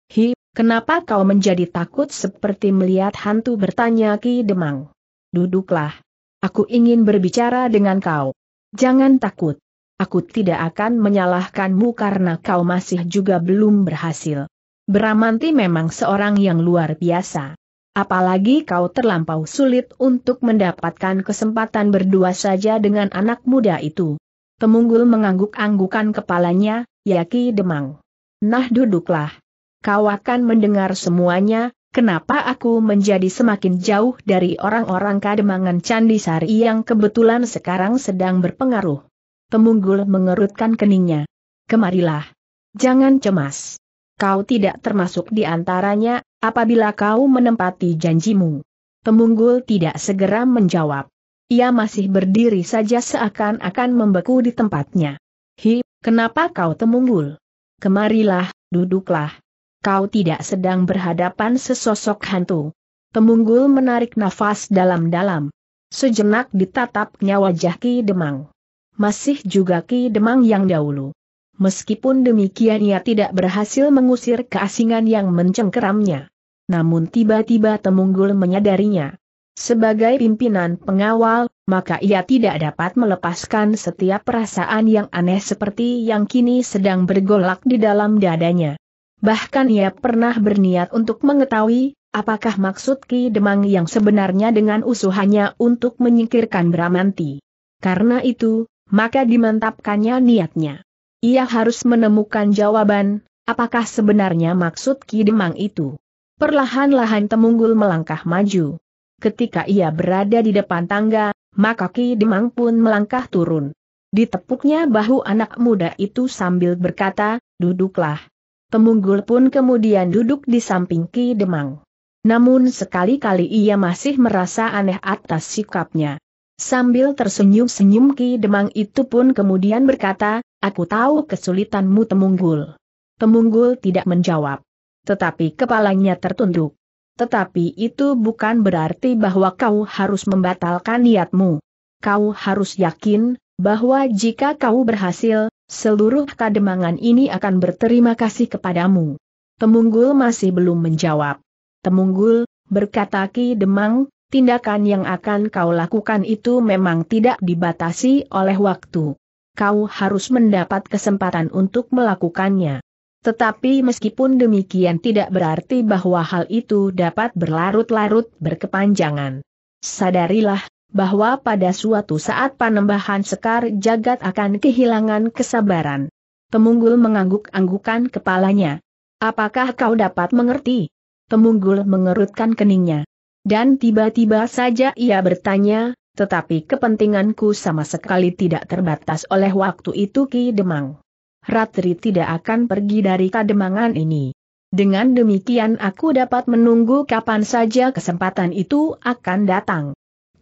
Hi, kenapa kau menjadi takut seperti melihat hantu bertanya Ki Demang? Duduklah. Aku ingin berbicara dengan kau. Jangan takut. Aku tidak akan menyalahkanmu karena kau masih juga belum berhasil. Beramanti memang seorang yang luar biasa. Apalagi kau terlampau sulit untuk mendapatkan kesempatan berdua saja dengan anak muda itu. Temunggul mengangguk-anggukan kepalanya, Yaki Demang. Nah duduklah. Kau akan mendengar semuanya, kenapa aku menjadi semakin jauh dari orang-orang kademangan Candi Sari yang kebetulan sekarang sedang berpengaruh. Temunggul mengerutkan keningnya. Kemarilah. Jangan cemas. Kau tidak termasuk di antaranya, apabila kau menempati janjimu. Pemunggul tidak segera menjawab. Ia masih berdiri saja seakan-akan membeku di tempatnya. Hi, kenapa kau temunggul? Kemarilah, duduklah. Kau tidak sedang berhadapan sesosok hantu. Temunggul menarik nafas dalam-dalam. Sejenak ditatapnya wajah Ki Demang. Masih juga Ki Demang yang dahulu. Meskipun demikian ia tidak berhasil mengusir keasingan yang mencengkeramnya. Namun tiba-tiba Temunggul menyadarinya. Sebagai pimpinan pengawal, maka ia tidak dapat melepaskan setiap perasaan yang aneh seperti yang kini sedang bergolak di dalam dadanya. Bahkan ia pernah berniat untuk mengetahui, apakah maksud Ki Demang yang sebenarnya dengan usuhannya untuk menyingkirkan Bramanti. Karena itu, maka dimantapkannya niatnya. Ia harus menemukan jawaban, apakah sebenarnya maksud Ki Demang itu perlahan-lahan Temunggul melangkah maju. Ketika ia berada di depan tangga, maka Ki Demang pun melangkah turun. Ditepuknya bahu anak muda itu sambil berkata, duduklah. Temunggul pun kemudian duduk di samping Ki Demang. Namun sekali-kali ia masih merasa aneh atas sikapnya. Sambil tersenyum-senyum Ki Demang itu pun kemudian berkata, aku tahu kesulitanmu Temunggul. Temunggul tidak menjawab tetapi kepalanya tertunduk. Tetapi itu bukan berarti bahwa kau harus membatalkan niatmu. Kau harus yakin, bahwa jika kau berhasil, seluruh kademangan ini akan berterima kasih kepadamu. Temunggul masih belum menjawab. Temunggul, berkata Ki Demang, tindakan yang akan kau lakukan itu memang tidak dibatasi oleh waktu. Kau harus mendapat kesempatan untuk melakukannya. Tetapi meskipun demikian tidak berarti bahwa hal itu dapat berlarut-larut berkepanjangan. Sadarilah, bahwa pada suatu saat panembahan sekar jagat akan kehilangan kesabaran. Temunggul mengangguk-anggukan kepalanya. Apakah kau dapat mengerti? Temunggul mengerutkan keningnya. Dan tiba-tiba saja ia bertanya, tetapi kepentinganku sama sekali tidak terbatas oleh waktu itu Ki Demang. Ratri tidak akan pergi dari kademangan ini. Dengan demikian aku dapat menunggu kapan saja kesempatan itu akan datang.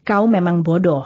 Kau memang bodoh.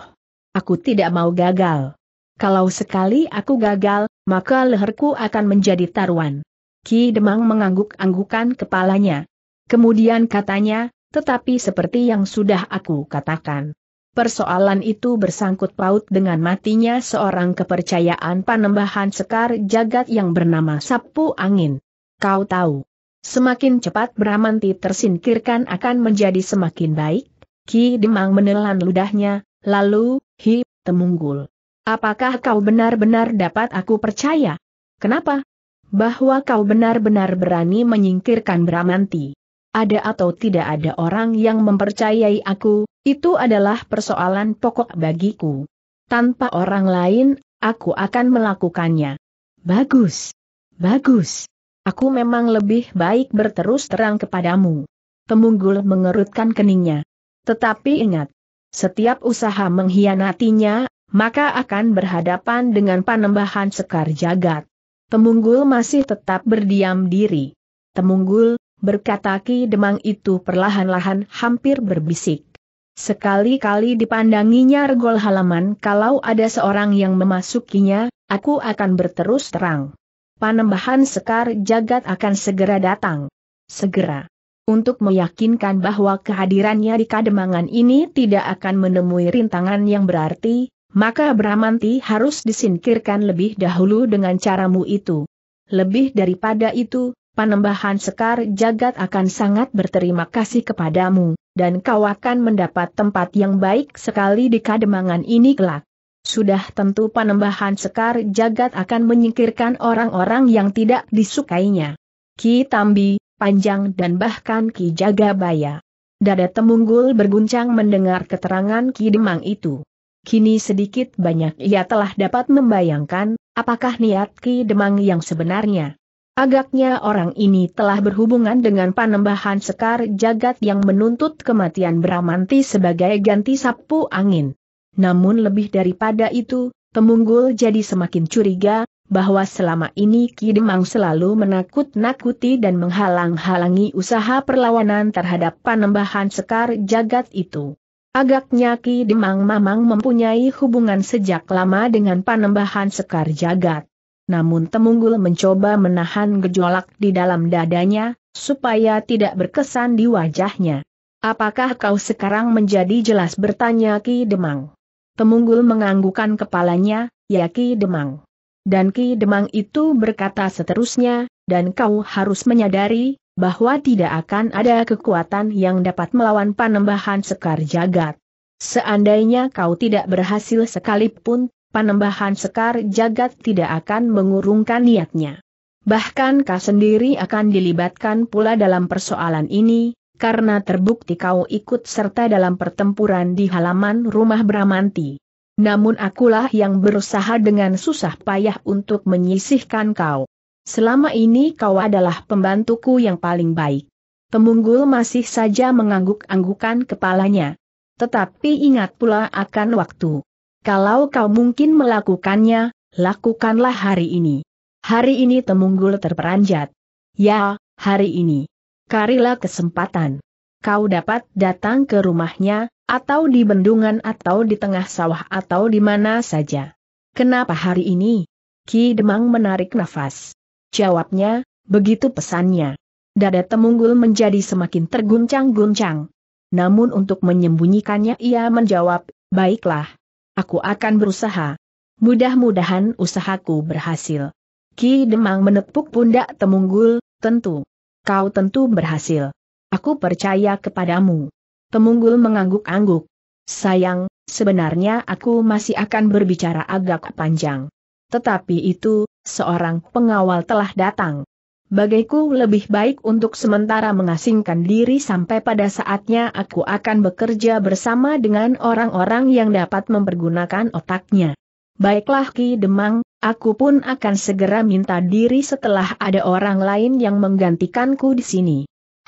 Aku tidak mau gagal. Kalau sekali aku gagal, maka leherku akan menjadi taruhan. Ki Demang mengangguk-anggukan kepalanya. Kemudian katanya, tetapi seperti yang sudah aku katakan, Persoalan itu bersangkut paut dengan matinya seorang kepercayaan panembahan sekar jagat yang bernama Sapu Angin. Kau tahu, semakin cepat Bramanti tersingkirkan akan menjadi semakin baik, Ki Demang menelan ludahnya, lalu, hi, temunggul. Apakah kau benar-benar dapat aku percaya? Kenapa? Bahwa kau benar-benar berani menyingkirkan Bramanti. Ada atau tidak ada orang yang mempercayai aku, itu adalah persoalan pokok bagiku. Tanpa orang lain, aku akan melakukannya. Bagus. Bagus. Aku memang lebih baik berterus terang kepadamu. Temunggul mengerutkan keningnya. Tetapi ingat, setiap usaha mengkhianatinya, maka akan berhadapan dengan panembahan sekar jagat. Temunggul masih tetap berdiam diri. Temunggul, berkata Ki Demang itu perlahan-lahan hampir berbisik. Sekali-kali dipandanginya regol halaman kalau ada seorang yang memasukinya, aku akan berterus terang. Panembahan sekar jagat akan segera datang. Segera. Untuk meyakinkan bahwa kehadirannya di kademangan ini tidak akan menemui rintangan yang berarti, maka Bramanti harus disingkirkan lebih dahulu dengan caramu itu. Lebih daripada itu, panembahan sekar jagat akan sangat berterima kasih kepadamu dan kau akan mendapat tempat yang baik sekali di kademangan ini kelak. Sudah tentu panembahan Sekar Jagat akan menyingkirkan orang-orang yang tidak disukainya. Ki Tambi, Panjang dan bahkan Ki Jagabaya. Dada Temunggul berguncang mendengar keterangan Ki Demang itu. Kini sedikit banyak ia telah dapat membayangkan, apakah niat Ki Demang yang sebenarnya. Agaknya orang ini telah berhubungan dengan panembahan sekar jagat yang menuntut kematian Bramanti sebagai ganti sapu angin. Namun lebih daripada itu, Temunggul jadi semakin curiga, bahwa selama ini Ki Demang selalu menakut-nakuti dan menghalang-halangi usaha perlawanan terhadap panembahan sekar jagat itu. Agaknya Ki Demang memang mempunyai hubungan sejak lama dengan panembahan sekar jagat. Namun Temunggul mencoba menahan gejolak di dalam dadanya, supaya tidak berkesan di wajahnya. Apakah kau sekarang menjadi jelas bertanya Ki Demang? Temunggul menganggukan kepalanya, ya Ki Demang. Dan Ki Demang itu berkata seterusnya, dan kau harus menyadari, bahwa tidak akan ada kekuatan yang dapat melawan panembahan sekar jagat. Seandainya kau tidak berhasil sekalipun, panembahan sekar jagat tidak akan mengurungkan niatnya. Bahkan kau sendiri akan dilibatkan pula dalam persoalan ini, karena terbukti kau ikut serta dalam pertempuran di halaman rumah Bramanti. Namun akulah yang berusaha dengan susah payah untuk menyisihkan kau. Selama ini kau adalah pembantuku yang paling baik. Temunggul masih saja mengangguk-anggukan kepalanya. Tetapi ingat pula akan waktu. Kalau kau mungkin melakukannya, lakukanlah hari ini. Hari ini Temunggul terperanjat. Ya, hari ini. Karilah kesempatan. Kau dapat datang ke rumahnya, atau di bendungan atau di tengah sawah atau di mana saja. Kenapa hari ini? Ki Demang menarik nafas. Jawabnya, begitu pesannya. Dada Temunggul menjadi semakin terguncang-guncang. Namun untuk menyembunyikannya ia menjawab, baiklah, Aku akan berusaha. Mudah-mudahan usahaku berhasil. Ki Demang menepuk pundak Temunggul, tentu. Kau tentu berhasil. Aku percaya kepadamu. Temunggul mengangguk-angguk. Sayang, sebenarnya aku masih akan berbicara agak panjang. Tetapi itu, seorang pengawal telah datang. Bagiku lebih baik untuk sementara mengasingkan diri sampai pada saatnya aku akan bekerja bersama dengan orang-orang yang dapat mempergunakan otaknya. Baiklah Ki Demang, aku pun akan segera minta diri setelah ada orang lain yang menggantikanku di sini.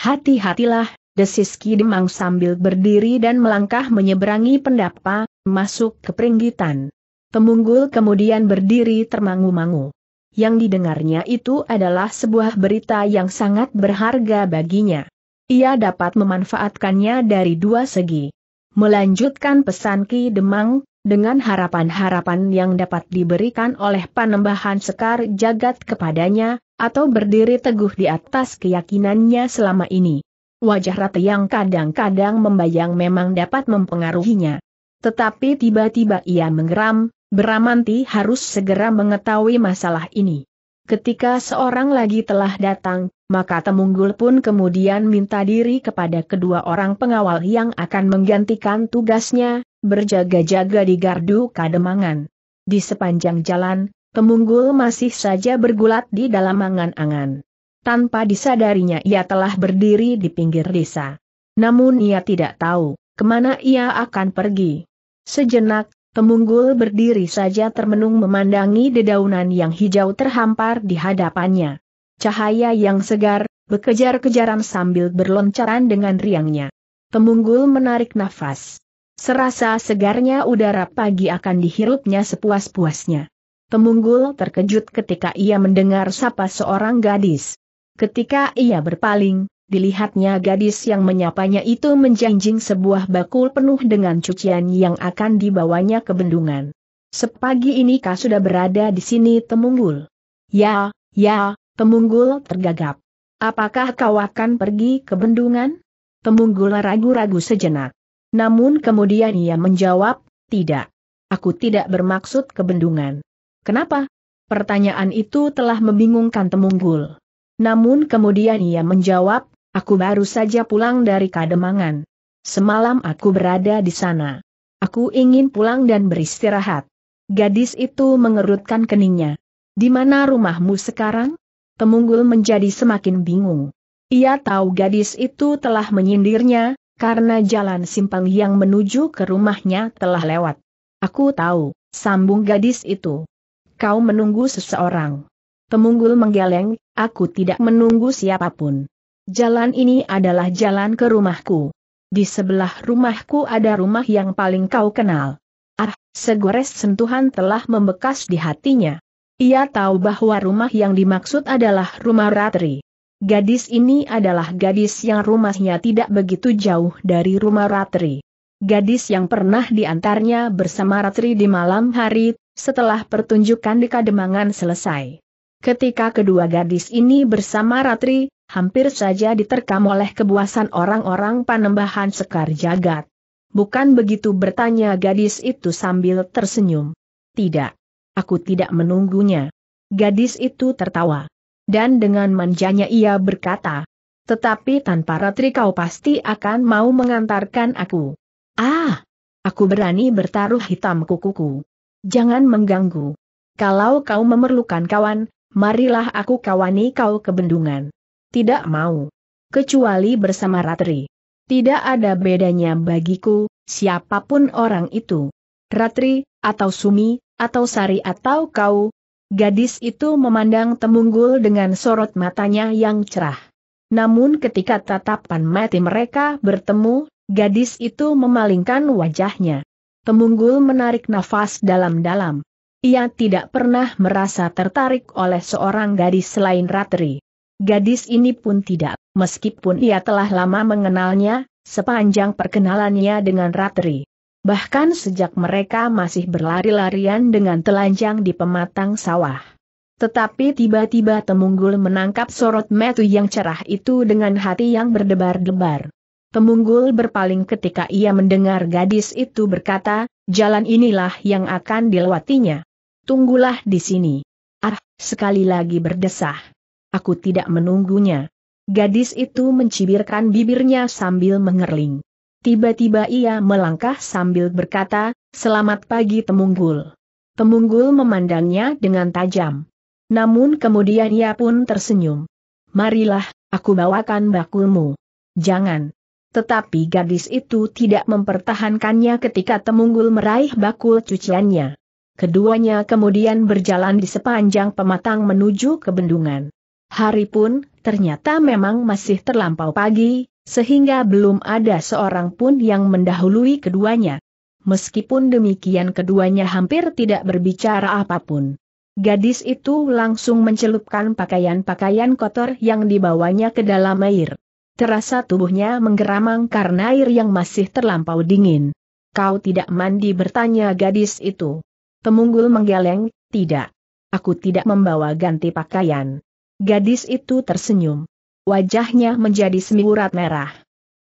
Hati-hatilah, desis Ki Demang sambil berdiri dan melangkah menyeberangi pendapa, masuk ke peringgitan. Temunggul kemudian berdiri termangu-mangu yang didengarnya itu adalah sebuah berita yang sangat berharga baginya. Ia dapat memanfaatkannya dari dua segi. Melanjutkan pesan Ki Demang, dengan harapan-harapan yang dapat diberikan oleh panembahan sekar jagat kepadanya, atau berdiri teguh di atas keyakinannya selama ini. Wajah Rata yang kadang-kadang membayang memang dapat mempengaruhinya. Tetapi tiba-tiba ia menggeram, Beramanti harus segera mengetahui masalah ini. Ketika seorang lagi telah datang, maka Temunggul pun kemudian minta diri kepada kedua orang pengawal yang akan menggantikan tugasnya, berjaga-jaga di gardu kademangan. Di sepanjang jalan, Temunggul masih saja bergulat di dalam angan-angan. Tanpa disadarinya ia telah berdiri di pinggir desa. Namun ia tidak tahu, kemana ia akan pergi. Sejenak, Temunggul berdiri saja termenung memandangi dedaunan yang hijau terhampar di hadapannya. Cahaya yang segar, bekejar-kejaran sambil berloncaran dengan riangnya. Temunggul menarik nafas. Serasa segarnya udara pagi akan dihirupnya sepuas-puasnya. Temunggul terkejut ketika ia mendengar sapa seorang gadis. Ketika ia berpaling, Dilihatnya gadis yang menyapanya itu menjanjing sebuah bakul penuh dengan cucian yang akan dibawanya ke bendungan. Sepagi ini kah sudah berada di sini Temunggul. Ya, ya, Temunggul tergagap. Apakah kau akan pergi ke bendungan? Temunggul ragu-ragu sejenak. Namun kemudian ia menjawab, tidak. Aku tidak bermaksud ke bendungan. Kenapa? Pertanyaan itu telah membingungkan Temunggul. Namun kemudian ia menjawab, Aku baru saja pulang dari Kademangan. Semalam aku berada di sana. Aku ingin pulang dan beristirahat. Gadis itu mengerutkan keningnya. Di mana rumahmu sekarang? Temunggul menjadi semakin bingung. Ia tahu gadis itu telah menyindirnya, karena jalan simpang yang menuju ke rumahnya telah lewat. Aku tahu, sambung gadis itu. Kau menunggu seseorang. Temunggul menggeleng, aku tidak menunggu siapapun. Jalan ini adalah jalan ke rumahku. Di sebelah rumahku ada rumah yang paling kau kenal. Ah, segores sentuhan telah membekas di hatinya. Ia tahu bahwa rumah yang dimaksud adalah rumah Ratri. Gadis ini adalah gadis yang rumahnya tidak begitu jauh dari rumah Ratri. Gadis yang pernah diantarnya bersama Ratri di malam hari, setelah pertunjukan di Kademangan selesai. Ketika kedua gadis ini bersama Ratri, hampir saja diterkam oleh kebuasan orang-orang panembahan sekar jagat. Bukan begitu bertanya gadis itu sambil tersenyum. Tidak. Aku tidak menunggunya. Gadis itu tertawa. Dan dengan manjanya ia berkata, tetapi tanpa Ratri kau pasti akan mau mengantarkan aku. Ah! Aku berani bertaruh hitam kukuku. Jangan mengganggu. Kalau kau memerlukan kawan, marilah aku kawani kau ke bendungan tidak mau. Kecuali bersama Ratri. Tidak ada bedanya bagiku, siapapun orang itu. Ratri, atau Sumi, atau Sari atau kau. Gadis itu memandang Temunggul dengan sorot matanya yang cerah. Namun ketika tatapan mati mereka bertemu, gadis itu memalingkan wajahnya. Temunggul menarik nafas dalam-dalam. Ia tidak pernah merasa tertarik oleh seorang gadis selain Ratri. Gadis ini pun tidak, meskipun ia telah lama mengenalnya, sepanjang perkenalannya dengan Ratri. Bahkan sejak mereka masih berlari-larian dengan telanjang di pematang sawah. Tetapi tiba-tiba Temunggul menangkap sorot metu yang cerah itu dengan hati yang berdebar-debar. Temunggul berpaling ketika ia mendengar gadis itu berkata, jalan inilah yang akan dilewatinya. Tunggulah di sini. Ah, sekali lagi berdesah. Aku tidak menunggunya. Gadis itu mencibirkan bibirnya sambil mengerling. Tiba-tiba ia melangkah sambil berkata, Selamat pagi Temunggul. Temunggul memandangnya dengan tajam. Namun kemudian ia pun tersenyum. Marilah, aku bawakan bakulmu. Jangan. Tetapi gadis itu tidak mempertahankannya ketika Temunggul meraih bakul cuciannya. Keduanya kemudian berjalan di sepanjang pematang menuju ke bendungan. Hari pun, ternyata memang masih terlampau pagi, sehingga belum ada seorang pun yang mendahului keduanya. Meskipun demikian keduanya hampir tidak berbicara apapun. Gadis itu langsung mencelupkan pakaian-pakaian kotor yang dibawanya ke dalam air. Terasa tubuhnya menggeramang karena air yang masih terlampau dingin. Kau tidak mandi bertanya gadis itu. Temunggul menggeleng, tidak. Aku tidak membawa ganti pakaian. Gadis itu tersenyum. Wajahnya menjadi semiurat merah.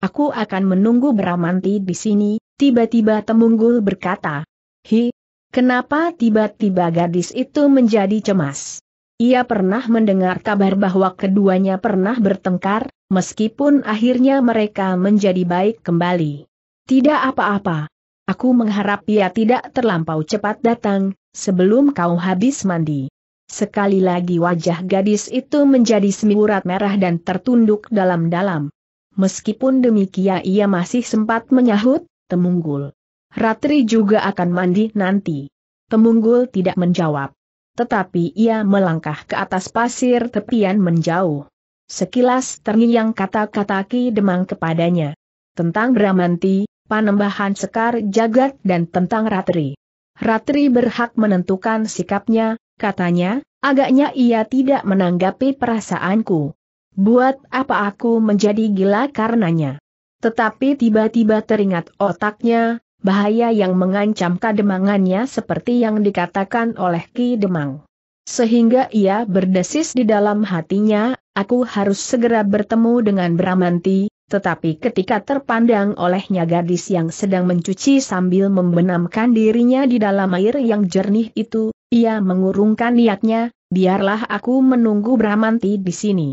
Aku akan menunggu Bramanti di sini, tiba-tiba Temunggul berkata. Hi, kenapa tiba-tiba gadis itu menjadi cemas? Ia pernah mendengar kabar bahwa keduanya pernah bertengkar, meskipun akhirnya mereka menjadi baik kembali. Tidak apa-apa. Aku mengharap ia tidak terlampau cepat datang, sebelum kau habis mandi. Sekali lagi wajah gadis itu menjadi semburat merah dan tertunduk dalam-dalam. Meskipun demikian ia masih sempat menyahut, Temunggul. Ratri juga akan mandi nanti. Temunggul tidak menjawab. Tetapi ia melangkah ke atas pasir tepian menjauh. Sekilas terngiang kata-kata Ki Demang kepadanya. Tentang Bramanti, Panembahan Sekar Jagat dan tentang Ratri. Ratri berhak menentukan sikapnya, katanya, agaknya ia tidak menanggapi perasaanku. Buat apa aku menjadi gila karenanya? Tetapi tiba-tiba teringat otaknya, bahaya yang mengancam kademangannya seperti yang dikatakan oleh Ki Demang. Sehingga ia berdesis di dalam hatinya, aku harus segera bertemu dengan Bramanti, tetapi ketika terpandang olehnya gadis yang sedang mencuci sambil membenamkan dirinya di dalam air yang jernih itu, ia mengurungkan niatnya, biarlah aku menunggu Brahmanti di sini.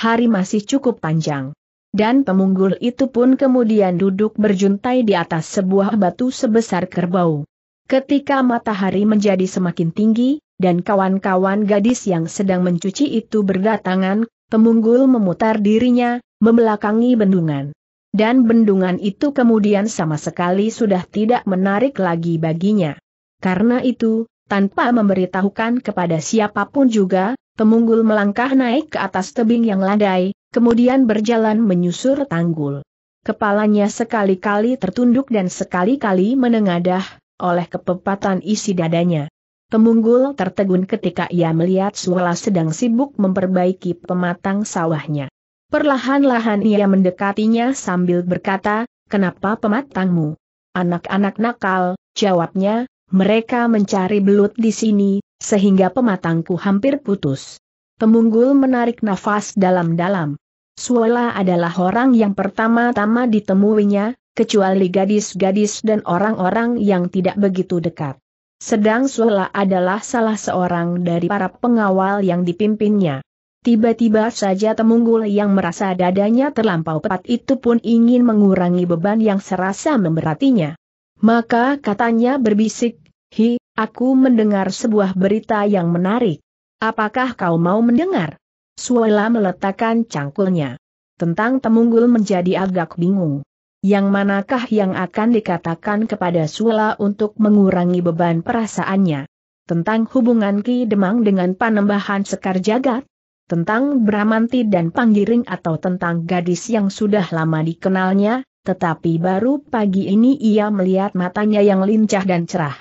Hari masih cukup panjang. Dan pemunggul itu pun kemudian duduk berjuntai di atas sebuah batu sebesar kerbau. Ketika matahari menjadi semakin tinggi, dan kawan-kawan gadis yang sedang mencuci itu berdatangan, pemunggul memutar dirinya, membelakangi bendungan. Dan bendungan itu kemudian sama sekali sudah tidak menarik lagi baginya. Karena itu, tanpa memberitahukan kepada siapapun juga, Pemunggul melangkah naik ke atas tebing yang landai, kemudian berjalan menyusur tanggul. Kepalanya sekali-kali tertunduk dan sekali-kali menengadah, oleh kepepatan isi dadanya. Pemunggul tertegun ketika ia melihat Suala sedang sibuk memperbaiki pematang sawahnya. Perlahan-lahan ia mendekatinya sambil berkata, Kenapa pematangmu? Anak-anak nakal, jawabnya, mereka mencari belut di sini, sehingga pematangku hampir putus. Pemunggul menarik nafas dalam-dalam. Suela adalah orang yang pertama-tama ditemuinya, kecuali gadis-gadis dan orang-orang yang tidak begitu dekat. Sedang Suela adalah salah seorang dari para pengawal yang dipimpinnya. Tiba-tiba saja Temunggul yang merasa dadanya terlampau pekat itu pun ingin mengurangi beban yang serasa memberatinya. Maka katanya berbisik, Hi, aku mendengar sebuah berita yang menarik. Apakah kau mau mendengar? Suela meletakkan cangkulnya. Tentang Temunggul menjadi agak bingung. Yang manakah yang akan dikatakan kepada Suela untuk mengurangi beban perasaannya? Tentang hubungan Ki Demang dengan panembahan Sekar Jagat? Tentang Bramanti dan Panggiring atau tentang gadis yang sudah lama dikenalnya? Tetapi baru pagi ini ia melihat matanya yang lincah dan cerah.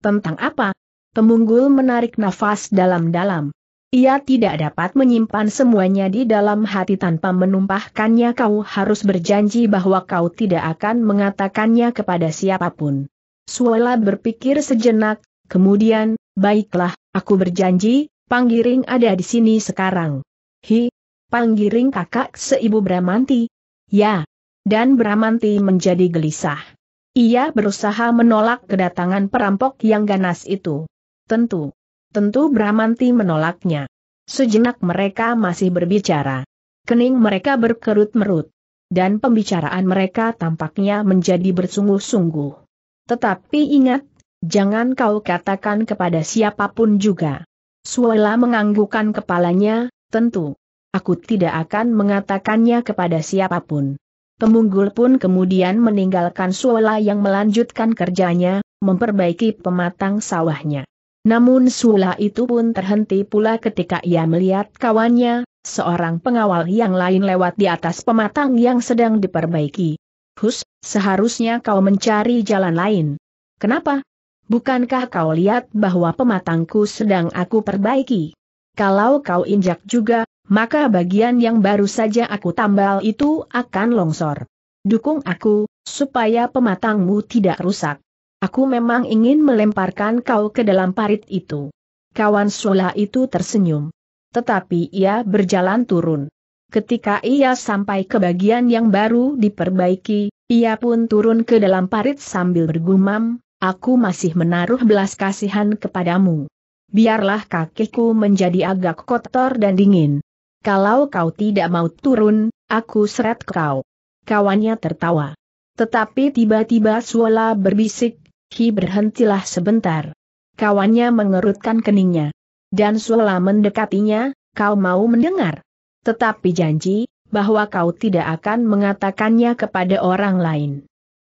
Tentang apa? Temunggul menarik nafas dalam-dalam. Ia tidak dapat menyimpan semuanya di dalam hati tanpa menumpahkannya kau harus berjanji bahwa kau tidak akan mengatakannya kepada siapapun. Suela berpikir sejenak, kemudian, baiklah, aku berjanji, Panggiring ada di sini sekarang. Hi, Panggiring kakak seibu Bramanti. Ya, dan Bramanti menjadi gelisah. Ia berusaha menolak kedatangan perampok yang ganas itu. Tentu. Tentu Bramanti menolaknya. Sejenak mereka masih berbicara. Kening mereka berkerut-merut. Dan pembicaraan mereka tampaknya menjadi bersungguh-sungguh. Tetapi ingat, jangan kau katakan kepada siapapun juga. Suela menganggukkan kepalanya, tentu. Aku tidak akan mengatakannya kepada siapapun. Pemunggul pun kemudian meninggalkan Suola yang melanjutkan kerjanya, memperbaiki pematang sawahnya. Namun Suola itu pun terhenti pula ketika ia melihat kawannya, seorang pengawal yang lain lewat di atas pematang yang sedang diperbaiki. Hus, seharusnya kau mencari jalan lain. Kenapa? Bukankah kau lihat bahwa pematangku sedang aku perbaiki? Kalau kau injak juga, maka bagian yang baru saja aku tambal itu akan longsor. Dukung aku, supaya pematangmu tidak rusak. Aku memang ingin melemparkan kau ke dalam parit itu. Kawan Sula itu tersenyum. Tetapi ia berjalan turun. Ketika ia sampai ke bagian yang baru diperbaiki, ia pun turun ke dalam parit sambil bergumam, aku masih menaruh belas kasihan kepadamu. Biarlah kakiku menjadi agak kotor dan dingin. Kalau kau tidak mau turun, aku seret kau. Kawannya tertawa. Tetapi tiba-tiba Suola berbisik, Hi berhentilah sebentar. Kawannya mengerutkan keningnya. Dan Suola mendekatinya, kau mau mendengar. Tetapi janji, bahwa kau tidak akan mengatakannya kepada orang lain.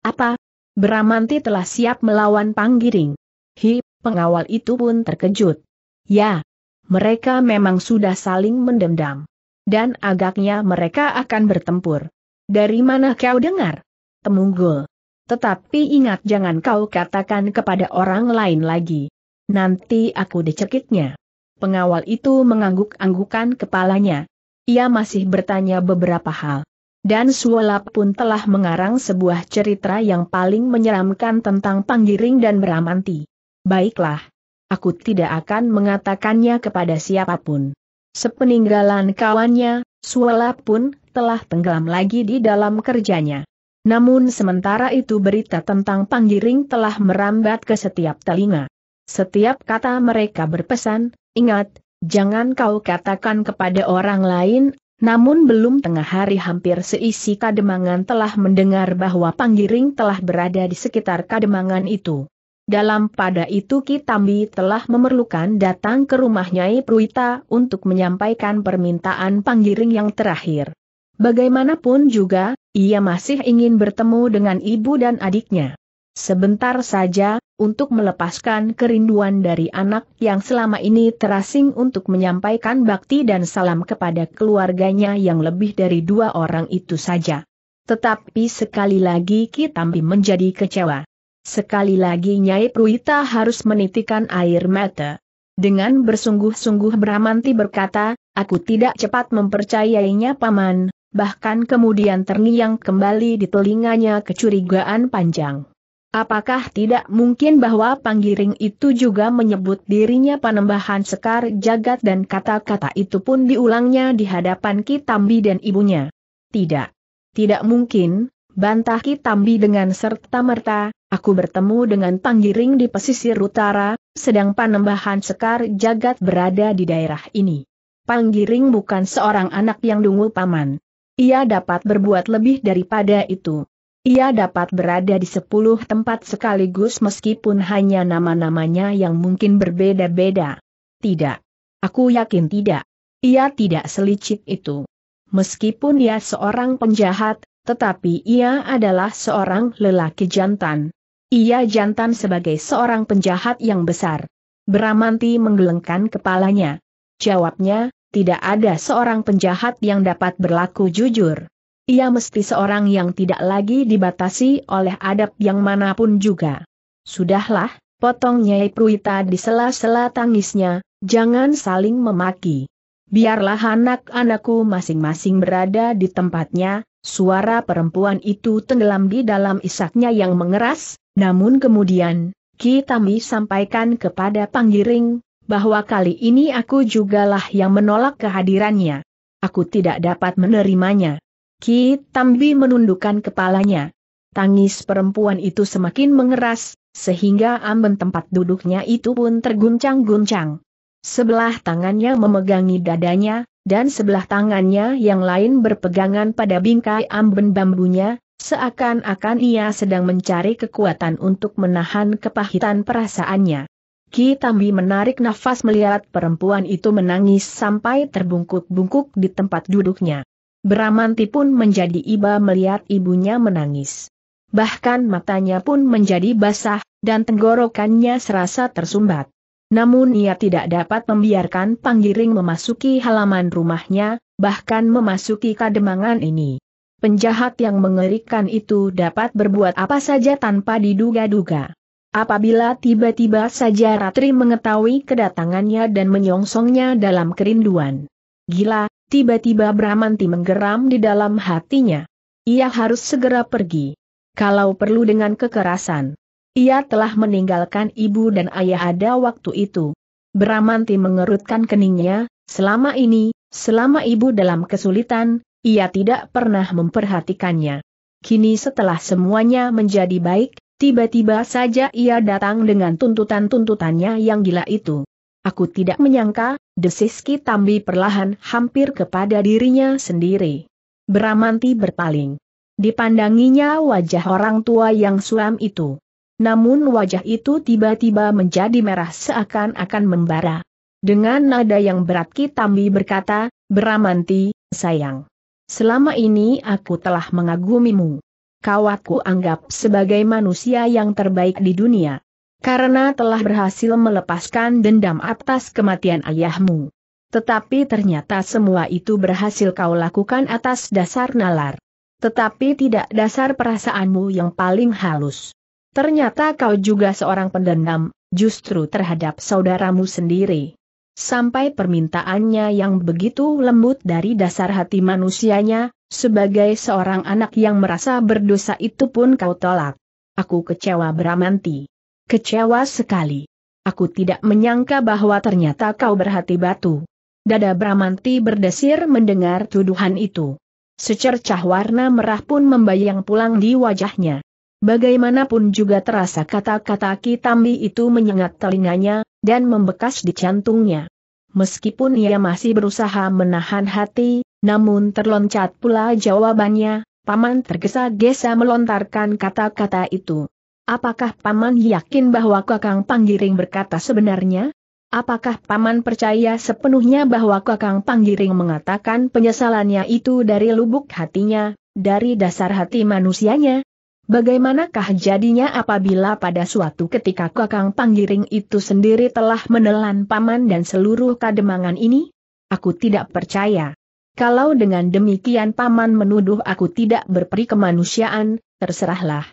Apa? Bramanti telah siap melawan Panggiring. Hi, pengawal itu pun terkejut. Ya, mereka memang sudah saling mendendam. Dan agaknya mereka akan bertempur. Dari mana kau dengar? Temunggul. Tetapi ingat jangan kau katakan kepada orang lain lagi. Nanti aku dicekiknya. Pengawal itu mengangguk-anggukan kepalanya. Ia masih bertanya beberapa hal. Dan Suolap pun telah mengarang sebuah cerita yang paling menyeramkan tentang panggiring dan beramanti. Baiklah. Aku tidak akan mengatakannya kepada siapapun. Sepeninggalan kawannya, Suelap pun telah tenggelam lagi di dalam kerjanya. Namun sementara itu berita tentang panggiring telah merambat ke setiap telinga. Setiap kata mereka berpesan, ingat, jangan kau katakan kepada orang lain namun belum tengah hari hampir seisi Kademangan telah mendengar bahwa Panggiring telah berada di sekitar Kademangan itu. Dalam pada itu Kitambi telah memerlukan datang ke rumah Nyai Pruita untuk menyampaikan permintaan panggiring yang terakhir. Bagaimanapun juga, ia masih ingin bertemu dengan ibu dan adiknya. Sebentar saja, untuk melepaskan kerinduan dari anak yang selama ini terasing untuk menyampaikan bakti dan salam kepada keluarganya yang lebih dari dua orang itu saja. Tetapi sekali lagi Kitambi menjadi kecewa. Sekali lagi Nyai Pruita harus menitikan air mata. Dengan bersungguh-sungguh Bramanti berkata, aku tidak cepat mempercayainya paman, bahkan kemudian terngiang kembali di telinganya kecurigaan panjang. Apakah tidak mungkin bahwa panggiring itu juga menyebut dirinya panembahan sekar jagat dan kata-kata itu pun diulangnya di hadapan Kitambi dan ibunya? Tidak. Tidak mungkin, bantah Kitambi dengan serta-merta, Aku bertemu dengan Panggiring di pesisir utara, sedang Panembahan Sekar Jagat berada di daerah ini. Panggiring bukan seorang anak yang dungu paman. Ia dapat berbuat lebih daripada itu. Ia dapat berada di sepuluh tempat sekaligus meskipun hanya nama-namanya yang mungkin berbeda-beda. Tidak. Aku yakin tidak. Ia tidak selicik itu. Meskipun ia seorang penjahat, tetapi ia adalah seorang lelaki jantan. Ia jantan sebagai seorang penjahat yang besar. Bramanti menggelengkan kepalanya. Jawabnya, tidak ada seorang penjahat yang dapat berlaku jujur. Ia mesti seorang yang tidak lagi dibatasi oleh adab yang manapun juga. Sudahlah, potong Nyai Pruita di sela-sela tangisnya, jangan saling memaki. Biarlah anak-anakku masing-masing berada di tempatnya, suara perempuan itu tenggelam di dalam isaknya yang mengeras, namun kemudian, Ki Kitami sampaikan kepada Panggiring, bahwa kali ini aku jugalah yang menolak kehadirannya. Aku tidak dapat menerimanya. Ki Kitambi menundukkan kepalanya. Tangis perempuan itu semakin mengeras, sehingga amben tempat duduknya itu pun terguncang-guncang. Sebelah tangannya memegangi dadanya, dan sebelah tangannya yang lain berpegangan pada bingkai amben bambunya, Seakan-akan ia sedang mencari kekuatan untuk menahan kepahitan perasaannya. Ki Tambi menarik nafas melihat perempuan itu menangis sampai terbungkuk-bungkuk di tempat duduknya. Beramanti pun menjadi iba melihat ibunya menangis. Bahkan matanya pun menjadi basah, dan tenggorokannya serasa tersumbat. Namun ia tidak dapat membiarkan Panggiring memasuki halaman rumahnya, bahkan memasuki kademangan ini. Penjahat yang mengerikan itu dapat berbuat apa saja tanpa diduga-duga. Apabila tiba-tiba saja Ratri mengetahui kedatangannya dan menyongsongnya dalam kerinduan. Gila, tiba-tiba Bramanti menggeram di dalam hatinya. Ia harus segera pergi. Kalau perlu dengan kekerasan. Ia telah meninggalkan ibu dan ayah ada waktu itu. Bramanti mengerutkan keningnya, selama ini, selama ibu dalam kesulitan, ia tidak pernah memperhatikannya. Kini setelah semuanya menjadi baik, tiba-tiba saja ia datang dengan tuntutan-tuntutannya yang gila itu. Aku tidak menyangka, desiski Tambi perlahan hampir kepada dirinya sendiri. Beramanti berpaling. Dipandanginya wajah orang tua yang suam itu. Namun wajah itu tiba-tiba menjadi merah seakan-akan membara. Dengan nada yang berat Kitambi berkata, Beramanti, sayang. Selama ini aku telah mengagumimu. Kau aku anggap sebagai manusia yang terbaik di dunia. Karena telah berhasil melepaskan dendam atas kematian ayahmu. Tetapi ternyata semua itu berhasil kau lakukan atas dasar nalar. Tetapi tidak dasar perasaanmu yang paling halus. Ternyata kau juga seorang pendendam, justru terhadap saudaramu sendiri. Sampai permintaannya yang begitu lembut dari dasar hati manusianya, sebagai seorang anak yang merasa berdosa itu pun kau tolak. Aku kecewa Bramanti. Kecewa sekali. Aku tidak menyangka bahwa ternyata kau berhati batu. Dada Bramanti berdesir mendengar tuduhan itu. Secercah warna merah pun membayang pulang di wajahnya. Bagaimanapun juga terasa kata-kata Kitambi itu menyengat telinganya, dan membekas di jantungnya. Meskipun ia masih berusaha menahan hati, namun terloncat pula jawabannya, Paman tergesa-gesa melontarkan kata-kata itu. Apakah Paman yakin bahwa Kakang Panggiring berkata sebenarnya? Apakah Paman percaya sepenuhnya bahwa Kakang Panggiring mengatakan penyesalannya itu dari lubuk hatinya, dari dasar hati manusianya? Bagaimanakah jadinya apabila pada suatu ketika Kakang Panggiring itu sendiri telah menelan paman dan seluruh kademangan ini? Aku tidak percaya. Kalau dengan demikian paman menuduh aku tidak berperi kemanusiaan, terserahlah.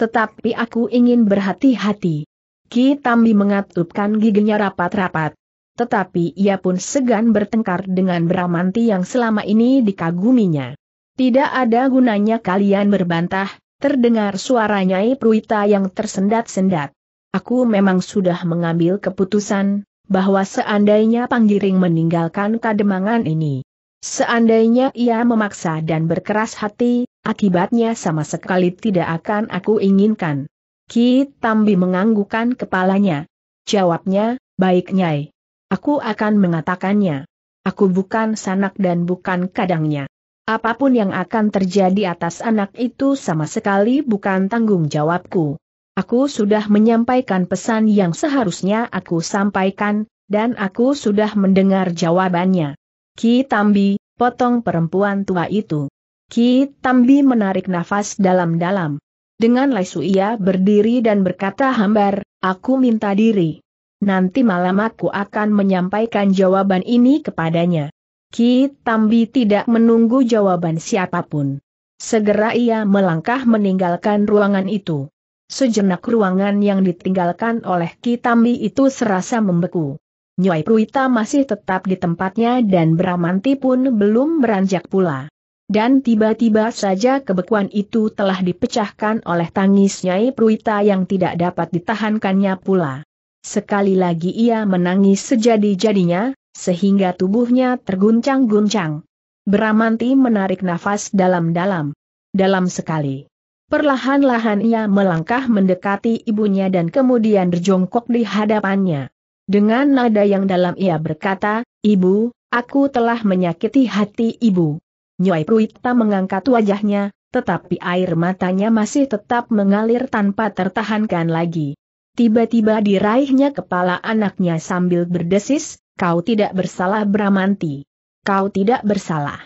Tetapi aku ingin berhati-hati. Ki Tambi mengatupkan giginya rapat-rapat. Tetapi ia pun segan bertengkar dengan Bramanti yang selama ini dikaguminya. Tidak ada gunanya kalian berbantah, Terdengar suara Nyai Pruita yang tersendat-sendat. Aku memang sudah mengambil keputusan, bahwa seandainya Panggiring meninggalkan kademangan ini. Seandainya ia memaksa dan berkeras hati, akibatnya sama sekali tidak akan aku inginkan. Ki Tambi menganggukkan kepalanya. Jawabnya, baik Nyai. Aku akan mengatakannya. Aku bukan sanak dan bukan kadangnya. Apapun yang akan terjadi atas anak itu sama sekali bukan tanggung jawabku. Aku sudah menyampaikan pesan yang seharusnya aku sampaikan, dan aku sudah mendengar jawabannya. Ki Tambi, potong perempuan tua itu. Ki Tambi menarik nafas dalam-dalam. Dengan lesu ia berdiri dan berkata hambar, aku minta diri. Nanti malam aku akan menyampaikan jawaban ini kepadanya. Ki Tambi tidak menunggu jawaban siapapun. Segera ia melangkah meninggalkan ruangan itu. Sejenak ruangan yang ditinggalkan oleh Ki Tambi itu serasa membeku. Nyai Pruita masih tetap di tempatnya dan Bramanti pun belum beranjak pula. Dan tiba-tiba saja kebekuan itu telah dipecahkan oleh tangis Nyai Pruita yang tidak dapat ditahankannya pula. Sekali lagi ia menangis sejadi-jadinya, sehingga tubuhnya terguncang-guncang. Beramanti menarik nafas dalam-dalam. Dalam sekali. Perlahan-lahan ia melangkah mendekati ibunya dan kemudian berjongkok di hadapannya. Dengan nada yang dalam ia berkata, Ibu, aku telah menyakiti hati ibu. Nyai Pruita mengangkat wajahnya, tetapi air matanya masih tetap mengalir tanpa tertahankan lagi. Tiba-tiba diraihnya kepala anaknya sambil berdesis, Kau tidak bersalah Bramanti. Kau tidak bersalah.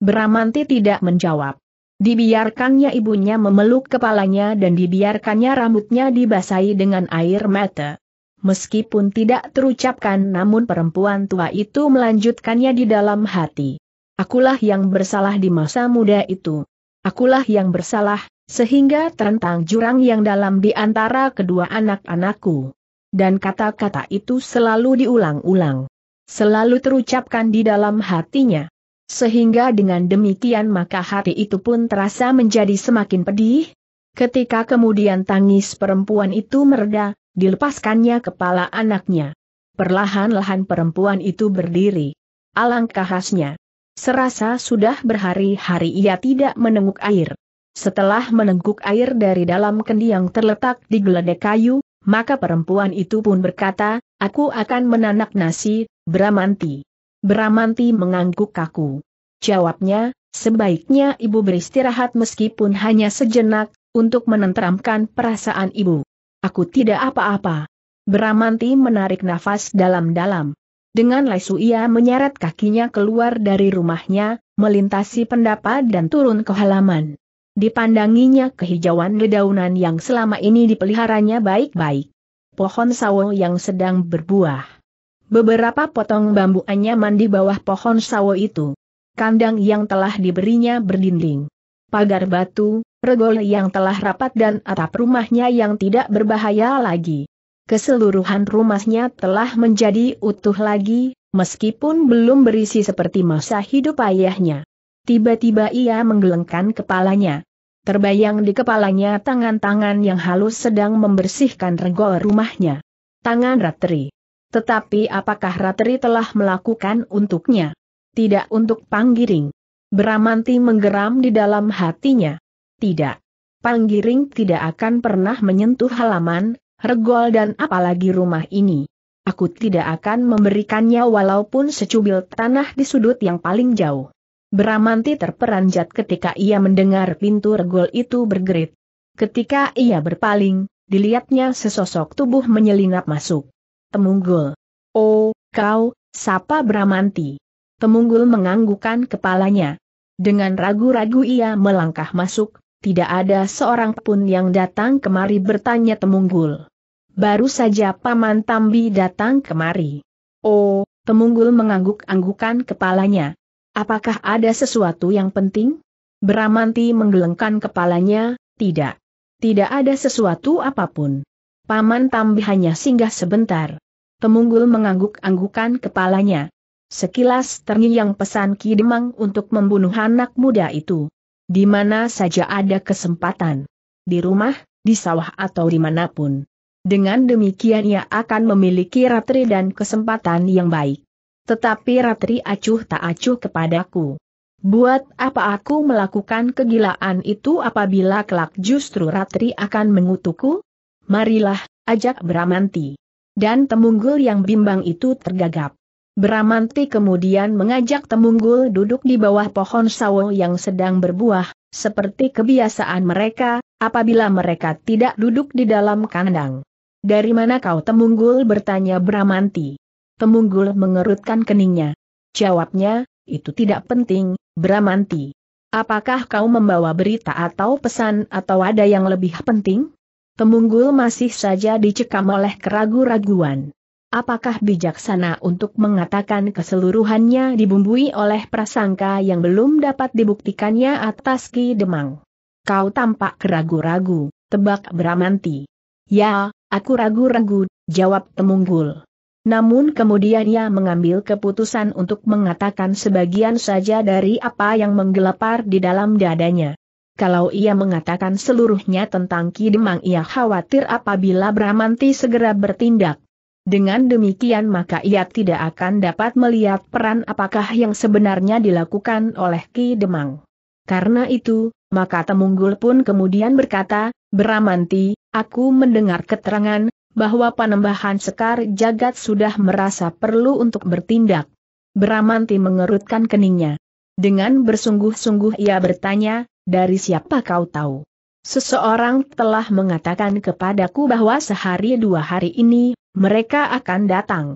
Bramanti tidak menjawab. Dibiarkannya ibunya memeluk kepalanya dan dibiarkannya rambutnya dibasahi dengan air mata. Meskipun tidak terucapkan namun perempuan tua itu melanjutkannya di dalam hati. Akulah yang bersalah di masa muda itu. Akulah yang bersalah, sehingga terentang jurang yang dalam di antara kedua anak-anakku dan kata-kata itu selalu diulang-ulang. Selalu terucapkan di dalam hatinya. Sehingga dengan demikian maka hati itu pun terasa menjadi semakin pedih. Ketika kemudian tangis perempuan itu mereda, dilepaskannya kepala anaknya. Perlahan-lahan perempuan itu berdiri. Alangkah khasnya. Serasa sudah berhari-hari ia tidak menenguk air. Setelah menengkuk air dari dalam kendi yang terletak di geledek kayu, maka perempuan itu pun berkata, aku akan menanak nasi, Bramanti. Bramanti mengangguk kaku. Jawabnya, sebaiknya ibu beristirahat meskipun hanya sejenak, untuk menenteramkan perasaan ibu. Aku tidak apa-apa. Bramanti menarik nafas dalam-dalam. Dengan lesu ia menyeret kakinya keluar dari rumahnya, melintasi pendapat dan turun ke halaman. Dipandanginya kehijauan dedaunan yang selama ini dipeliharanya baik-baik. Pohon sawo yang sedang berbuah. Beberapa potong bambu anyaman di bawah pohon sawo itu. Kandang yang telah diberinya berdinding. Pagar batu, regol yang telah rapat dan atap rumahnya yang tidak berbahaya lagi. Keseluruhan rumahnya telah menjadi utuh lagi, meskipun belum berisi seperti masa hidup ayahnya. Tiba-tiba ia menggelengkan kepalanya. Terbayang di kepalanya tangan-tangan yang halus sedang membersihkan regol rumahnya. Tangan Ratri. Tetapi apakah Ratri telah melakukan untuknya? Tidak untuk Panggiring. Beramanti menggeram di dalam hatinya. Tidak. Panggiring tidak akan pernah menyentuh halaman, regol dan apalagi rumah ini. Aku tidak akan memberikannya walaupun secubil tanah di sudut yang paling jauh. Beramanti terperanjat ketika ia mendengar pintu regol itu bergerit. Ketika ia berpaling, dilihatnya sesosok tubuh menyelinap masuk. Temunggul. Oh, kau, sapa Bramanti. Temunggul menganggukkan kepalanya. Dengan ragu-ragu ia melangkah masuk, tidak ada seorang pun yang datang kemari bertanya Temunggul. Baru saja Paman Tambi datang kemari. Oh, Temunggul mengangguk-anggukan kepalanya. Apakah ada sesuatu yang penting? Bramanti menggelengkan kepalanya, tidak. Tidak ada sesuatu apapun. Paman Tambi hanya singgah sebentar. Kemunggul mengangguk-anggukan kepalanya. Sekilas terngiang pesan Ki Demang untuk membunuh anak muda itu. Di mana saja ada kesempatan. Di rumah, di sawah atau dimanapun. Dengan demikian ia akan memiliki ratri dan kesempatan yang baik. Tetapi Ratri acuh tak acuh kepadaku. Buat apa aku melakukan kegilaan itu apabila kelak justru Ratri akan mengutuku? Marilah, ajak Bramanti. Dan Temunggul yang bimbang itu tergagap. Bramanti kemudian mengajak Temunggul duduk di bawah pohon sawo yang sedang berbuah, seperti kebiasaan mereka, apabila mereka tidak duduk di dalam kandang. Dari mana kau Temunggul bertanya Bramanti. Temunggul mengerutkan keningnya. Jawabnya, itu tidak penting, Bramanti. Apakah kau membawa berita atau pesan atau ada yang lebih penting? Temunggul masih saja dicekam oleh keraguan raguan Apakah bijaksana untuk mengatakan keseluruhannya dibumbui oleh prasangka yang belum dapat dibuktikannya atas Ki Demang? Kau tampak keragu-ragu, tebak Bramanti. Ya, aku ragu-ragu, jawab Temunggul. Namun kemudian ia mengambil keputusan untuk mengatakan sebagian saja dari apa yang menggelepar di dalam dadanya. Kalau ia mengatakan seluruhnya tentang Ki Demang ia khawatir apabila Bramanti segera bertindak. Dengan demikian maka ia tidak akan dapat melihat peran apakah yang sebenarnya dilakukan oleh Ki Demang. Karena itu, maka Temunggul pun kemudian berkata, Bramanti, aku mendengar keterangan, bahwa Panembahan Sekar Jagat sudah merasa perlu untuk bertindak. Bramanti mengerutkan keningnya. Dengan bersungguh-sungguh ia bertanya, dari siapa kau tahu? Seseorang telah mengatakan kepadaku bahwa sehari dua hari ini, mereka akan datang.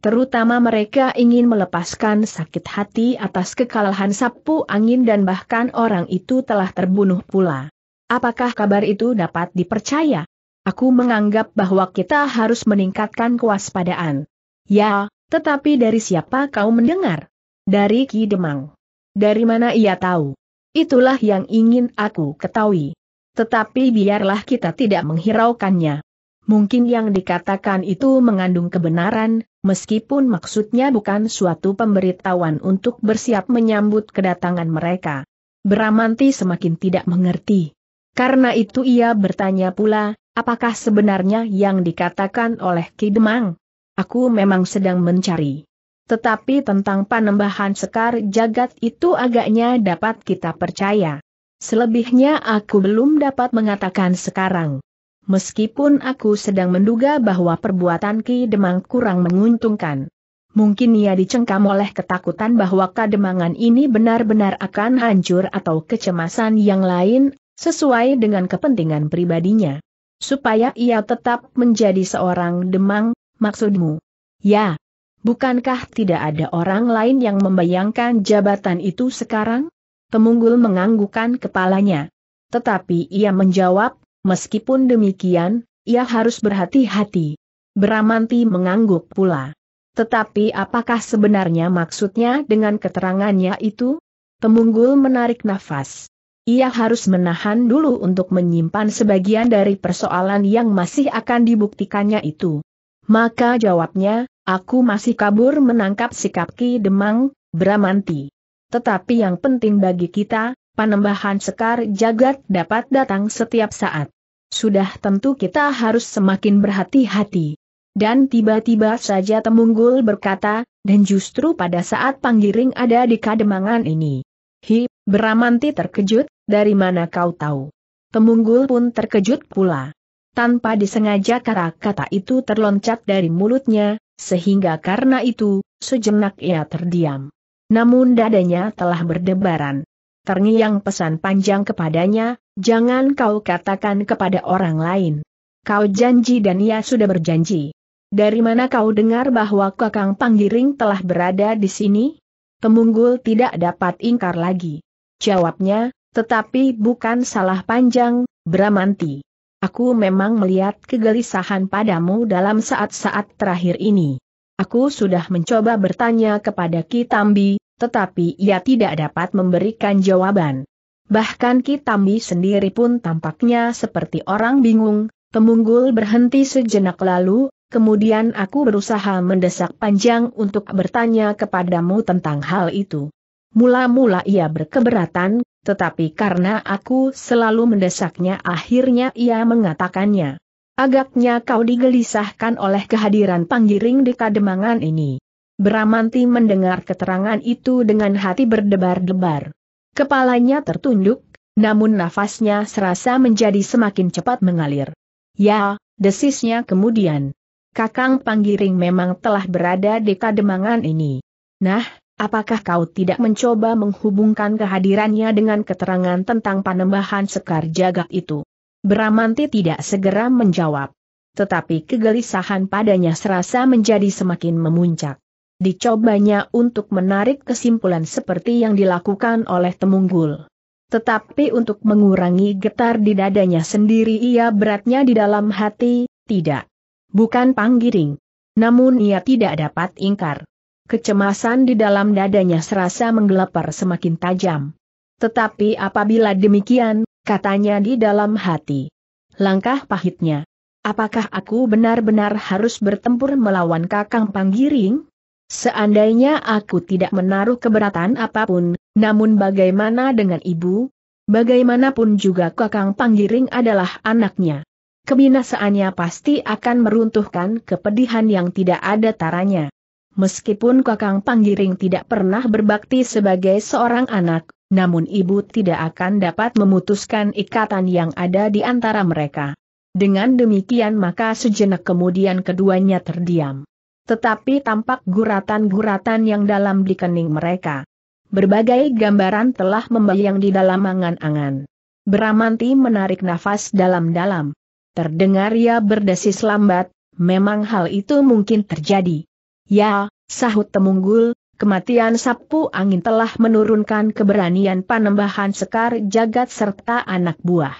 Terutama mereka ingin melepaskan sakit hati atas kekalahan sapu angin dan bahkan orang itu telah terbunuh pula. Apakah kabar itu dapat dipercaya? Aku menganggap bahwa kita harus meningkatkan kewaspadaan. Ya, tetapi dari siapa kau mendengar? Dari Ki Demang. Dari mana ia tahu? Itulah yang ingin aku ketahui. Tetapi biarlah kita tidak menghiraukannya. Mungkin yang dikatakan itu mengandung kebenaran, meskipun maksudnya bukan suatu pemberitahuan untuk bersiap menyambut kedatangan mereka. Beramanti semakin tidak mengerti. Karena itu ia bertanya pula, Apakah sebenarnya yang dikatakan oleh Ki Demang? Aku memang sedang mencari. Tetapi tentang panembahan sekar jagat itu agaknya dapat kita percaya. Selebihnya aku belum dapat mengatakan sekarang. Meskipun aku sedang menduga bahwa perbuatan Ki Demang kurang menguntungkan. Mungkin ia dicengkam oleh ketakutan bahwa kademangan ini benar-benar akan hancur atau kecemasan yang lain, sesuai dengan kepentingan pribadinya supaya ia tetap menjadi seorang demang, maksudmu? Ya. Bukankah tidak ada orang lain yang membayangkan jabatan itu sekarang? temunggul menganggukan kepalanya. Tetapi ia menjawab, meskipun demikian, ia harus berhati-hati. Beramanti mengangguk pula. Tetapi apakah sebenarnya maksudnya dengan keterangannya itu? temunggul menarik nafas. Ia harus menahan dulu untuk menyimpan sebagian dari persoalan yang masih akan dibuktikannya itu. Maka jawabnya, aku masih kabur menangkap sikap Ki Demang, Bramanti. Tetapi yang penting bagi kita, panembahan sekar jagat dapat datang setiap saat. Sudah tentu kita harus semakin berhati-hati. Dan tiba-tiba saja Temunggul berkata, dan justru pada saat panggiring ada di kademangan ini. Hi, Bramanti terkejut, dari mana kau tahu? Temunggul pun terkejut pula. Tanpa disengaja kata-kata itu terloncat dari mulutnya, sehingga karena itu, sejenak ia terdiam. Namun dadanya telah berdebaran. Terngiang pesan panjang kepadanya, jangan kau katakan kepada orang lain. Kau janji dan ia sudah berjanji. Dari mana kau dengar bahwa Kakang Panggiring telah berada di sini? Temunggul tidak dapat ingkar lagi. Jawabnya, tetapi bukan salah panjang, Bramanti. Aku memang melihat kegelisahan padamu dalam saat-saat terakhir ini. Aku sudah mencoba bertanya kepada Kitambi, tetapi ia tidak dapat memberikan jawaban. Bahkan Kitambi sendiri pun tampaknya seperti orang bingung, Temunggul berhenti sejenak lalu, kemudian aku berusaha mendesak panjang untuk bertanya kepadamu tentang hal itu. Mula-mula ia berkeberatan, tetapi karena aku selalu mendesaknya akhirnya ia mengatakannya. Agaknya kau digelisahkan oleh kehadiran panggiring di kademangan ini. Bramanti mendengar keterangan itu dengan hati berdebar-debar. Kepalanya tertunduk, namun nafasnya serasa menjadi semakin cepat mengalir. Ya, desisnya kemudian. Kakang Panggiring memang telah berada di kademangan ini. Nah, apakah kau tidak mencoba menghubungkan kehadirannya dengan keterangan tentang panembahan Sekar Jagat itu? Bramanti tidak segera menjawab. Tetapi kegelisahan padanya serasa menjadi semakin memuncak. Dicobanya untuk menarik kesimpulan seperti yang dilakukan oleh Temunggul. Tetapi untuk mengurangi getar di dadanya sendiri ia beratnya di dalam hati, tidak. Bukan panggiring. Namun ia tidak dapat ingkar. Kecemasan di dalam dadanya serasa menggelepar semakin tajam. Tetapi apabila demikian, katanya di dalam hati. Langkah pahitnya. Apakah aku benar-benar harus bertempur melawan Kakang Panggiring? Seandainya aku tidak menaruh keberatan apapun, namun bagaimana dengan ibu? Bagaimanapun juga Kakang Panggiring adalah anaknya kebinasaannya pasti akan meruntuhkan kepedihan yang tidak ada taranya. Meskipun Kakang Panggiring tidak pernah berbakti sebagai seorang anak, namun ibu tidak akan dapat memutuskan ikatan yang ada di antara mereka. Dengan demikian maka sejenak kemudian keduanya terdiam. Tetapi tampak guratan-guratan yang dalam di kening mereka. Berbagai gambaran telah membayang di dalam angan-angan. Beramanti menarik nafas dalam-dalam. Terdengar ia berdesis lambat, memang hal itu mungkin terjadi. Ya, sahut Temunggul, kematian sapu angin telah menurunkan keberanian panembahan Sekar Jagat serta anak buah.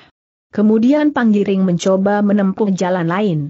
Kemudian Panggiring mencoba menempuh jalan lain.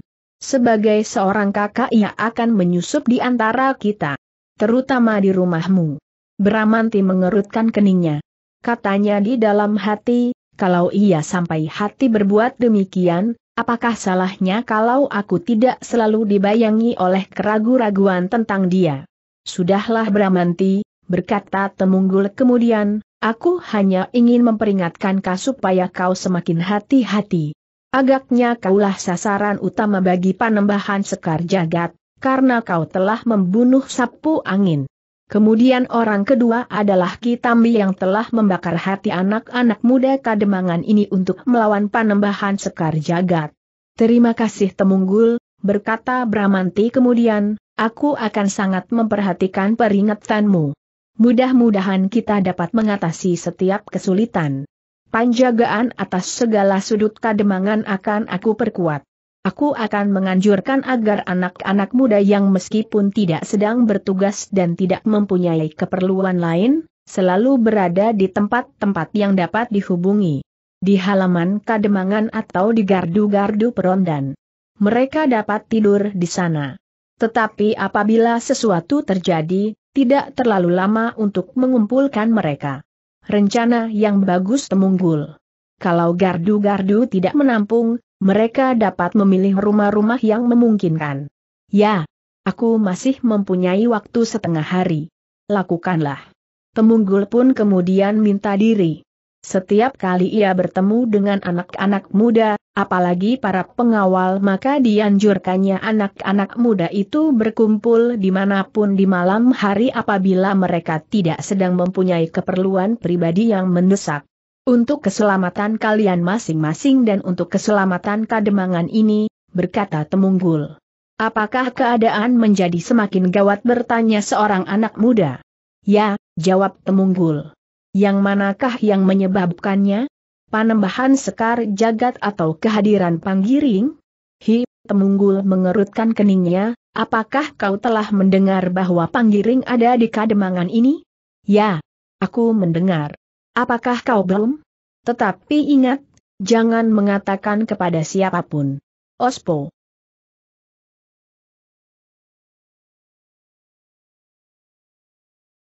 Sebagai seorang kakak ia akan menyusup di antara kita. Terutama di rumahmu. Bramanti mengerutkan keningnya. Katanya di dalam hati, kalau ia sampai hati berbuat demikian, Apakah salahnya kalau aku tidak selalu dibayangi oleh keragu-raguan tentang dia? Sudahlah Bramanti, berkata Temunggul kemudian, aku hanya ingin memperingatkan kau supaya kau semakin hati-hati. Agaknya kaulah sasaran utama bagi panembahan sekar jagat, karena kau telah membunuh sapu angin. Kemudian orang kedua adalah Kitambi yang telah membakar hati anak-anak muda kademangan ini untuk melawan panembahan Sekar Jagat. Terima kasih Temunggul, berkata Bramanti kemudian, aku akan sangat memperhatikan peringatanmu. Mudah-mudahan kita dapat mengatasi setiap kesulitan. Panjagaan atas segala sudut kademangan akan aku perkuat. Aku akan menganjurkan agar anak-anak muda yang meskipun tidak sedang bertugas dan tidak mempunyai keperluan lain, selalu berada di tempat-tempat yang dapat dihubungi. Di halaman kademangan atau di gardu-gardu perondan. Mereka dapat tidur di sana. Tetapi apabila sesuatu terjadi, tidak terlalu lama untuk mengumpulkan mereka. Rencana yang bagus temunggul. Kalau gardu-gardu tidak menampung, mereka dapat memilih rumah-rumah yang memungkinkan. Ya, aku masih mempunyai waktu setengah hari. Lakukanlah. Temunggul pun kemudian minta diri. Setiap kali ia bertemu dengan anak-anak muda, apalagi para pengawal maka dianjurkannya anak-anak muda itu berkumpul dimanapun di malam hari apabila mereka tidak sedang mempunyai keperluan pribadi yang mendesak. Untuk keselamatan kalian masing-masing dan untuk keselamatan kademangan ini, berkata Temunggul. Apakah keadaan menjadi semakin gawat bertanya seorang anak muda? Ya, jawab Temunggul. Yang manakah yang menyebabkannya? Panembahan sekar jagat atau kehadiran panggiring? Hi, Temunggul mengerutkan keningnya, apakah kau telah mendengar bahwa panggiring ada di kademangan ini? Ya, aku mendengar. Apakah kau belum? Tetapi ingat, jangan mengatakan kepada siapapun. Ospo.